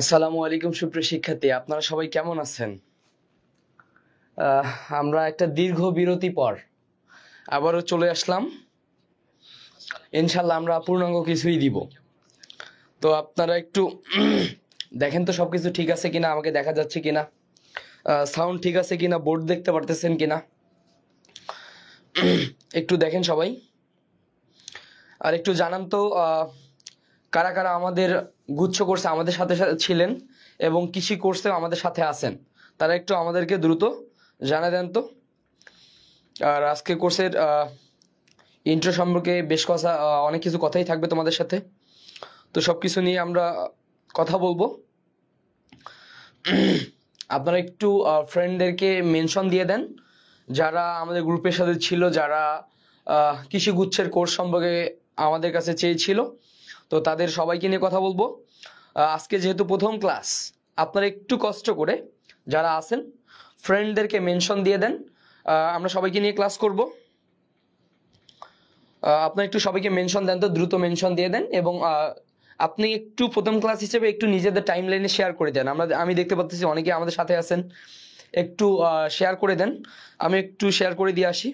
আসসালামু আলাইকুম সুপ্রিয় শিক্ষার্থী আপনারা সবাই কেমন আছেন আমরা একটা দীর্ঘ বিরতি পর আবারও চলে আসলাম ইনশাল্লাহ আমরা পূর্ণাঙ্গ কিছুই দিব তো আপনারা একটু দেখেন তো সব কিছু ঠিক আছে কিনা আমাকে দেখা যাচ্ছে কিনা সাউন্ড ঠিক আছে কিনা বোর্ড দেখতে পারতেছেন কিনা একটু দেখেন সবাই আর একটু জানান তো কারা কারা আমাদের গুচ্ছ কোর্সে আমাদের সাথে ছিলেন এবং কৃষি কোর্সেও আমাদের সাথে আছেন তারা একটু আমাদেরকে দ্রুত জানা দেন তো আর আজকে কোর্সের ইন্ট্রো সম্পর্কে বেশ কথা অনেক কিছু কথাই থাকবে তোমাদের সাথে তো সব কিছু নিয়ে আমরা কথা বলবো আপনারা একটু ফ্রেন্ডদেরকে মেনশন দিয়ে দেন যারা আমাদের গ্রুপের সাথে ছিল যারা কৃষি গুচ্ছের কোর্স সম্পর্কে আমাদের কাছে চেয়েছিল তো তাদের সবাইকে নিয়ে কথা বলবো আজকে যেহেতু প্রথম ক্লাস আপনারা একটু কষ্ট করে যারা আছেন ফ্রেন্ডদেরকে মেনশন দিয়ে দেন আমরা সবাইকে নিয়ে ক্লাস করব আপনারা একটু সবাইকে মেনশন দেন তো দ্রুত মেনশন দিয়ে দেন এবং আপনি একটু প্রথম ক্লাস হিসেবে একটু নিজেদের টাইম লাইনে শেয়ার করে দেন আমরা আমি দেখতে পাচ্ছি অনেকে আমাদের সাথে আছেন একটু শেয়ার করে দেন আমি একটু শেয়ার করে দিয়ে আসি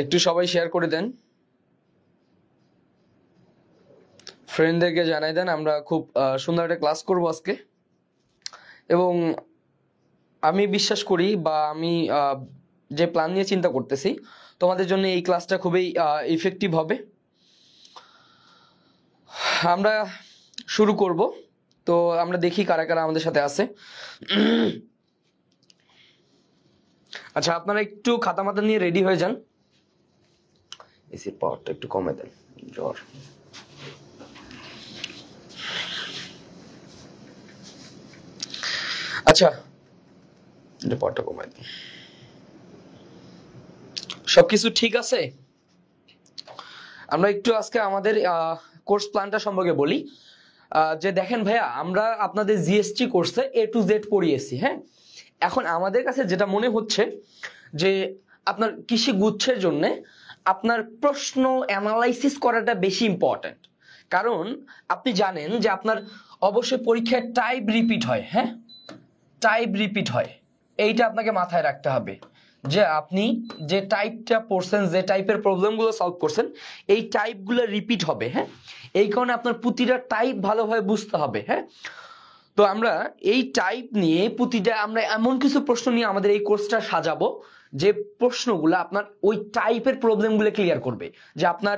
একটু সবাই শেয়ার করে দেন ফ্রেন্ডদেরকে জানাই দেন আমরা খুব সুন্দর একটা ক্লাস করব আজকে এবং আমি বিশ্বাস করি বা আমি যে প্ল্যান নিয়ে চিন্তা করতেছি তোমাদের জন্য এই ক্লাসটা খুবই ইফেক্টিভ হবে আমরা শুরু করব তো আমরা দেখি কারা কারা আমাদের সাথে আছে আচ্ছা আপনারা একটু খাতা মাতা নিয়ে রেডি হয়ে যান এসির পাওয়ারটা একটু কমে দেন জ্বর আচ্ছা এটা পাওয়ারটা কমাই দিন সবকিছু ঠিক আছে আমরা একটু আজকে আমাদের কোর্স প্ল্যানটা সম্পর্কে বলি যে দেখেন ভাইয়া আমরা আপনাদের জিএসটি কোর্সে এ টু জেড পড়িয়েছি হ্যাঁ এখন আমাদের কাছে যেটা মনে হচ্ছে যে আপনার কৃষি গুচ্ছের জন্যে আপনার প্রশ্ন অ্যানালাইসিস করাটা বেশি ইম্পর্ট্যান্ট কারণ আপনি জানেন যে আপনার অবশ্যই পরীক্ষায় টাইপ রিপিট হয় হ্যাঁ টাইপ রিপিট হয় এইটা আপনাকে মাথায় রাখতে হবে যে আপনি যে টাইপটা পড়ছেন যে টাইপের প্রবলেমগুলো সলভ করছেন এই টাইপগুলো রিপিট হবে হ্যাঁ এই কারণে আপনার প্রতিটা টাইপ ভালোভাবে বুঝতে হবে হ্যাঁ তো আমরা এই টাইপ নিয়ে প্রতিটা আমরা এমন কিছু প্রশ্ন নিয়ে আমাদের এই কোর্সটা সাজাবো যে প্রশ্নগুলো আপনার ওই টাইপের প্রবলেমগুলো ক্লিয়ার করবে যে আপনার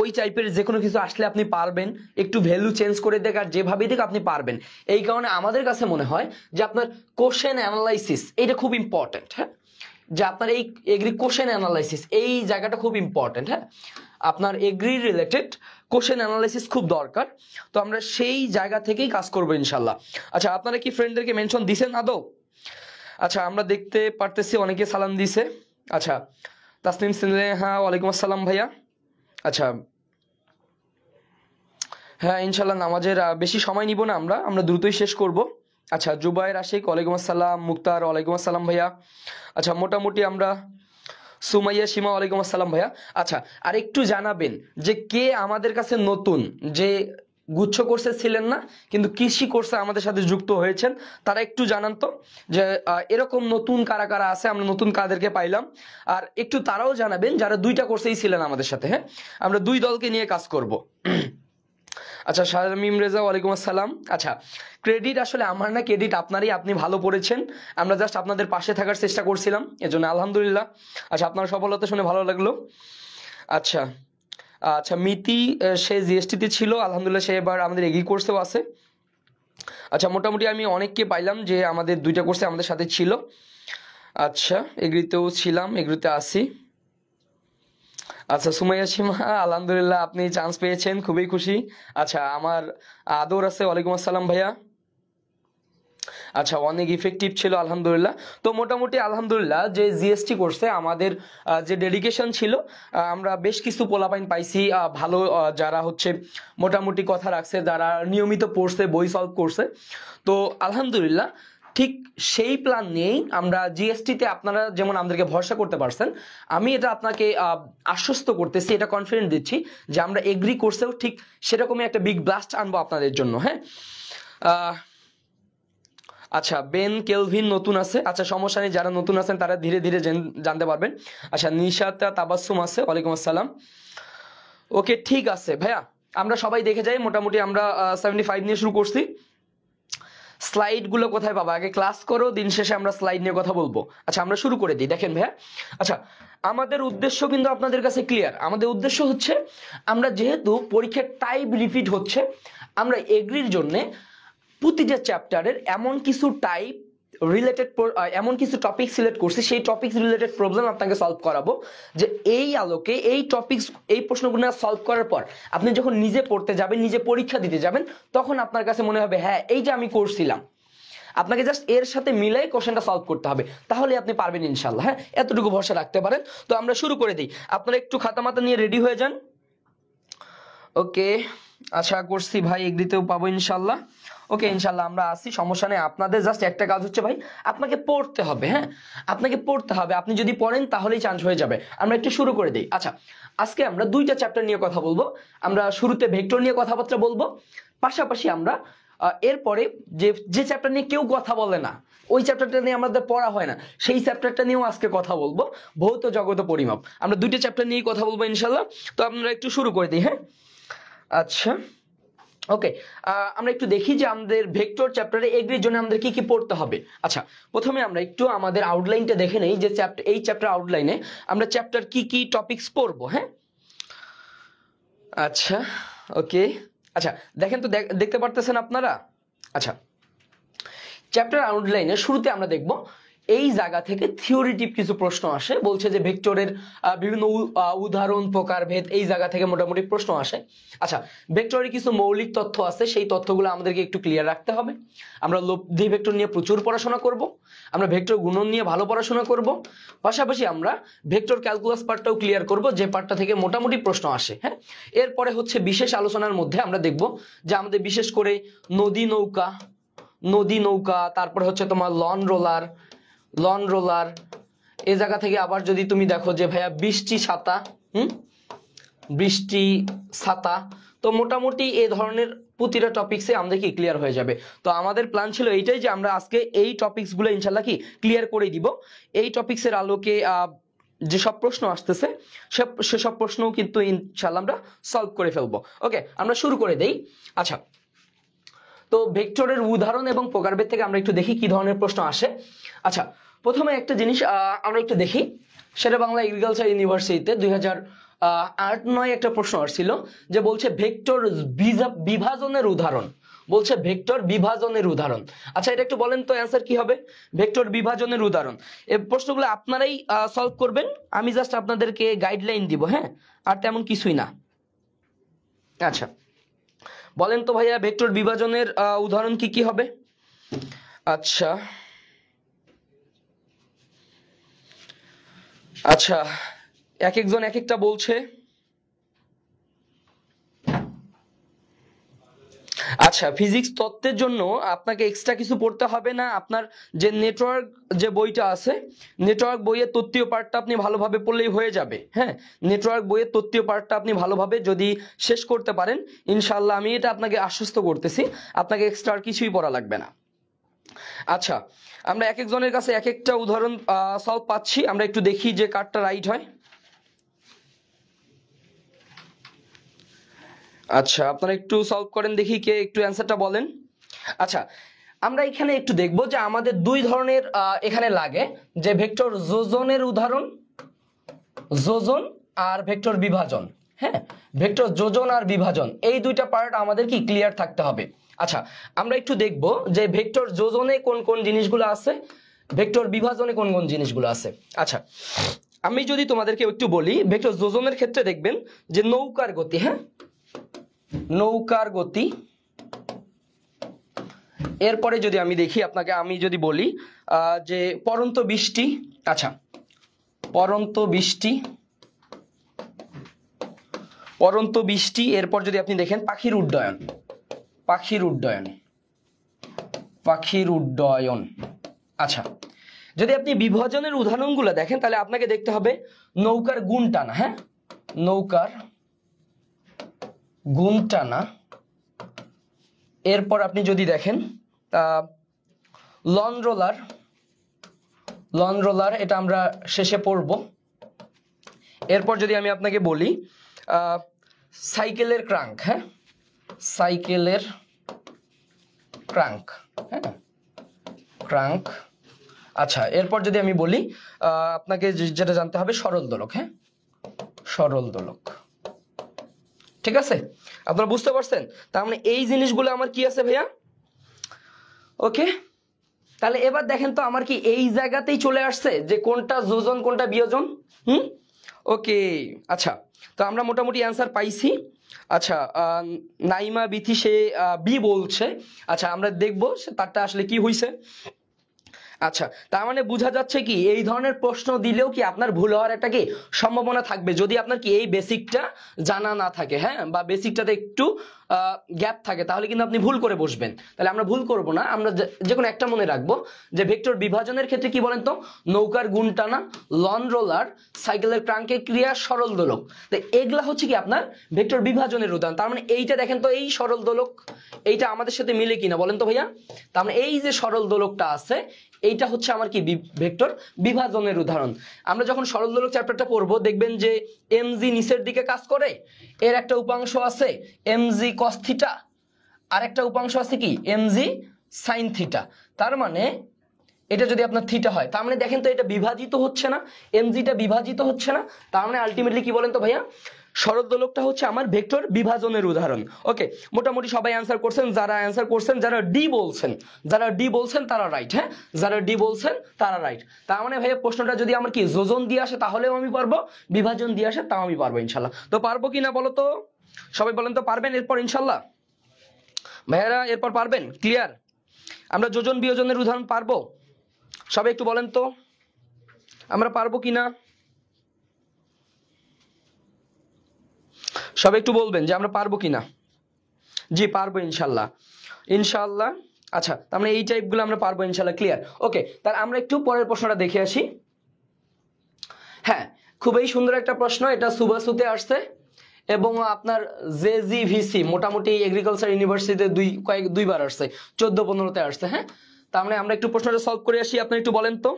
ওই টাইপের যে কোনো কিছু আসলে আপনি পারবেন একটু ভ্যালু চেঞ্জ করে দেখ আর যেভাবেই দেখ আপনি পারবেন এই কারণে আমাদের কাছে মনে হয় যে আপনার কোশ্চেন অ্যানালাইসিস এটা খুব ইম্পর্ট্যান্ট হ্যাঁ যে আপনার এই এগ্রি কোশ্চেন অ্যানালাইসিস এই জায়গাটা খুব ইম্পর্ট্যান্ট হ্যাঁ আপনার এগ্রি রিলেটেড কোশ্চেন অ্যানালাইসিস খুব দরকার তো আমরা সেই জায়গা থেকেই কাজ করবো ইনশাল্লাহ আচ্ছা আপনারা কি ফ্রেন্ডদেরকে মেনশন দিছেন আদৌ আচ্ছা আমরা দেখতে পারতেছি অনেকে সালাম দিছে আচ্ছা তাসনিম সিনরে হ্যাঁ ওয়ালাইকুম আসসালাম ভাইয়া আচ্ছা হ্যাঁ ইনশাল্লাহ নামাজের বেশি সময় নিব না আমরা আমরা দ্রুতই শেষ করব আচ্ছা জুবাই আশিক ওয়ালাইকুম আসসালাম মুক্তার ওয়ালাইকুম আসসালাম ভাইয়া আচ্ছা মোটামুটি আমরা সুমাইয়া সীমা ওয়ালাইকুম আসসালাম ভাইয়া আচ্ছা আর একটু জানাবেন যে কে আমাদের কাছে নতুন যে গুচ্ছ কোর্সে ছিলেন না কিন্তু কৃষি কোর্সে আমাদের সাথে যুক্ত হয়েছেন তারা একটু জানান তো যে এরকম নতুন কারা কারা আছে আমরা নতুন কাদেরকে পাইলাম আর একটু তারাও জানাবেন যারা দুইটা কোর্সেই ছিলেন আমাদের সাথে হ্যাঁ আমরা দুই দলকে নিয়ে কাজ করব আচ্ছা শামিম রেজা ওয়ালাইকুম আসসালাম আচ্ছা ক্রেডিট আসলে আমার না ক্রেডিট আপনারই আপনি ভালো পড়েছেন আমরা জাস্ট আপনাদের পাশে থাকার চেষ্টা করছিলাম এজন্য আলহামদুলিল্লাহ আচ্ছা আপনার সফলতা শুনে ভালো লাগলো আচ্ছা আচ্ছা মিতি সে জিএসটিতে ছিল আলহামদুলিল্লাহ সে এবার আমাদের এগিয়ে কোর্সেও আছে আচ্ছা মোটামুটি আমি অনেককে পাইলাম যে আমাদের দুইটা কোর্সে আমাদের সাথে ছিল আচ্ছা এগ্রিতেও ছিলাম এগ্রিতে আসি আচ্ছা সুমাইয়া সীমা আলহামদুলিল্লাহ আপনি চান্স পেয়েছেন খুবই খুশি আচ্ছা আমার আদর আছে ওয়ালাইকুম আসসালাম ভাইয়া আচ্ছা অনেক ইফেক্টিভ ছিল আলহামদুলিল্লাহ তো মোটামুটি আলহামদুলিল্লাহ যে জিএসটি করছে আমাদের যে ডেডিকেশন ছিল আমরা বেশ কিছু পোলাপাইন পাইছি ভালো যারা হচ্ছে মোটামুটি কথা রাখছে যারা নিয়মিত পড়ছে বই সলভ করছে তো আলহামদুলিল্লাহ ঠিক সেই প্ল্যান নিয়েই আমরা জিএসটিতে আপনারা যেমন আমাদেরকে ভরসা করতে পারছেন আমি এটা আপনাকে আশ্বস্ত করতেছি এটা কনফিডেন্ট দিচ্ছি যে আমরা এগ্রি করছেও ঠিক সেরকমই একটা বিগ ব্লাস্ট আনবো আপনাদের জন্য হ্যাঁ আচ্ছা বেন কেলভিন নতুন আছে আচ্ছা সমস্যা নেই যারা নতুন আছেন তারা ধীরে ধীরে জানতে পারবেন আচ্ছা নিশাতা তাবাসুম আছে ওয়ালাইকুম আসসালাম ওকে ঠিক আছে ভাইয়া আমরা সবাই দেখে যাই মোটামুটি আমরা সেভেন্টি ফাইভ নিয়ে শুরু করছি স্লাইডগুলো কোথায় পাবো আগে ক্লাস করো দিন শেষে আমরা স্লাইড নিয়ে কথা বলবো আচ্ছা আমরা শুরু করে দিই দেখেন ভাইয়া আচ্ছা আমাদের উদ্দেশ্য কিন্তু আপনাদের কাছে ক্লিয়ার আমাদের উদ্দেশ্য হচ্ছে আমরা যেহেতু পরীক্ষার টাইপ রিপিট হচ্ছে আমরা এগ্রির জন্যে প্রতিটা চ্যাপ্টারের এমন কিছু টাইপ রিলেটেড এমন কিছু টপিক সিলেক্ট করছি সেই টপিক রিলেটেড প্রবলেম আপনাকে সলভ করাবো যে এই আলোকে এই টপিক এই প্রশ্নগুলো সলভ করার পর আপনি যখন নিজে পড়তে যাবেন নিজে পরীক্ষা দিতে যাবেন তখন আপনার কাছে মনে হবে হ্যাঁ এই যে আমি করছিলাম আপনাকে জাস্ট এর সাথে মিলাই কোশ্চেনটা সলভ করতে হবে তাহলে আপনি পারবেন ইনশাল্লাহ হ্যাঁ এতটুকু ভরসা রাখতে পারেন তো আমরা শুরু করে দিই আপনারা একটু খাতা মাতা নিয়ে রেডি হয়ে যান ওকে আশা করছি ভাই এগ্রিতেও পাবো ইনশাল্লাহ ওকে ইনশাল্লাহ আমরা আসি সমস্যা নেই আপনাদের জাস্ট একটা কাজ হচ্ছে ভাই আপনাকে পড়তে হবে হ্যাঁ আপনাকে পড়তে হবে আপনি যদি পড়েন তাহলেই চান্স হয়ে যাবে আমরা একটু শুরু করে দিই আচ্ছা আজকে আমরা দুইটা চ্যাপ্টার নিয়ে কথা বলবো আমরা শুরুতে ভেক্টর নিয়ে কথাবার্তা বলবো পাশাপাশি আমরা এরপরে যে যে চ্যাপ্টার নিয়ে কেউ কথা বলে না ওই চ্যাপ্টারটা নিয়ে আমাদের পড়া হয় না সেই চ্যাপ্টারটা নিয়েও আজকে কথা বলবো ভৌত জগত পরিমাপ আমরা দুইটা চ্যাপ্টার নিয়ে কথা বলবো ইনশাল্লাহ তো আমরা একটু শুরু করে দিই হ্যাঁ আচ্ছা ওকে আমরা একটু দেখি যে আমাদের ভেক্টর চ্যাপ্টারে এগ্রির জন্য আমাদের কি কি পড়তে হবে আচ্ছা প্রথমে আমরা একটু আমাদের আউটলাইনটা দেখে নেই যে চ্যাপ্টার এই চ্যাপ্টার আউটলাইনে আমরা চ্যাপ্টার কি কি টপিকস পড়বো হ্যাঁ আচ্ছা ওকে আচ্ছা দেখেন তো দেখতে পারতেছেন আপনারা আচ্ছা চ্যাপ্টার আউটলাইনে শুরুতে আমরা দেখব এই জায়গা থেকে থিওরিটিভ কিছু প্রশ্ন আসে বলছে যে ভেক্টরের বিভিন্ন উদাহরণ প্রকারভেদ এই জায়গা থেকে মোটামুটি প্রশ্ন আসে আচ্ছা ভেক্টরের কিছু মৌলিক তথ্য আছে সেই তথ্যগুলো আমাদেরকে একটু ক্লিয়ার রাখতে হবে আমরা লব্ধি ভেক্টর নিয়ে প্রচুর পড়াশোনা করব আমরা ভেক্টর গুণন নিয়ে ভালো পড়াশোনা করব পাশাপাশি আমরা ভেক্টর ক্যালকুলাস পার্টটাও ক্লিয়ার করব যে পার্টটা থেকে মোটামুটি প্রশ্ন আসে হ্যাঁ এরপরে হচ্ছে বিশেষ আলোচনার মধ্যে আমরা দেখব যে আমাদের বিশেষ করে নদী নৌকা নদী নৌকা তারপর হচ্ছে তোমার লন রোলার লন রোলার এ জায়গা থেকে আবার যদি তুমি দেখো যে ভাইয়া বৃষ্টি ছাতা হুম বৃষ্টি ছাতা তো মোটামুটি এ ধরনের প্রতিটা টপিক্সে আমাদের কি ক্লিয়ার হয়ে যাবে তো আমাদের প্ল্যান ছিল এইটাই যে আমরা আজকে এই টপিক্সগুলো ইনশাল্লাহ কি ক্লিয়ার করে দিব এই টপিক্সের আলোকে যেসব প্রশ্ন আসতেছে সেসব প্রশ্নও কিন্তু ইনশাল্লাহ আমরা সলভ করে ফেলবো ওকে আমরা শুরু করে দেই আচ্ছা তো ভেক্টরের উদাহরণ এবং প্রকারভেদ থেকে আমরা একটু দেখি কি ধরনের প্রশ্ন আসে আচ্ছা প্রথমে একটা জিনিস আমরা একটু দেখি সেটা বাংলা এগ্রিকালচার ইউনিভার্সিটিতে দুই আট নয় একটা প্রশ্ন আসছিল যে বলছে ভেক্টর বিভাজনের উদাহরণ বলছে ভেক্টর বিভাজনের উদাহরণ আচ্ছা এটা একটু বলেন তো অ্যান্সার কি হবে ভেক্টর বিভাজনের উদাহরণ এই প্রশ্নগুলো আপনারাই সলভ করবেন আমি জাস্ট আপনাদেরকে গাইডলাইন দিব হ্যাঁ আর তেমন কিছুই না আচ্ছা বলেন তো ভাইয়া ভেক্টর বিভাজনের উদাহরণ কি কি হবে আচ্ছা আচ্ছা এক একজন এক একটা বলছে আচ্ছা ফিজিক্স তত্ত্বের জন্য আপনাকে এক্সট্রা কিছু পড়তে হবে না আপনার যে নেটওয়ার্ক যে বইটা আছে নেটওয়ার্ক বইয়ের তত্ত্বীয় পার্টটা আপনি ভালোভাবে পড়লেই হয়ে যাবে হ্যাঁ নেটওয়ার্ক বইয়ের তত্ত্বীয় পার্টটা আপনি ভালোভাবে যদি শেষ করতে পারেন ইনশাল্লাহ আমি এটা আপনাকে আশ্বস্ত করতেছি আপনাকে এক্সট্রা আর কিছুই পড়া লাগবে না আচ্ছা আমরা এক একজনের কাছে এক একটা উদাহরণ সলভ পাচ্ছি আমরা একটু দেখি যে কার্ডটা রাইট হয় আচ্ছা আপনারা একটু সলভ করেন দেখি কে একটু অ্যান্সারটা বলেন আচ্ছা আমরা এখানে একটু দেখব যে আমাদের দুই ধরনের এখানে লাগে যে ভেক্টর যোজনের উদাহরণ যোজন আর ভেক্টর বিভাজন হ্যাঁ ভেক্টর যোজন আর বিভাজন এই দুইটা পার্ট আমাদের কি ক্লিয়ার থাকতে হবে আচ্ছা আমরা একটু দেখব যে ভেক্টর যোজনে কোন কোন জিনিসগুলো আছে ভেক্টর বিভাজনে কোন কোন জিনিসগুলো আছে আচ্ছা আমি যদি তোমাদেরকে একটু বলি ভেক্টর যোজনের ক্ষেত্রে দেখবেন যে নৌকার গতি হ্যাঁ নৌকার গতি এরপরে যদি আমি দেখি আপনাকে আমি যদি বলি যে পরন্ত বৃষ্টি আচ্ছা পরন্ত বৃষ্টি পরন্ত বৃষ্টি এরপর যদি আপনি দেখেন পাখির উড্ডয়ন পাখির উড্ডয়নে পাখির উড্ডয়ন আচ্ছা যদি আপনি বিভাজনের উদাহরণগুলো দেখেন তাহলে আপনাকে দেখতে হবে নৌকার গুণ টানা হ্যাঁ নৌকার গুণ টানা এরপর আপনি যদি দেখেন লন রোলার লন রোলার এটা আমরা শেষে পড়ব এরপর যদি আমি আপনাকে বলি সাইকেলের ক্রাঙ্ক হ্যাঁ সাইকেলের ক্রাঙ্ক হ্যাঁ ক্রাঙ্ক আচ্ছা এরপর যদি আমি বলি আপনাকে যেটা জানতে হবে সরল দোলক হ্যাঁ সরল দোলক ঠিক আছে আপনারা বুঝতে পারছেন তার মানে এই জিনিসগুলো আমার কি আছে ভাইয়া ওকে তাহলে এবার দেখেন তো আমার কি এই জায়গাতেই চলে আসছে যে কোনটা যোজন কোনটা বিয়োজন হুম ওকে আচ্ছা তো আমরা মোটামুটি অ্যান্সার পাইছি আচ্ছা নাইমা বিথি সে বি বলছে আচ্ছা আমরা দেখব তারটা আসলে কি হয়েছে আচ্ছা তার মানে বোঝা যাচ্ছে কি এই ধরনের প্রশ্ন দিলেও কি আপনার ভুল হওয়ার একটা কি সম্ভাবনা থাকবে যদি আপনার কি এই বেসিকটা জানা না থাকে হ্যাঁ বা বেসিকটাতে একটু গ্যাপ থাকে তাহলে কিন্তু আপনি ভুল করে বসবেন তাহলে আমরা ভুল করব না আমরা যে কোনো একটা মনে রাখবো যে ভেক্টর বিভাজনের ক্ষেত্রে কি বলেন তো নৌকার গুণ টানা লন রোলার সাইকেলের ট্রাঙ্কের ক্রিয়া সরল দোলক তো এগুলা হচ্ছে কি আপনার ভেক্টর বিভাজনের উদাহরণ তার মানে এইটা দেখেন তো এই সরল দোলক এইটা আমাদের সাথে মিলে কিনা বলেন তো ভাইয়া তার মানে এই যে সরল দোলকটা আছে এইটা হচ্ছে আমার কি ভেক্টর বিভাজনের উদাহরণ আমরা যখন সরল দোলক চ্যাপ্টারটা পড়বো দেখবেন যে এমজি নিচের দিকে কাজ করে এর একটা উপাংশ আছে এমজি কস থিটা আরেকটা উপাংশ আছে কি এমজি সাইন থিটা তার মানে এটা যদি আপনার থিটা হয় তার মানে দেখেন তো এটা বিভাজিত হচ্ছে না এমজিটা বিভাজিত হচ্ছে না তার মানে আলটিমেটলি কি বলেন তো ভাইয়া সরল দোলকটা হচ্ছে আমার ভেক্টর বিভাজনের উদাহরণ ওকে মোটামুটি সবাই অ্যান্সার করছেন যারা অ্যান্সার করছেন যারা ডি বলছেন যারা ডি বলছেন তারা রাইট হ্যাঁ যারা ডি বলছেন তারা রাইট তার মানে ভাইয়া প্রশ্নটা যদি আমার কি যোজন দিয়ে আসে তাহলেও আমি পারবো বিভাজন দিয়ে আসে তাও আমি পারবো ইনশাল্লাহ তো পারবো কি না বলো তো সবাই বলেন তো পারবেন এরপর ইনশাল্লাহ ভাইয়ারা এরপর পারবেন ক্লিয়ার আমরা যোজন বিয়োজনের উদাহরণ পারবো সবাই একটু বলেন তো আমরা পারবো কি না সবাই একটু বলবেন যে আমরা পারবো কি না জি পারবো ইনশাল্লাহ ইনশাল্লাহ আচ্ছা তার মানে এই টাইপগুলো আমরা পারবো ইনশাল্লাহ ক্লিয়ার ওকে তার আমরা একটু পরের প্রশ্নটা দেখে আসি হ্যাঁ খুবই সুন্দর একটা প্রশ্ন এটা সুবাসুতে আসছে এবং আপনার জে জি ভিসি মোটামুটি এগ্রিকালচার ইউনিভার্সিটিতে দুই কয়েক দুইবার আসছে চোদ্দো পনেরোতে আসছে হ্যাঁ তার মানে আমরা একটু প্রশ্নটা সলভ করে আসি আপনি একটু বলেন তো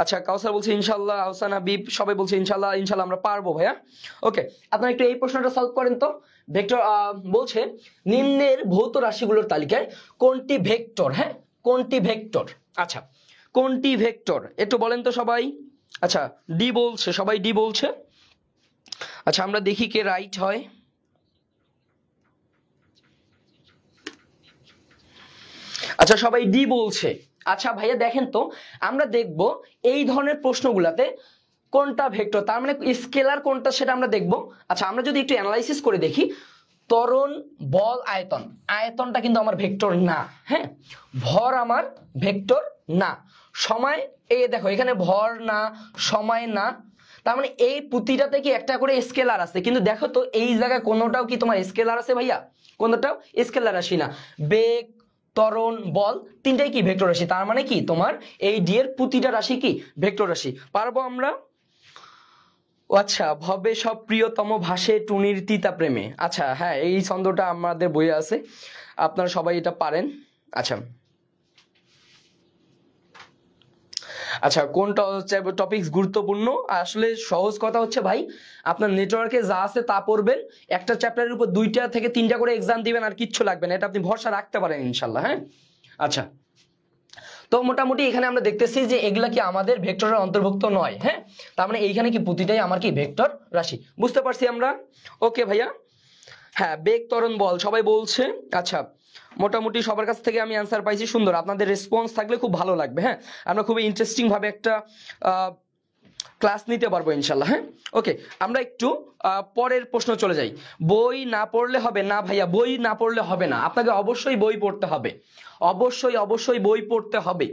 আচ্ছা কাউসার বলছে ইনশাল্লাহ আহসান হাবিব সবাই বলছে ইনশাল্লাহ ইনশাল্লাহ আমরা পারবো ভাইয়া ওকে আপনার একটু এই প্রশ্নটা সলভ করেন তো ভেক্টর বলছে নিম্নের ভৌত রাশিগুলোর তালিকায় কোনটি ভেক্টর হ্যাঁ কোনটি ভেক্টর আচ্ছা কোনটি ভেক্টর একটু বলেন তো সবাই আচ্ছা ডি বলছে সবাই ডি বলছে আচ্ছা আমরা দেখি কে রাইট হয় আচ্ছা সবাই ডি বলছে আচ্ছা ভাইয়া দেখেন তো আমরা দেখব এই ধরনের প্রশ্নগুলাতে কোনটা ভেক্টর তার মানে স্কেলার কোনটা সেটা আমরা দেখব আচ্ছা আমরা যদি একটু অ্যানালাইসিস করে দেখি তরণ বল আয়তন আয়তনটা কিন্তু আমার ভেক্টর না হ্যাঁ ভর আমার ভেক্টর না সময় এই দেখো এখানে ভর না সময় না তার মানে এই পুঁতিটাতে কি একটা করে স্কেলার আছে কিন্তু দেখো তো এই জায়গায় কোনোটাও কি তোমার স্কেলার আছে ভাইয়া কোনোটাও স্কেলার রাশি না বেগ তরণ বল তিনটাই কি ভেক্টর রাশি তার মানে কি তোমার এই ডি এর প্রতিটা রাশি কি ভেক্টর রাশি পারবো আমরা আচ্ছা ভবে সব প্রিয়তম ভাষে টুনির তিতা প্রেমে আচ্ছা হ্যাঁ এই ছন্দটা আমাদের বইয়ে আছে আপনারা সবাই এটা পারেন আচ্ছা আচ্ছা কোন টপিকস গুরুত্বপূর্ণ আসলে সহজ কথা হচ্ছে ভাই আপনার নেটওয়ার্কে যা আছে তা পড়বেন একটা চ্যাপ্টারের উপর দুইটা থেকে তিনটা করে এক্সাম দিবেন আর কিচ্ছু লাগবে না এটা আপনি ভরসা রাখতে পারেন ইনশাল্লাহ হ্যাঁ আচ্ছা তো মোটামুটি এখানে আমরা দেখতেছি যে এগুলা কি আমাদের ভেক্টরের অন্তর্ভুক্ত নয় হ্যাঁ তার মানে এইখানে কি প্রতিটাই আমার কি ভেক্টর রাশি বুঝতে পারছি আমরা ওকে ভাইয়া হ্যাঁ বেগ তরণ বল সবাই বলছে আচ্ছা মোটামুটি সবার কাছ থেকে আমি অ্যান্সার পাইছি সুন্দর আপনাদের রেসপন্স থাকলে খুব ভালো লাগবে হ্যাঁ আমরা খুবই ইন্টারেস্টিংভাবে একটা ক্লাস নিতে পারবো ইনশাল্লাহ হ্যাঁ ওকে আমরা একটু পরের প্রশ্ন চলে যাই বই না পড়লে হবে না ভাইয়া বই না পড়লে হবে না আপনাকে অবশ্যই বই পড়তে হবে অবশ্যই অবশ্যই বই পড়তে হবে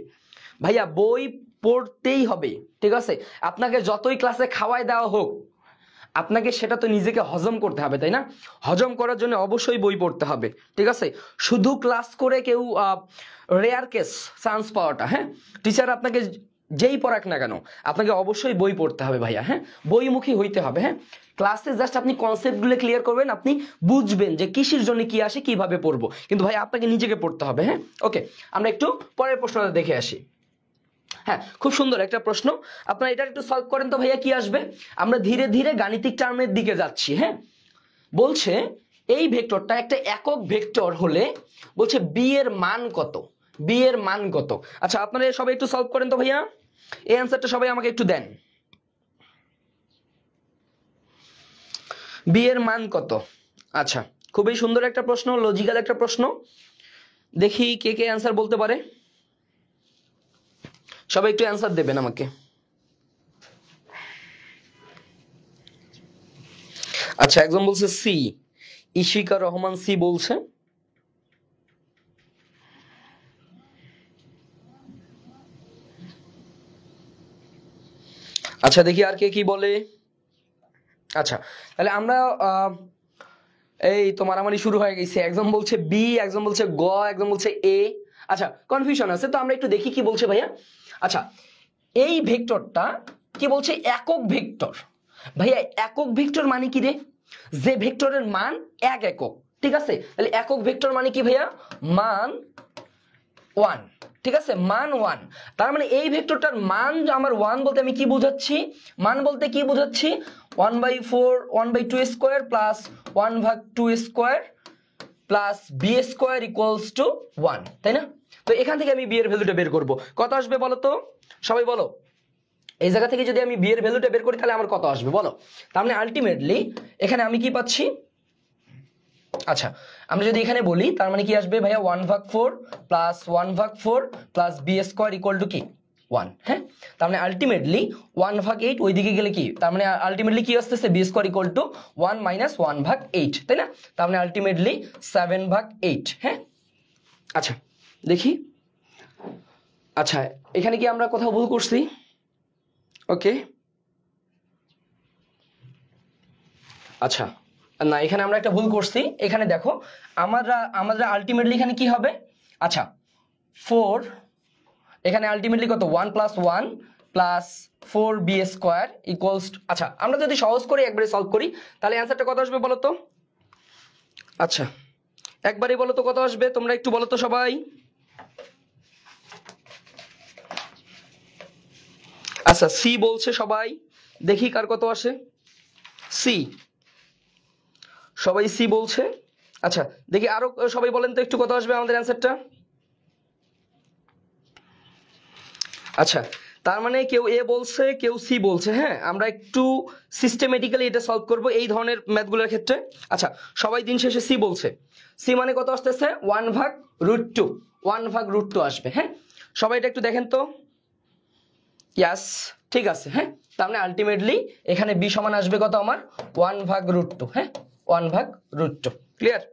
ভাইয়া বই পড়তেই হবে ঠিক আছে আপনাকে যতই ক্লাসে খাওয়ায় দেওয়া হোক আপনাকে সেটা তো নিজেকে হজম করতে হবে তাই না হজম করার জন্য অবশ্যই বই পড়তে হবে ঠিক আছে শুধু ক্লাস করে কেউ রেয়ার কেস চান্স পাওয়াটা হ্যাঁ টিচার আপনাকে যেই পড়াক না কেন আপনাকে অবশ্যই বই পড়তে হবে ভাইয়া হ্যাঁ বইমুখী হইতে হবে হ্যাঁ ক্লাসে জাস্ট আপনি কনসেপ্টগুলো ক্লিয়ার করবেন আপনি বুঝবেন যে কৃষির জন্য কি আসে কিভাবে পড়বো কিন্তু ভাই আপনাকে নিজেকে পড়তে হবে হ্যাঁ ওকে আমরা একটু পরের প্রশ্নটা দেখে আসি হ্যাঁ খুব সুন্দর একটা প্রশ্ন আপনারা এটা একটু সলভ করেন তো ভাইয়া কি আসবে আমরা ধীরে ধীরে গাণিতিক টার্মের দিকে যাচ্ছি হ্যাঁ বলছে এই ভেক্টরটা একটা একক ভেক্টর হলে বলছে বি এর মান কত বি এর মান কত আচ্ছা আপনারা সবাই একটু সলভ করেন তো ভাইয়া এই অ্যান্সারটা সবাই আমাকে একটু দেন বি এর মান কত আচ্ছা খুবই সুন্দর একটা প্রশ্ন লজিক্যাল একটা প্রশ্ন দেখি কে কে অ্যান্সার বলতে পারে সবাই একটু অ্যান্সার দেবেন আমাকে আচ্ছা একজন বলছে সি ইশিকা রহমান সি বলছে আচ্ছা দেখি আর কে কি বলে আচ্ছা তাহলে আমরা এই তো মারামারি শুরু হয়ে গেছে একজন বলছে বি একজন বলছে গ একজন বলছে এ আচ্ছা কনফিউশন আছে তো আমরা একটু দেখি কি বলছে ভাইয়া আচ্ছা এই ভেক্টরটা কি বলছে একক ভেক্টর ভাইয়া একক ভেক্টর মানে কি রে যে ভেক্টরের মান এক একক ঠিক আছে তাহলে একক ভেক্টর মানে কি ভাইয়া মান ওয়ান ঠিক আছে মান ওয়ান তার মানে এই ভেক্টরটার মান আমার ওয়ান বলতে আমি কি বোঝাচ্ছি মান বলতে কি বোঝাচ্ছি one by four one by two square plus one ভাগ two square plus B square equals to one তাই না তো এখান থেকে আমি বিয়ের ভ্যালুটা বের করব কত আসবে বলো তো সবাই বলো এই জায়গা থেকে যদি আমি বিয়ের ভ্যালুটা বের করি তাহলে আমার কত আসবে বলো তার মানে আলটিমেটলি এখানে আমি কি পাচ্ছি আচ্ছা আমরা যদি এখানে বলি তার মানে কি আসবে ভাইয়া ওয়ান ভাগ ফোর প্লাস ওয়ান ভাগ four plus B square equal to কি ওয়ান হ্যাঁ তার মানে আলটিমেটলি ওয়ান ভাগ এইট ওই দিকে গেলে কি তার মানে আলটিমেটলি কি আসতেছে B square equal to one minus one ভাগ এইট তাই না তার মানে আলটিমেটলি সেভেন ভাগ এইট হ্যাঁ আচ্ছা দেখি আচ্ছা এখানে কি আমরা কোথাও ভুল করছি ওকে আচ্ছা না এখানে আমরা একটা ভুল করছি এখানে দেখো আমরা আমাদের আলটিমেটলি এখানে কি হবে আচ্ছা ফোর এখানে আলটিমেটলি কত one plus one plus four B square equals আচ্ছা আমরা যদি সহজ করে একবারে সলভ করি তাহলে অ্যান্সারটা কত আসবে বলো তো আচ্ছা একবারে বলো তো কত আসবে তোমরা একটু বলো তো সবাই আচ্ছা সি বলছে সবাই দেখি কার কত আসে সি সবাই সি বলছে আচ্ছা দেখি আরো সবাই বলেন তো একটু কত আসবে আমাদের অ্যান্সারটা আচ্ছা তার মানে কেউ এ বলছে কেউ সি বলছে হ্যাঁ আমরা একটু সিস্টেমেটিক্যালি এটা সলভ করব এই ধরনের ম্যাথগুলোর ক্ষেত্রে আচ্ছা সবাই দিন শেষে সি বলছে সি মানে কত আসতেছে ওয়ান ভাগ রুট টু ওয়ান ভাগ রুট টু আসবে হ্যাঁ সবাই এটা একটু দেখেন তো ইয়াস ঠিক আছে হ্যাঁ তার মানে আলটিমেটলি এখানে বি সমান আসবে কত আমার ওয়ান ভাগ রুট টু হ্যাঁ ওয়ান ভাগ root two clear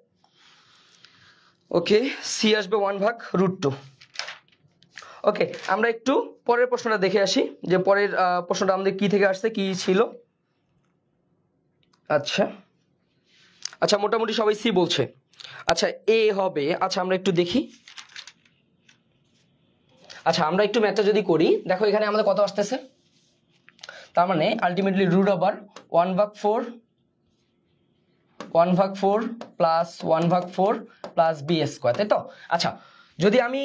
okay C আসবে ওয়ান ভাগ রুট টু ওকে আমরা একটু পরের প্রশ্নটা দেখে আসি যে পরের প্রশ্নটা আমাদের কি থেকে আসছে কি ছিল আচ্ছা আচ্ছা মোটামুটি সবাই সি বলছে আচ্ছা এ হবে আচ্ছা আমরা একটু দেখি আচ্ছা আমরা একটু ম্যাথটা যদি করি দেখো এখানে আমাদের কত আসতেছে তার মানে আলটিমেটলি রুট ওভার ওয়ান ভাগ ফোর ওয়ান ভাগ ফোর প্লাস ওয়ান ভাগ ফোর প্লাস বি স্কোয়ার তাই তো আচ্ছা যদি আমি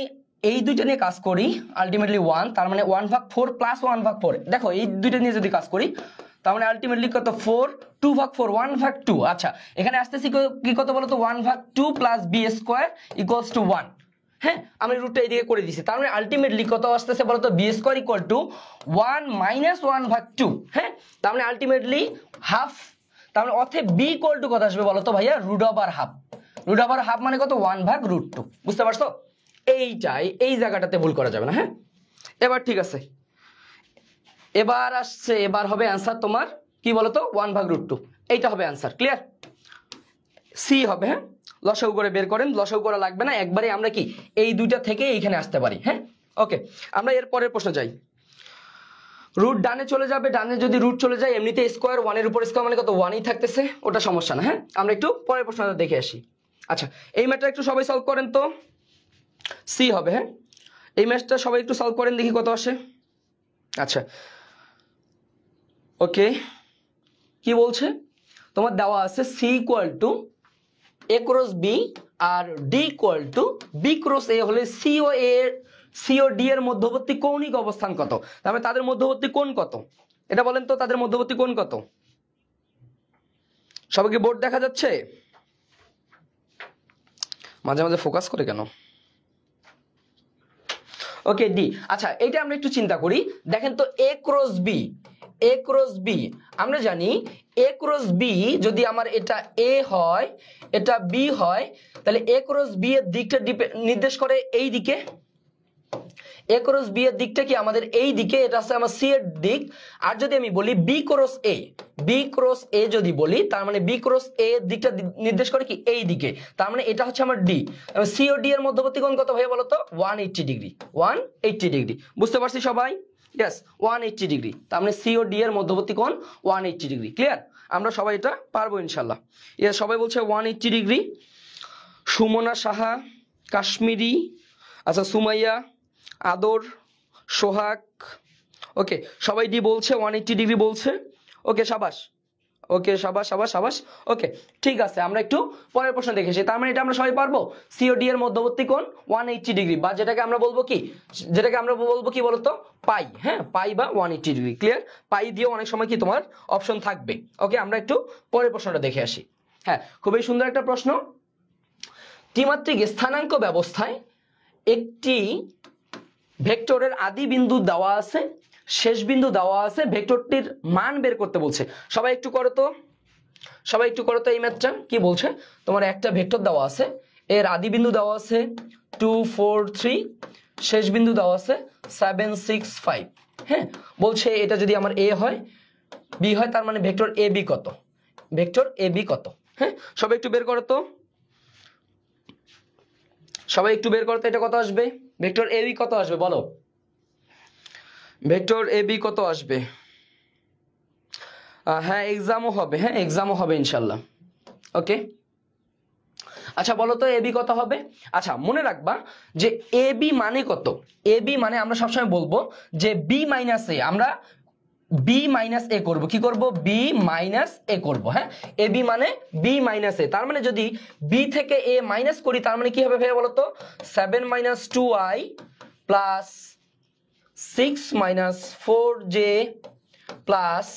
এই দুইটা নিয়ে কাজ করি আলটিমেটলি ওয়ান তার মানে ওয়ান ভাগ ফোর প্লাস ওয়ান ভাগ ফোর দেখো এই দুইটা নিয়ে যদি কাজ করি তার মানে আলটিমেটলি কত ফোর টু ভাগ ফোর ওয়ান ভাগ টু আচ্ছা এখানে আসতেছি কি কত বলো তো ওয়ান ভাগ two plus B square equals to one হ্যাঁ আমি রুটটা এইদিকে করে দিছি তার মানে আলটিমেটলি কত আসতেছে বলতো B square equal to one minus one ভাগ টু হ্যাঁ তার মানে আলটিমেটলি হাফ তার মানে অথে বি ইকুয়াল টু কত আসবে বলতো ভাইয়া root over half root over half মানে কত ওয়ান ভাগ রুট টু বুঝতে পারছো এইটাই এই জায়গাটাতে ভুল করা যাবে না হ্যাঁ এবার ঠিক আছে এবার আসছে এবার হবে অ্যান্সার তোমার কি বলতো ওয়ান ভাগ রুট টু এইটা হবে অ্যান্সার ক্লিয়ার সি হবে হ্যাঁ লসাউ করে বের করেন লসাউ করা লাগবে না একবারে আমরা কি এই দুইটা থেকে এইখানে আসতে পারি হ্যাঁ ওকে আমরা এর পরের প্রশ্ন যাই রুট ডানে চলে যাবে ডানে যদি রুট চলে যায় এমনিতে স্কোয়ার ওয়ানের উপর স্কোয়ার মানে কত ওয়ানই থাকতেছে ওটা সমস্যা না হ্যাঁ আমরা একটু পরের প্রশ্নটা দেখে আসি আচ্ছা এই ম্যাটার একটু সবাই সলভ করেন তো সি হবে হ্যাঁ এই ম্যাচটা সবাই একটু সলভ করেন দেখি কত আসে আচ্ছা ওকে কি বলছে তোমার দেওয়া আছে C equal to A cross B আর D equal to B cross A হলে সিও এ সিও ডি এর মধ্যবর্তী কৌণিক অবস্থান কত তাহলে মানে তাদের মধ্যবর্তী কোণ কত এটা বলেন তো তাদের মধ্যবর্তী কোণ কত সবাইকে বোর্ড দেখা যাচ্ছে মাঝে মাঝে ফোকাস করে কেন ওকে ডি আচ্ছা এটা আমরা একটু চিন্তা করি দেখেন তো A cross B A cross B আমরা জানি এ ক্রস বি যদি আমার এটা এ হয় এটা বি হয় তাহলে এ ক্রস বি এর দিকটা নির্দেশ করে এই দিকে এ ক্রস বি এর দিকটা কি আমাদের এই দিকে এটা আছে আমার সি এর দিক আর যদি আমি বলি B cross A B cross A যদি বলি তার মানে বি ক্রস এ এর দিকটা নির্দেশ করে কি এই দিকে তার মানে এটা হচ্ছে আমার ডি সি ও ডি এর মধ্যবর্তী কোণ কত হয়ে বলতো one eighty degree one eighty degree বুঝতে পারছি সবাই ইয়াস ওয়ান এইট্টি ডিগ্রি তার মানে সি ও ডি এর মধ্যবর্তী কোণ ওয়ান এইটটি ডিগ্রি ক্লিয়ার আমরা সবাই এটা পারবো ইনশাল্লাহ ইয়াস সবাই বলছে one eighty degree Sumona Saha Kashmiri আচ্ছা সুমাইয়া আদর সোহাগ ওকে সবাই ডি বলছে ওয়ান এইটটি ডিগ্রি বলছে ওকে সাবাস ওকে সাবাস সাবাস সাবাস ওকে ঠিক আছে আমরা একটু পরের প্রশ্ন দেখে দেখেছি তার মানে এটা আমরা সবাই পারবো সিওডি এর মধ্যবর্তী কোণ ওয়ান এইটটি ডিগ্রি বা যেটাকে আমরা বলবো কি যেটাকে আমরা বলবো কি বলতো পাই হ্যাঁ পাই বা ওয়ান ডিগ্রি ক্লিয়ার পাই দিয়ে অনেক সময় কি তোমার অপশন থাকবে ওকে আমরা একটু পরের প্রশ্নটা দেখে আসি হ্যাঁ খুবই সুন্দর একটা প্রশ্ন ত্রিমাত্রিক স্থানাঙ্ক ব্যবস্থায় একটি ভেক্টরের আদি বিন্দু দেওয়া আছে শেষ বিন্দু দেওয়া আছে ভেক্টরটির মান বের করতে বলছে সবাই একটু করো তো সবাই একটু করো তো এই ম্যাথটা কি বলছে তোমার একটা ভেক্টর দেওয়া আছে এর আদি বিন্দু দেওয়া আছে টু ফোর থ্রি শেষ বিন্দু দেওয়া আছে সেভেন সিক্স ফাইভ হ্যাঁ বলছে এটা যদি আমার এ হয় বি হয় তার মানে ভেক্টর এ বি কত ভেক্টর এ বি কত হ্যাঁ সবাই একটু বের করো তো সবাই একটু বের করো তো এটা কত আসবে ভেক্টর এ বি কত আসবে বলো ভেক্টর এ বি কত আসবে হ্যাঁ এক্সামও হবে হ্যাঁ এক্সামও হবে ইনশাল্লাহ ওকে আচ্ছা বলো তো এবি কত হবে আচ্ছা মনে রাখবা যে এ বি মানে কত এ বি মানে আমরা সবসময় বলবো যে বি মাইনাস এ আমরা বি মাইনাস এ করবো কি করব বি মাইনাস এ করবো হ্যাঁ এ বি মানে বি মাইনাস এ তার মানে যদি বি থেকে এ মাইনাস করি তার মানে কি হবে ভাইয়া বলতো seven minus two I plus six minus four J plus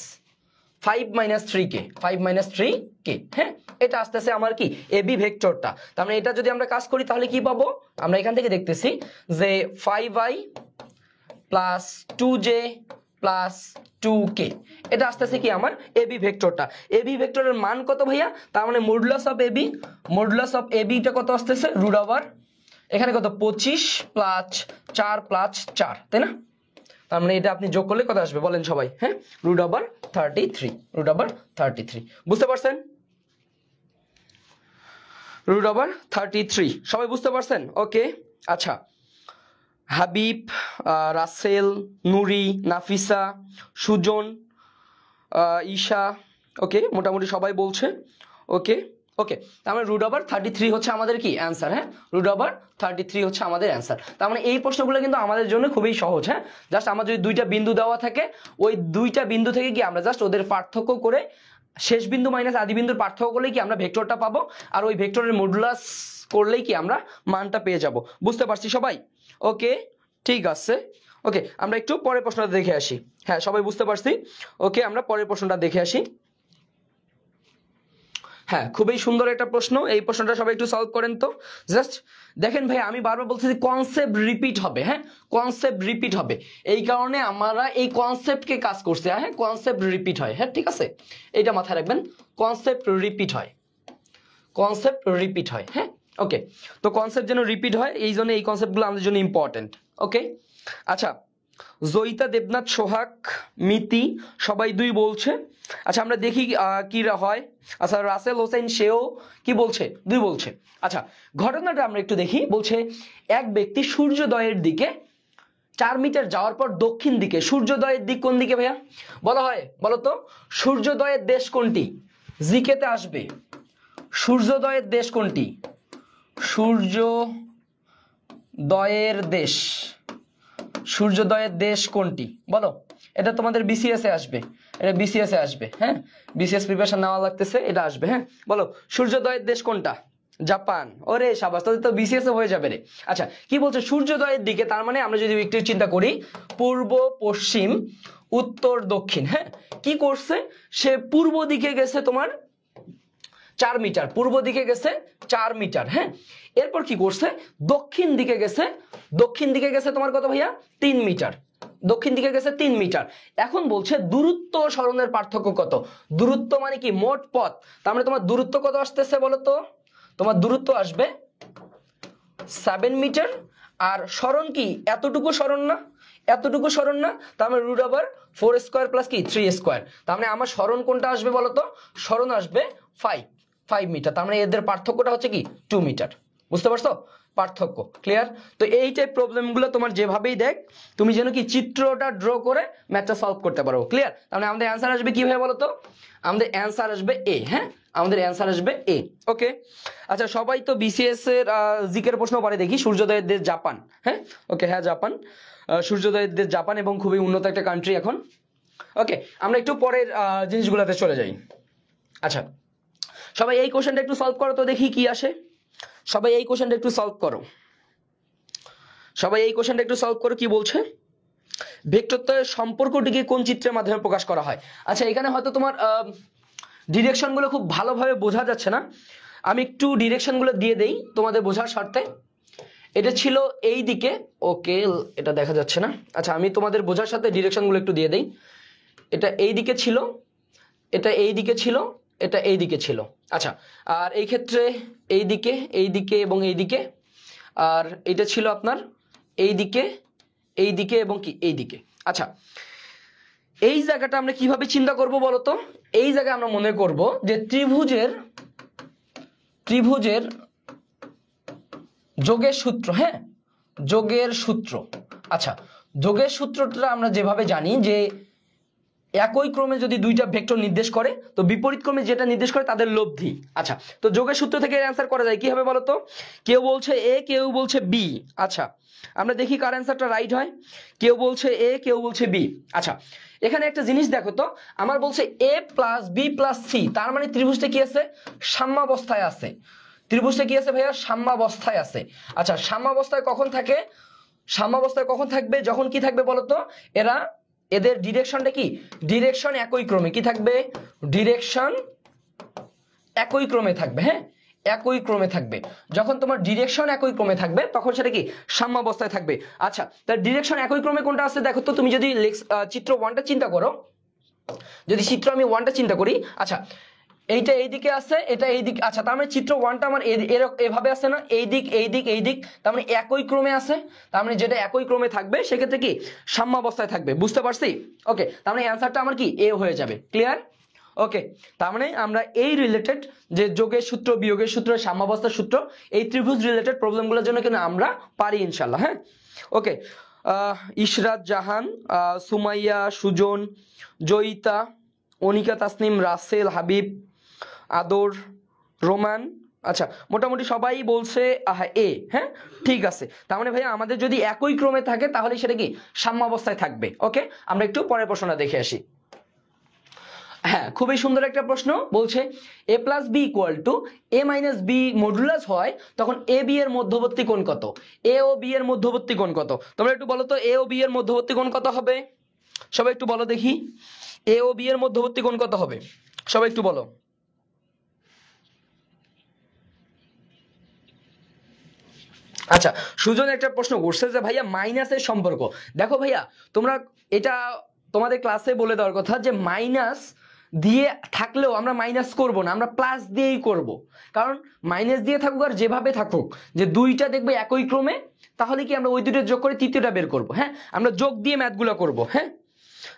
five minus three K five minus three K হ্যাঁ এটা আস্তে আস্তে আমার কি এ বি ভেক্টরটা তার মানে এটা যদি আমরা কাজ করি তাহলে কি পাবো আমরা এখান থেকে দেখতেছি যে five I plus two J plus two K এটা আস্তে আস্তে কি আমার এ বি ভেক্টরটা এ বি ভেক্টরের মান কত ভাইয়া তার মানে modulus of A B modulus of A এবিটা কত আসতেছে রুড ওভার এখানে কত পঁচিশ প্লাস চার প্লাস চার তাই না তার মানে এটা আপনি যোগ করলে কত আসবে বলেন সবাই হ্যাঁ root over thirty three root over thirty three বুঝতে পারছেন রুট ওভার থার্টি থ্রি সবাই বুঝতে পারছেন ওকে আচ্ছা হাবিব রাসেল নুরি নাফিসা সুজন ঈশা ওকে মোটামুটি সবাই বলছে ওকে ওকে তার মানে রুট ওভার থার্টি থ্রি হচ্ছে আমাদের কি অ্যান্সার হ্যাঁ রুট ওভার থার্টি থ্রি হচ্ছে আমাদের অ্যান্সার তার মানে এই প্রশ্নগুলো কিন্তু আমাদের জন্য খুবই সহজ হ্যাঁ জাস্ট আমার যদি দুইটা বিন্দু দেওয়া থাকে ওই দুইটা বিন্দু থেকে কি আমরা জাস্ট ওদের পার্থক্য করে শেষ বিন্দু মাইনাস আদি বিন্দুর পার্থক্য করলেই কি আমরা ভেক্টরটা পাবো আর ওই ভেক্টরের মডুলাস করলেই কি আমরা মানটা পেয়ে যাব বুঝতে পারছি সবাই ওকে ঠিক আছে ওকে আমরা একটু পরের প্রশ্নটা দেখে আসি হ্যাঁ সবাই বুঝতে পারছি ওকে আমরা পরের প্রশ্নটা দেখে আসি হ্যাঁ খুবই সুন্দর একটা প্রশ্ন এই প্রশ্নটা সবাই একটু সলভ করেন তো জাস্ট দেখেন ভাই আমি বারবার বলছি কনসেপ্ট রিপিট হবে হ্যাঁ কনসেপ্ট রিপিট হবে এই কারণে আমরা এই কনসেপ্টকে কাজ করছে হ্যাঁ কনসেপ্ট রিপিট হয় হ্যাঁ ঠিক আছে এটা মাথায় রাখবেন কনসেপ্ট রিপিট হয় কনসেপ্ট রিপিট হয় হ্যাঁ ওকে তো কনসেপ্ট যেন রিপিট হয় এই জন্য এই কনসেপ্টগুলো আমাদের জন্য ইম্পর্টেন্ট ওকে আচ্ছা জয়িতা দেবনাথ সোহাগ মিতি সবাই দুই বলছে আচ্ছা আমরা দেখি কি হয় আচ্ছা রাসেল হোসেন সেও কি বলছে দুই বলছে আচ্ছা ঘটনাটা আমরা একটু দেখি বলছে এক ব্যক্তি সূর্যোদয়ের দিকে চার মিটার যাওয়ার পর দক্ষিণ দিকে সূর্যোদয়ের দিক কোন দিকে ভাইয়া বলা হয় বলতো সূর্যোদয়ের দেশ কোনটি জিকেতে আসবে সূর্যোদয়ের দেশ কোনটি সূর্য দয়ের দেশ সূর্যোদয়ের দেশ কোনটি বলো এটা তোমাদের বিসিএস এ আসবে এটা বিসিএস এ আসবে হ্যাঁ বিসিএস প্রিপারেশন নেওয়া লাগতেছে এটা আসবে হ্যাঁ বলো সূর্যোদয়ের দেশ কোনটা জাপান ওরে সাবাস তাদের তো বিসিএস হয়ে যাবে রে আচ্ছা কি বলছে সূর্যোদয়ের দিকে তার মানে আমরা যদি একটু চিন্তা করি পূর্ব পশ্চিম উত্তর দক্ষিণ হ্যাঁ কি করছে সে পূর্ব দিকে গেছে তোমার চার মিটার পূর্ব দিকে গেছে চার মিটার হ্যাঁ এরপর কি করছে দক্ষিণ দিকে গেছে দক্ষিণ দিকে গেছে তোমার কত ভাইয়া তিন মিটার দক্ষিণ দিকে গেছে তিন মিটার এখন বলছে দূরত্ব সরণের পার্থক্য কত দূরত্ব মানে কি মোট পথ তার মানে তোমার দূরত্ব কত আসতেছে বলো তো তোমার দূরত্ব আসবে সেভেন মিটার আর স্মরণ কি এতটুকু সরণ না এতটুকু সরণ না তার মানে root over four square plus কি থ্রি স্কোয়ার তার মানে আমার সরণ কোনটা আসবে বলতো সরণ আসবে ফাইভ ফাইভ মিটার তার মানে এদের পার্থক্যটা হচ্ছে কি টু মিটার বুঝতে পারছো পার্থক্য ক্লিয়ার তো এই টাইপ প্রবলেমগুলো তোমার যেভাবেই দেখ তুমি যেন কি চিত্রটা ড্র করে ম্যাথটা সলভ করতে পারো ক্লিয়ার তাহলে মানে আমাদের অ্যান্সার আসবে কিভাবে বলো তো আমাদের অ্যান্সার আসবে এ হ্যাঁ আমাদের অ্যান্সার আসবে এ ওকে আচ্ছা সবাই তো বিসিএস এর জিকের প্রশ্ন পারে দেখি সূর্যোদয়ের দেশ জাপান হ্যাঁ ওকে হ্যাঁ জাপান সূর্যোদয়ের দেশ জাপান এবং খুবই উন্নত একটা কান্ট্রি এখন ওকে আমরা একটু পরের জিনিসগুলোতে চলে যাই আচ্ছা সবাই এই কোশ্চেনটা একটু সলভ করো তো দেখি কি আসে সবাই এই কোশ্চেনটা একটু সলভ করো সবাই এই কোশ্চেনটা একটু সলভ করো কি বলছে ভেক্টরত্বয়ের সম্পর্কটিকে কোন চিত্রের মাধ্যমে প্রকাশ করা হয় আচ্ছা এখানে হয়তো তোমার ডিরেকশনগুলো খুব ভালোভাবে বোঝা যাচ্ছে না আমি একটু ডিরেকশনগুলো দিয়ে দেই তোমাদের বোঝার স্বার্থে এটা ছিল এই দিকে ওকে এটা দেখা যাচ্ছে না আচ্ছা আমি তোমাদের বোঝার সাথে ডিরেকশনগুলো একটু দিয়ে দেই এটা এই দিকে ছিল এটা এই দিকে ছিল এটা এই দিকে ছিল আচ্ছা আর এই ক্ষেত্রে এই দিকে এই দিকে এবং এই দিকে আর এটা ছিল আপনার এই দিকে এই দিকে এবং কি এই দিকে আচ্ছা এই জায়গাটা আমরা কিভাবে চিন্তা করব বলতো এই জায়গায় আমরা মনে করব যে ত্রিভুজের ত্রিভুজের যোগের সূত্র হ্যাঁ যোগের সূত্র আচ্ছা যোগের সূত্রটা আমরা যেভাবে জানি যে একই ক্রমে যদি দুইটা ভেক্টর নির্দেশ করে তো বিপরীত ক্রমে যেটা নির্দেশ করে তাদের লব্ধি আচ্ছা তো যোগের সূত্র থেকে অ্যান্সার করা যায় কি হবে বলতো কেউ বলছে এ কেউ বলছে বি আচ্ছা আমরা দেখি কার অ্যান্সারটা রাইট হয় কেউ বলছে এ কেউ বলছে বি আচ্ছা এখানে একটা জিনিস দেখো তো আমার বলছে A plus B plus C তার মানে ত্রিভুজটা কি আছে সাম্যাবস্থায় আছে ত্রিভুজটা কি আছে ভাইয়া সাম্যাবস্থায় আছে আচ্ছা সাম্যাবস্থায় কখন থাকে সাম্যাবস্থায় কখন থাকবে যখন কি থাকবে বলতো এরা এদের ডিরেকশনটা কি ডিরেকশন একই ক্রমে কি থাকবে ডিরেকশন একই ক্রমে থাকবে হ্যাঁ একই ক্রমে থাকবে যখন তোমার ডিরেকশন একই ক্রমে থাকবে তখন সেটা কি সাম্যাবস্থায় থাকবে আচ্ছা তার ডিরেকশন একই ক্রমে কোনটা আছে দেখো তো তুমি যদি চিত্র ওয়ানটা চিন্তা করো যদি চিত্র আমি ওয়ানটা চিন্তা করি আচ্ছা এইটা এইদিকে আছে এটা এই আচ্ছা তার মানে চিত্র ওয়ানটা আমার এভাবে আছে না এই দিক এই দিক এই দিক তার মানে একই ক্রমে আছে তার মানে যেটা একই ক্রমে থাকবে সেক্ষেত্রে কি সাম্যাবস্থায় থাকবে বুঝতে পারছি ওকে তার মানে অ্যান্সারটা আমার কি এ হয়ে যাবে ক্লিয়ার ওকে তার মানে আমরা এই রিলেটেড যে যোগের সূত্র বিয়োগের সূত্র সাম্যাবস্থার সূত্র এই ত্রিভুজ রিলেটেড প্রবলেমগুলোর জন্য কিন্তু আমরা পারি ইনশাল্লাহ হ্যাঁ ওকে ইশরাত জাহান সুমাইয়া সুজন জয়িতা অনিকা তাসনিম রাসেল হাবিব আদর রোমান আচ্ছা মোটামুটি সবাই বলছে আহা এ হ্যাঁ ঠিক আছে তার মানে ভাইয়া আমাদের যদি একই ক্রমে থাকে তাহলে সেটা কি সাম্যাবস্থায় থাকবে ওকে আমরা একটু পরের প্রশ্নটা দেখে আসি হ্যাঁ খুবই সুন্দর একটা প্রশ্ন বলছে A plus B equal to A minus B modulus হয় তখন এ বি এর মধ্যবর্তী কোণ কত এ ও বি এর মধ্যবর্তী কোণ কত তোমরা একটু বলো তো এ ও বি এর মধ্যবর্তী কোণ কত হবে সবাই একটু বলো দেখি এ ও বি এর মধ্যবর্তী কোণ কত হবে সবাই একটু বলো আচ্ছা সুজন একটা প্রশ্ন করছে যে ভাইয়া মাইনাসের সম্পর্ক দেখো ভাইয়া তোমরা এটা তোমাদের ক্লাসে বলে দেওয়ার কথা যে মাইনাস দিয়ে থাকলেও আমরা মাইনাস করব না আমরা প্লাস দিয়েই করব। কারণ মাইনাস দিয়ে থাকুক আর যেভাবে থাকুক যে দুইটা দেখবে একই ক্রমে তাহলে কি আমরা ওই দুটো যোগ করে তৃতীয়টা বের করব হ্যাঁ আমরা যোগ দিয়ে ম্যাথগুলো করব হ্যাঁ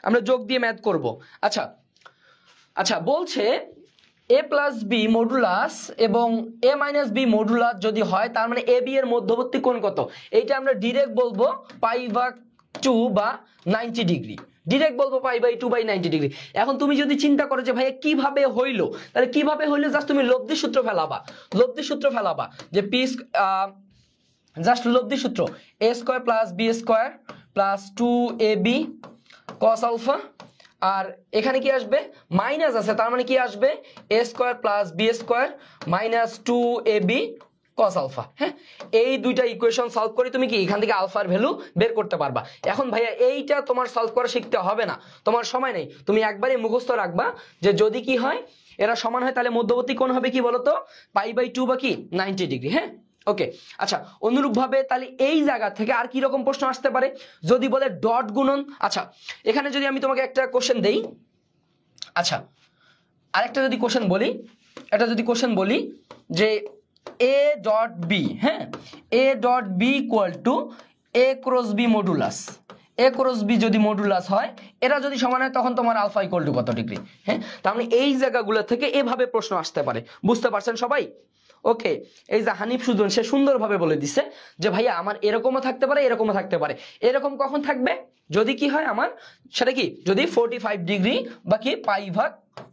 আমরা যোগ দিয়ে ম্যাথ করব আচ্ছা আচ্ছা বলছে এ প্লাস বি মডুলাস এবং এ মাইনাস বি মডুলাস যদি হয় তার মানে এ বি এর মধ্যবর্তী কোণ কত এইটা আমরা ডিরেক্ট বলবো পাই বা টু বা নাইনটি ডিগ্রি ডিরেক্ট বলবো pi by two by ninety degree এখন তুমি যদি চিন্তা করো যে ভাইয়া কিভাবে হইলো তাহলে কিভাবে হইলো জাস্ট তুমি লব্ধি সূত্র ফেলাবা লব্ধি সূত্র ফেলাবা যে পি জাস্ট লব্ধি সূত্র A square plus B square plus two A B cos alpha আর এখানে কি আসবে মাইনাস আছে তার মানে কি আসবে A square plus B square minus two A B cos alpha হ্যাঁ এই দুইটা ইকুয়েশন সলভ করে তুমি কি এখান থেকে আলফার ভ্যালু বের করতে পারবা এখন ভাইয়া এইটা তোমার সলভ করা শিখতে হবে না তোমার সময় নেই তুমি একবারে মুখস্থ রাখবা যে যদি কি হয় এরা সমান হয় তাহলে মধ্যবর্তী কোণ হবে কি বলতো পাই বাই টু বা কি নাইনটি ডিগ্রি হ্যাঁ ওকে আচ্ছা অনুরূপভাবে তাহলে এই জায়গা থেকে আর কি রকম প্রশ্ন আসতে পারে যদি বলে ডট গুণন আচ্ছা এখানে যদি আমি তোমাকে একটা কোশ্চেন দেই আচ্ছা আরেকটা যদি কোশ্চেন বলি এটা যদি কোশ্চেন বলি যে এ ডট বি হ্যাঁ A dot B equal to A cross B modulus A cross B যদি মডুলাস হয় এরা যদি সমান হয় তখন তোমার আলফা ইকুয়াল টু কত ডিগ্রি হ্যাঁ তাহলে এই জায়গাগুলো থেকে এভাবে প্রশ্ন আসতে পারে বুঝতে পারছেন সবাই ওকে এই যে হানিফ সুদন সে সুন্দরভাবে বলে দিছে যে ভাইয়া আমার এরকমও থাকতে পারে এরকমও থাকতে পারে এরকম কখন থাকবে যদি কি হয় আমার সেটা কি যদি ফোরটি ফাইভ ডিগ্রি বা কি পাই ভাগ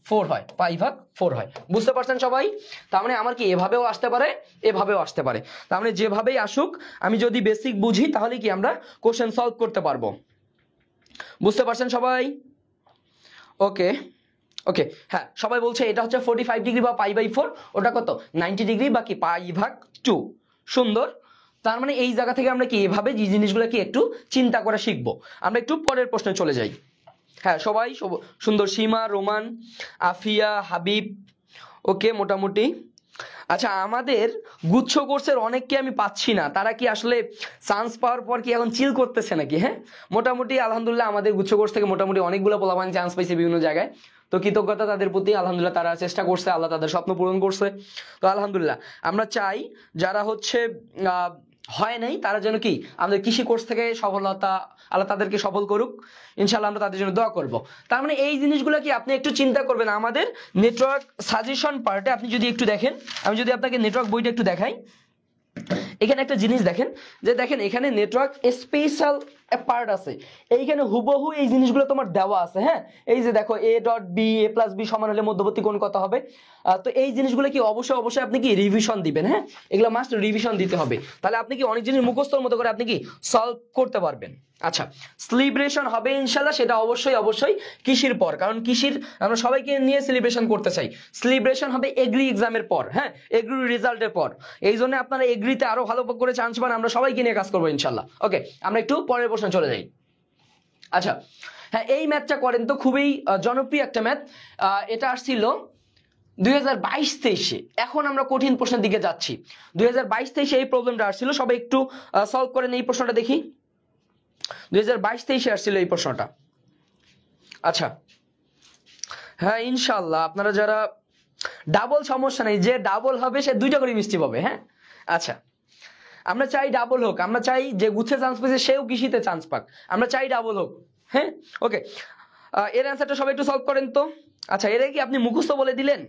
ফোর হয় পাই ভাগ ফোর হয় বুঝতে পারছেন সবাই তার মানে আমার কি এভাবেও আসতে পারে এভাবেও আসতে পারে তার মানে যেভাবেই আসুক আমি যদি বেসিক বুঝি তাহলে কি আমরা কোশ্চেন সলভ করতে পারবো বুঝতে পারছেন সবাই ওকে ওকে হ্যাঁ সবাই বলছে এটা হচ্ছে ফোর্টি ফাইভ ডিগ্রি বা পাই বাই ফোর ওটা কত নাইনটি ডিগ্রি বা কি পাই ভাগ টু সুন্দর তার মানে এই জায়গা থেকে আমরা কি এভাবে যে জিনিসগুলো কি একটু চিন্তা করে শিখবো আমরা একটু পরের প্রশ্নে চলে যাই হ্যাঁ সবাই সুন্দর সীমা রোমান আফিয়া হাবিব ওকে মোটামুটি আচ্ছা আমাদের গুচ্ছ কোর্সের অনেককে আমি পাচ্ছি না তারা কি আসলে চান্স পাওয়ার পর কি এখন চিল করতেছে নাকি হ্যাঁ মোটামুটি আলহামদুলিল্লাহ আমাদের গুচ্ছ কোর্স থেকে মোটামুটি অনেকগুলো পোলাপান চান্স পাইছে বিভিন্ন জায়গায় তো কৃতজ্ঞতা তাদের প্রতি আলহামদুলিল্লাহ তারা চেষ্টা করছে আল্লাহ তাদের স্বপ্ন পূরণ করছে তো আলহামদুলিল্লাহ আমরা চাই যারা হচ্ছে হয় নাই তারা যেন কি আমাদের কৃষি কোর্স থেকে সফলতা আল্লাহ তাদেরকে সফল করুক ইনশাল্লাহ আমরা তাদের জন্য দোয়া করব তার মানে এই জিনিসগুলো কি আপনি একটু চিন্তা করবেন আমাদের নেটওয়ার্ক সাজেশন পার্টে আপনি যদি একটু দেখেন আমি যদি আপনাকে নেটওয়ার্ক বইটা একটু দেখাই এখানে একটা জিনিস দেখেন যে দেখেন এখানে নেটওয়ার্ক স্পেশাল পার্ট আছে এইখানে হুবহু এই জিনিসগুলো তোমার দেওয়া আছে হ্যাঁ এই যে দেখো A dot B A plus B সমান হলে মধ্যবর্তী কোন কথা হবে তো এই জিনিসগুলো কি অবশ্যই অবশ্যই আপনি কি রিভিশন দিবেন হ্যাঁ এগুলো মাস্ট রিভিশন দিতে হবে তাহলে আপনি কি অনেক জিনিস মুখস্থর মতো করে আপনি কি সলভ করতে পারবেন আচ্ছা সেলিব্রেশন হবে ইনশাল্লাহ সেটা অবশ্যই অবশ্যই কৃষির পর কারণ কৃষির আমরা সবাইকে নিয়ে সেলিব্রেশন করতে চাই সেলিব্রেশন হবে এগ্রি এক্সামের পর হ্যাঁ এগ্রি রেজাল্টের পর এই জন্য আপনারা এগ্রিতে আরো ভালো করে চান্স পান আমরা সবাইকে নিয়ে কাজ করবো ইনশাল্লাহ ওকে আমরা একটু পরের প্রশ্ন চলে যাই আচ্ছা হ্যাঁ এই ম্যাথটা করেন তো খুবই জনপ্রিয় একটা ম্যাথ এটা আসছিল দুই হাজার বাইশ তেইশে এখন আমরা কঠিন প্রশ্নের দিকে যাচ্ছি দুই হাজার বাইশ এই প্রবলেমটা আসছিল সবাই একটু সলভ করেন এই প্রশ্নটা দেখি দুই হাজার বাইশ তেইশে আসছিল এই প্রশ্নটা আচ্ছা হ্যাঁ ইনশাল্লাহ আপনারা যারা ডাবল সমস্যা নেই যে ডাবল হবে সে দুইটা করে মিষ্টি পাবে হ্যাঁ আচ্ছা আমরা চাই ডাবল হোক আমরা চাই যে গুছে চান্স পেয়েছে সেও কৃষিতে চান্স পাক আমরা চাই ডাবল হোক হ্যাঁ ওকে এর অ্যান্সারটা সবাই একটু সলভ করেন তো আচ্ছা এর কি আপনি মুখস্থ বলে দিলেন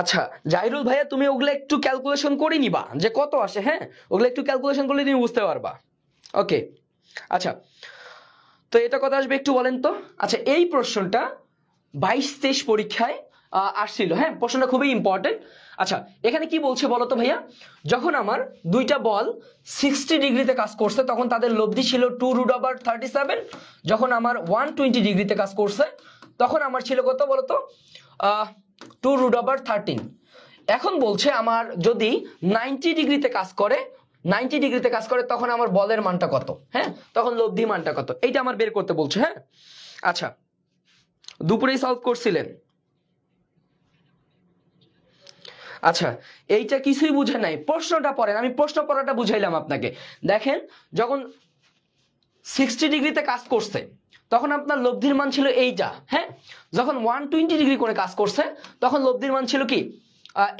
আচ্ছা জাহিরুল ভাইয়া তুমি ওগুলো একটু ক্যালকুলেশন করে নিবা যে কত আসে হ্যাঁ ওগুলো একটু ক্যালকুলেশন করলে তুমি বুঝতে পারবা ওকে আচ্ছা তো এটা কথা আসবে একটু বলেন তো আচ্ছা এই প্রশ্নটা বাইশ তেইশ পরীক্ষায় আসছিল হ্যাঁ প্রশ্নটা খুবই ইম্পর্টেন্ট আচ্ছা এখানে কি বলছে বলো তো ভাইয়া যখন আমার দুইটা বল সিক্সটি ডিগ্রিতে কাজ করছে তখন তাদের লব্ধি ছিল two root over thirty seven যখন আমার ওয়ান টোয়েন্টি ডিগ্রিতে কাজ করছে তখন আমার ছিল কত বলতো টু রুট ওভার থার্টিন এখন বলছে আমার যদি নাইনটি ডিগ্রিতে কাজ করে নাইনটি ডিগ্রিতে কাজ করে তখন আমার বলের মানটা কত হ্যাঁ তখন লব্ধি মানটা কত এইটা আমার বের করতে বলছে হ্যাঁ আচ্ছা দুপুরেই সলভ করছিলেন আচ্ছা এইটা কিছুই বুঝে নাই প্রশ্নটা পড়েন আমি প্রশ্ন পড়াটা বুঝাইলাম আপনাকে দেখেন যখন সিক্সটি ডিগ্রিতে কাজ করছে তখন আপনার লব্ধির মান ছিল এইটা হ্যাঁ যখন ওয়ান টোয়েন্টি ডিগ্রি করে কাজ করছে তখন লব্ধির মান ছিল কি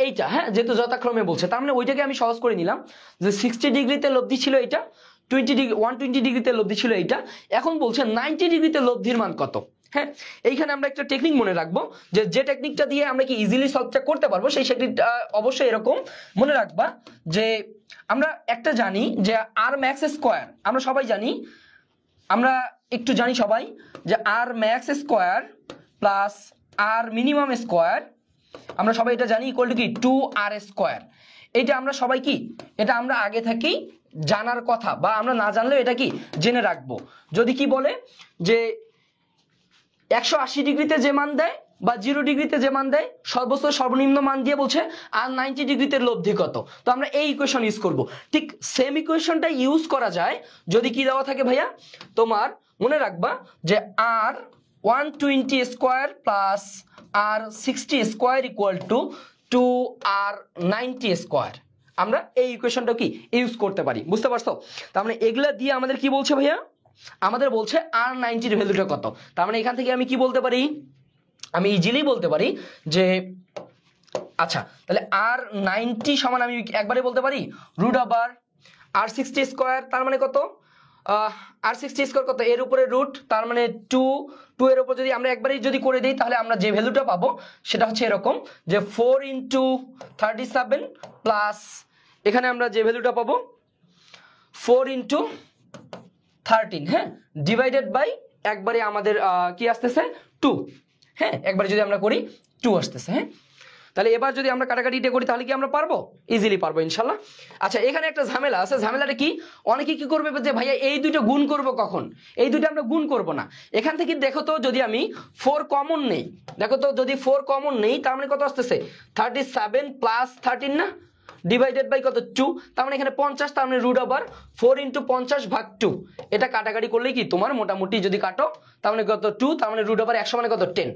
এইটা হ্যাঁ যেহেতু যথাক্রমে বলছে তার মানে ওইটাকে আমি সহজ করে নিলাম যে সিক্সটি ডিগ্রিতে লব্ধি ছিল এইটা টোয়েন্টি ডিগ্রি ওয়ান টোয়েন্টি ডিগ্রিতে লব্ধি ছিল এইটা এখন বলছে নাইনটি ডিগ্রিতে লব্ধির মান কত হ্যাঁ এইখানে আমরা একটা টেকনিক মনে রাখবো যে যে টেকনিকটা দিয়ে আমরা কি ইজিলি সলভটা করতে পারবো সেই টেকনিকটা অবশ্যই এরকম মনে রাখবা যে আমরা একটা জানি যে আর ম্যাক্স স্কোয়ার আমরা সবাই জানি আমরা একটু জানি সবাই যে R max square plus R minimum square আমরা সবাই এটা জানি ইকুয়াল টু কি টু আর স্কোয়ার এটা আমরা সবাই কি এটা আমরা আগে থাকি জানার কথা বা আমরা না জানলেও এটা কি জেনে রাখবো যদি কি বলে যে একশো আশি ডিগ্রিতে যে মান দেয় বা জিরো ডিগ্রিতে যে মান দেয় সর্বোচ্চ সর্বনিম্ন মান দিয়ে বলছে আর নাইনটি ডিগ্রিতে লব্ধি কত তো আমরা এই ইকুয়েশন ইউজ করব ঠিক সেম ইকুয়েশনটা ইউজ করা যায় যদি কি দেওয়া থাকে ভাইয়া তোমার মনে রাখবা যে R one twenty square plus R sixty square equal to two R ninety square আমরা এই ইকুয়েশনটা কি ইউজ করতে পারি বুঝতে পারছো তার মানে এগুলা দিয়ে আমাদের কি বলছে ভাইয়া আমাদের বলছে আর নাইনটির ভ্যালুটা কত তার মানে এখান থেকে আমি কি বলতে পারি আমি ইজিলি বলতে পারি যে আচ্ছা তাহলে আর নাইনটি সমান আমি একবারে বলতে পারি রুট আবার আর সিক্সটি স্কোয়ার তার মানে কত আর সিক্সটি স্কোয়ার কত এর উপরে রুট তার মানে টু টু এর উপর যদি আমরা একবারেই যদি করে দিই তাহলে আমরা যে ভ্যালুটা পাবো সেটা হচ্ছে এরকম যে four into thirty seven plus এখানে আমরা যে ভ্যালুটা পাবো ফোর ইন্টু থার্টিন হ্যাঁ ডিভাইডেড বাই একবারে আমাদের কি আসতেছে টু হ্যাঁ একবারে যদি আমরা করি টু আসতেছে হ্যাঁ তাহলে এবার যদি আমরা কাটাকাটিটা করি তাহলে কি আমরা পারবো ইজিলি পারবো ইনশাল্লাহ আচ্ছা এখানে একটা ঝামেলা আছে ঝামেলাটা কি অনেকে কি করবে যে ভাইয়া এই দুইটা গুণ করব কখন এই দুইটা আমরা গুণ করব না এখান থেকে দেখো তো যদি আমি ফোর কমন নেই দেখো তো যদি ফোর কমন নেই তার মানে কত আসতেছে থার্টি সেভেন প্লাস থার্টিন না ডিভাইডেড বাই কত টু তার মানে এখানে পঞ্চাশ তার মানে রুট ওভার ফোর ইন্টু পঞ্চাশ ভাগ টু এটা কাটাকাটি করলেই কি তোমার মোটামুটি যদি কাটো তার মানে কত টু তার মানে রুট ওভার একশো মানে কত টেন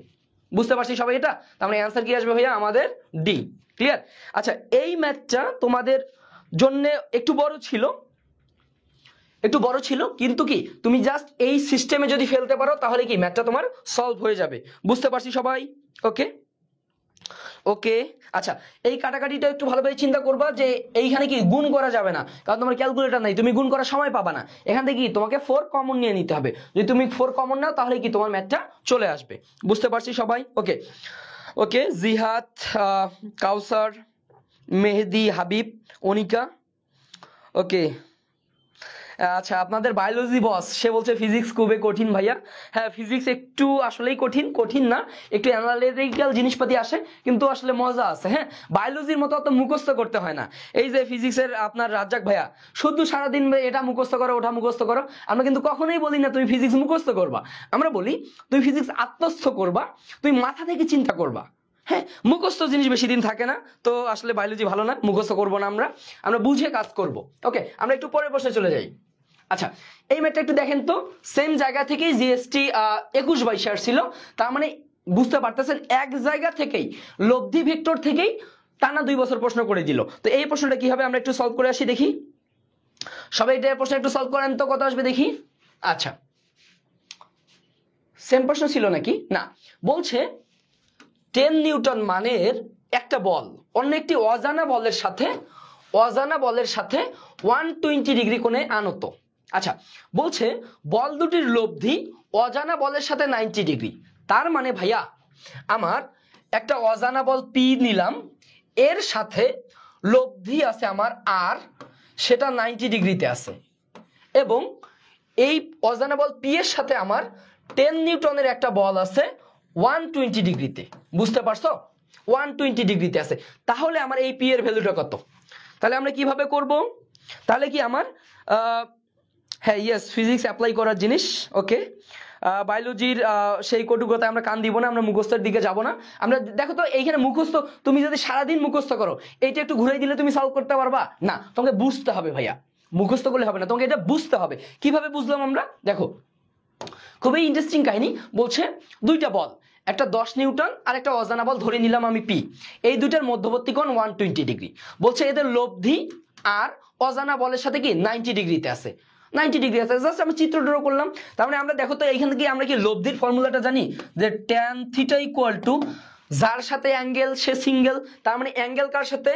বুঝতে পারছি সবাই এটা তার মানে অ্যান্সার কি আসবে ভাইয়া আমাদের ডি ক্লিয়ার আচ্ছা এই ম্যাথটা তোমাদের জন্য একটু বড় ছিল একটু বড় ছিল কিন্তু কি তুমি জাস্ট এই সিস্টেমে যদি ফেলতে পারো তাহলে কি ম্যাথটা তোমার সলভ হয়ে যাবে বুঝতে পারছি সবাই ওকে ওকে আচ্ছা এই কাটাকাটিটা একটু ভালোভাবে চিন্তা করবা যে এইখানে কি গুণ করা যাবে না কারণ তোমার ক্যালকুলেটার নাই তুমি গুণ করার সময় পাবা না এখান থেকে কি তোমাকে ফোর কমন নিয়ে নিতে হবে যদি তুমি ফোর কমন নাও তাহলে কি তোমার ম্যাথটা চলে আসবে বুঝতে পারছি সবাই ওকে ওকে জিহাদ কাউসার মেহেদি হাবিব অনিকা ওকে আচ্ছা আপনাদের বায়োলজি বস সে বলছে ফিজিক্স খুবই কঠিন ভাইয়া হ্যাঁ ফিজিক্স একটু আসলেই কঠিন কঠিন না একটু অ্যানালিটিক্যাল জিনিসপাতি আসে কিন্তু আসলে মজা আছে হ্যাঁ বায়োলজির মতো অত মুখস্থ করতে হয় না এই যে ফিজিক্সের আপনার রাজ্জাক ভাইয়া শুধু সারাদিন এটা মুখস্থ করো ওটা মুখস্থ করো আমরা কিন্তু কখনোই বলি না তুমি ফিজিক্স মুখস্থ করবা আমরা বলি তুমি ফিজিক্স আত্মস্থ করবা তুমি মাথা থেকে চিন্তা করবা হ্যাঁ মুখস্থ জিনিস বেশি দিন থাকে না তো আসলে বায়োলজি ভালো না মুখস্থ করবো না আমরা আমরা বুঝে কাজ করব ওকে আমরা একটু পরে বসে চলে যাই আচ্ছা এই ম্যাটটা একটু দেখেন তো সেম জায়গা থেকেই জিএসটি একুশ বাইশে আসছিল তার মানে বুঝতে পারতেছেন এক জায়গা থেকেই লব্ধি ভেক্টর থেকেই টানা দুই বছর প্রশ্ন করে দিল তো এই প্রশ্নটা কি হবে আমরা একটু সলভ করে আসি দেখি সবাই এটা প্রশ্ন একটু সলভ করেন তো কত আসবে দেখি আচ্ছা সেম প্রশ্ন ছিল নাকি না বলছে টেন নিউটন মানের একটা বল অন্য একটি অজানা বলের সাথে অজানা বলের সাথে ওয়ান টোয়েন্টি ডিগ্রি কোণে আনত আচ্ছা বলছে বল দুটির লব্ধি অজানা বলের সাথে নাইনটি ডিগ্রি তার মানে ভাইয়া আমার একটা অজানা বল পি নিলাম এর সাথে লব্ধি আছে আমার আর সেটা নাইনটি ডিগ্রিতে আছে এবং এই অজানা বল পি এর সাথে আমার টেন নিউটনের একটা বল আছে ওয়ান টোয়েন্টি ডিগ্রিতে বুঝতে পারছো ওয়ান টোয়েন্টি ডিগ্রিতে আছে তাহলে আমার এই পি এর ভ্যালুটা কত তাহলে আমরা কিভাবে করব তাহলে কি আমার হ্যাঁ ইয়েস ফিজিক্স অ্যাপ্লাই করার জিনিস ওকে বায়োলজির সেই কটুকতায় আমরা কান দিব না আমরা মুখস্থের দিকে যাব না আমরা দেখো তো এইখানে মুখস্থ তুমি যদি সারাদিন মুখস্থ করো এইটা একটু ঘুরে দিলে তুমি সলভ করতে পারবা না তোমাকে বুঝতে হবে ভাইয়া মুখস্থ করলে হবে না তোমাকে এটা বুঝতে হবে কিভাবে বুঝলাম আমরা দেখো খুবই ইন্টারেস্টিং কাহিনী বলছে দুইটা বল একটা দশ নিউটন আর একটা অজানা বল ধরে নিলাম আমি পি এই দুইটার মধ্যবর্তী কোণ ওয়ান টোয়েন্টি ডিগ্রি বলছে এদের লব্ধি আর অজানা বলের সাথে কি নাইনটি ডিগ্রিতে আছে নাইনটি ডিগ্রি আছে জাস্ট আমি চিত্র ড্র করলাম তার মানে আমরা দেখো তো এইখান থেকে আমরা কি লব্ধির ফর্মুলাটা জানি যে ট্যান থিটা ইকুয়াল টু যার সাথে অ্যাঙ্গেল সে সিঙ্গেল তার মানে অ্যাঙ্গেল কার সাথে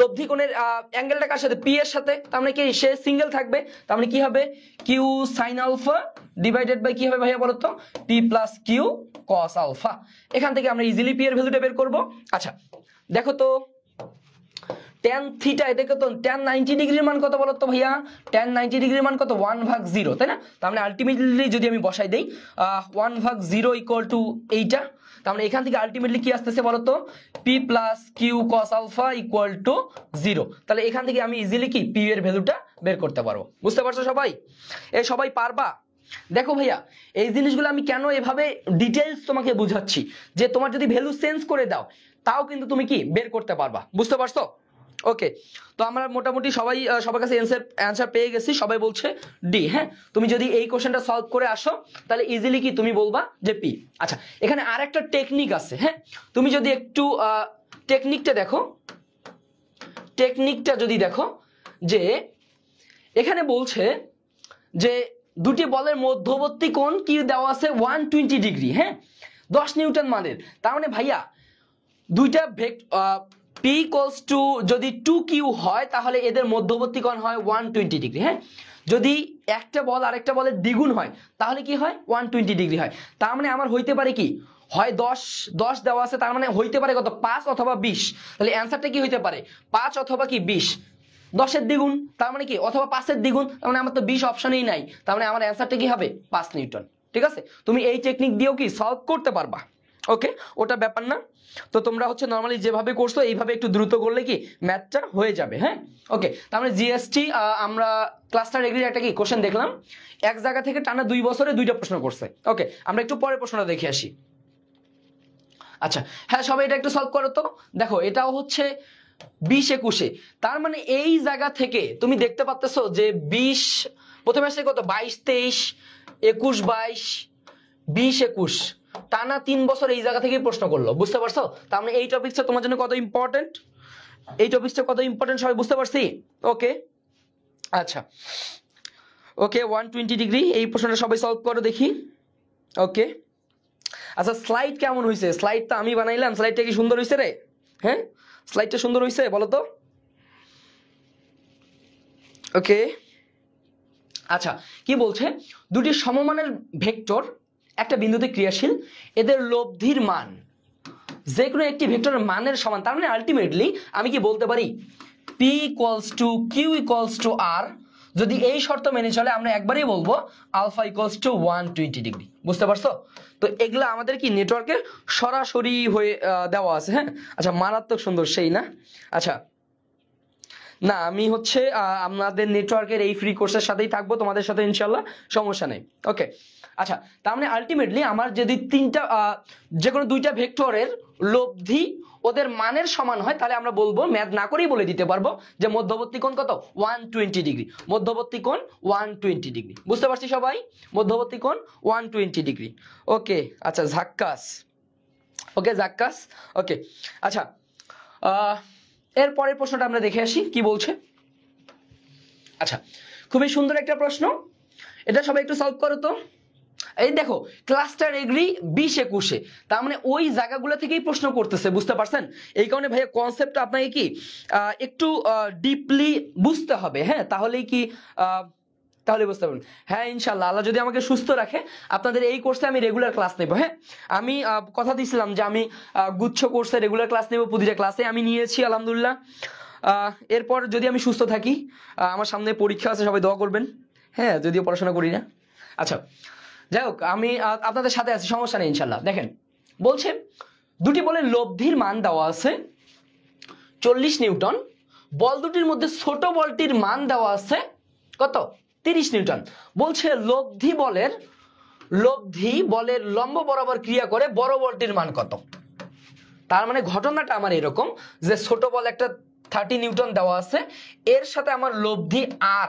লব্ধি কোণের অ্যাঙ্গেলটা কার সাথে পি এর সাথে তার মানে কি সে সিঙ্গেল থাকবে তার মানে কি হবে Q sine alpha divided by কি হবে ভাইয়া বলতো তো P plus Q cos alpha এখান থেকে আমরা ইজিলি পি এর ভ্যালুটা বের করব আচ্ছা দেখো তো টেন থিটা এটাকে তো টেন নাইনটি ডিগ্রির মান কত বলো তো ভাইয়া ট্যান নাইনটি ডিগ্রির মান কত ওয়ান ভাগ জিরো তাই না তার মানে আলটিমেটলি যদি আমি বসাই দিই ওয়ান ভাগ জিরো ইকুয়াল টু এইটা তার মানে এখান থেকে আলটিমেটলি কি আসতেছে বলো তো P plus Q cos alpha equal to zero তাহলে এখান থেকে আমি ইজিলি কি পি এর ভ্যালুটা বের করতে পারবো বুঝতে পারছো সবাই এ সবাই পারবা দেখো ভাইয়া এই জিনিসগুলো আমি কেন এভাবে ডিটেলস তোমাকে বুঝাচ্ছি যে তোমার যদি ভ্যালু চেঞ্জ করে দাও তাও কিন্তু তুমি কি বের করতে পারবা বুঝতে পারছো ওকে তো আমরা মোটামুটি সবাই সবার কাছে অ্যান্সার পেয়ে গেছি সবাই বলছে ডি হ্যাঁ তুমি যদি এই কোশ্চেনটা সলভ করে আসো তাহলে ইজিলি কি তুমি বলবা যে পি আচ্ছা এখানে আর একটা টেকনিক আছে হ্যাঁ তুমি যদি একটু টেকনিকটা দেখো টেকনিকটা যদি দেখো যে এখানে বলছে যে দুটি বলের মধ্যবর্তী কোণ কি দেওয়া আছে ওয়ান ডিগ্রি হ্যাঁ দশ নিউটন মানের তার মানে ভাইয়া দুইটা ভেক P equals টু যদি টু কিউ হয় তাহলে এদের মধ্যবর্তী কোণ হয় ওয়ান টোয়েন্টি ডিগ্রি হ্যাঁ যদি একটা বল আরেকটা বলের দ্বিগুণ হয় তাহলে কি হয় ওয়ান টোয়েন্টি ডিগ্রি হয় তার মানে আমার হইতে পারে কি হয় দশ দশ দেওয়া আছে তার মানে হইতে পারে কত পাঁচ অথবা 20 তাহলে आंसरটা কি হইতে পারে পাঁচ অথবা কি 10 দশের দ্বিগুণ তার মানে কি অথবা পাঁচের দ্বিগুণ তার মানে আমার তো 20 অপশনই নাই তার মানে আমার অ্যান্সারটা কি হবে পাঁচ নিউটন ঠিক আছে তুমি এই টেকনিক দিয়েও কি সলভ করতে পারবা ওকে ওটা ব্যাপার না তো তোমরা হচ্ছে নর্মালি যেভাবে করছো এইভাবে একটু দ্রুত করলে কি ম্যাথটা হয়ে যাবে হ্যাঁ ওকে তাহলে জিএসটি আমরা ক্লাস্টার এগ্রির একটা কি কোশ্চেন দেখলাম এক জায়গা থেকে টানা দুই বছরে দুইটা প্রশ্ন করছে ওকে আমরা একটু পরের প্রশ্নটা দেখে আসি আচ্ছা হ্যাঁ সবাই এটা একটু সলভ করো তো দেখো এটাও হচ্ছে বিশ একুশে তার মানে এই জায়গা থেকে তুমি দেখতে পাচ্তেছ যে বিশ প্রথমে আসে কত বাইশ তেইশ একুশ বাইশ বিশ একুশ টানা তিন বছর এই জায়গা থেকেই প্রশ্ন করলো বুঝতে পারছো তার মানে এই টপিকটা তোমার জন্য কত ইম্পর্টেন্ট এই টপিকটা কত ইম্পর্টেন্ট সবাই বুঝতে পারছি ওকে আচ্ছা ওকে ওয়ান টোয়েন্টি ডিগ্রি এই প্রশ্নটা সবাই সলভ করো দেখি ওকে আচ্ছা স্লাইড কেমন হয়েছে স্লাইড তো আমি বানাইলাম স্লাইডটা কি সুন্দর হয়েছে রে হ্যাঁ স্লাইডটা সুন্দর হয়েছে বলো তো ওকে আচ্ছা কি বলছে দুটি সমমানের ভেক্টর একটা বিন্দুতে ক্রিয়াশীল এদের লব্ধির মান যে কোনো একটি ভেক্টরের মানের সমান তার মানে আলটিমেটলি আমি কি বলতে পারি P equals to Q equals to আর যদি এই শর্ত মেনে চলে আমরা একবারই বলবো alpha equals to one twenty degree বুঝতে পারছো তো এগুলো আমাদের কি নেটওয়ার্কের সরাসরি হয়ে দেওয়া আছে হ্যাঁ আচ্ছা মারাত্মক সুন্দর সেই না আচ্ছা না আমি হচ্ছে আপনাদের নেটওয়ার্কের এই ফ্রি কোর্সের সাথেই থাকবো তোমাদের সাথে ইনশাল্লাহ সমস্যা নেই ওকে আচ্ছা তার মানে আলটিমেটলি আমার যদি তিনটা যে কোনো দুইটা ভেক্টরের লব্ধি ওদের মানের সমান হয় তাহলে আমরা বলবো ম্যাথ না করেই বলে দিতে পারবো যে মধ্যবর্তী কোণ কত ওয়ান টোয়েন্টি ডিগ্রি মধ্যবর্তী কোণ ওয়ান টোয়েন্টি ডিগ্রি বুঝতে পারছি সবাই মধ্যবর্তী কোণ ওয়ান টোয়েন্টি ডিগ্রি ওকে আচ্ছা ঝাক্কাস ওকে ঝাক্কাস ওকে আচ্ছা এর পরের প্রশ্নটা আমরা দেখে আসি কি বলছে আচ্ছা খুবই সুন্দর একটা প্রশ্ন এটা সবাই একটু সলভ করো তো এই দেখো ক্লাস্টার এগ্রি বিশ একুশে তার মানে ওই জায়গাগুলো থেকেই প্রশ্ন করতেছে বুঝতে পারছেন এই কারণে ভাইয়া কনসেপ্ট আপনাকে কি একটু ডিপলি বুঝতে হবে হ্যাঁ তাহলেই কি তাহলে বুঝতে পারবেন হ্যাঁ ইনশাল্লাহ আল্লাহ যদি আমাকে সুস্থ রাখে আপনাদের এই কোর্সে আমি রেগুলার ক্লাস নেব হ্যাঁ আমি কথা দিয়েছিলাম যে আমি গুচ্ছ কোর্সে রেগুলার ক্লাস নেব প্রতিটা ক্লাসে আমি নিয়েছি আলহামদুলিল্লাহ এরপর যদি আমি সুস্থ থাকি আমার সামনে পরীক্ষা আছে সবাই দোয়া করবেন হ্যাঁ যদিও পড়াশোনা করি না আচ্ছা যাই হোক আমি আপনাদের সাথে আছি সমস্যা নেই ইনশাল্লাহ দেখেন বলছে দুটি বলে লব্ধির মান দেওয়া আছে চল্লিশ নিউটন বল দুটির মধ্যে ছোট বলটির মান দেওয়া আছে কত তিরিশ নিউটন বলছে লব্ধি বলের লব্ধি বলের লম্ব বরাবর ক্রিয়া করে বড় বলটির মান কত তার মানে ঘটনাটা আমার এরকম যে ছোট বল একটা থার্টি নিউটন দেওয়া আছে এর সাথে আমার লব্ধি আর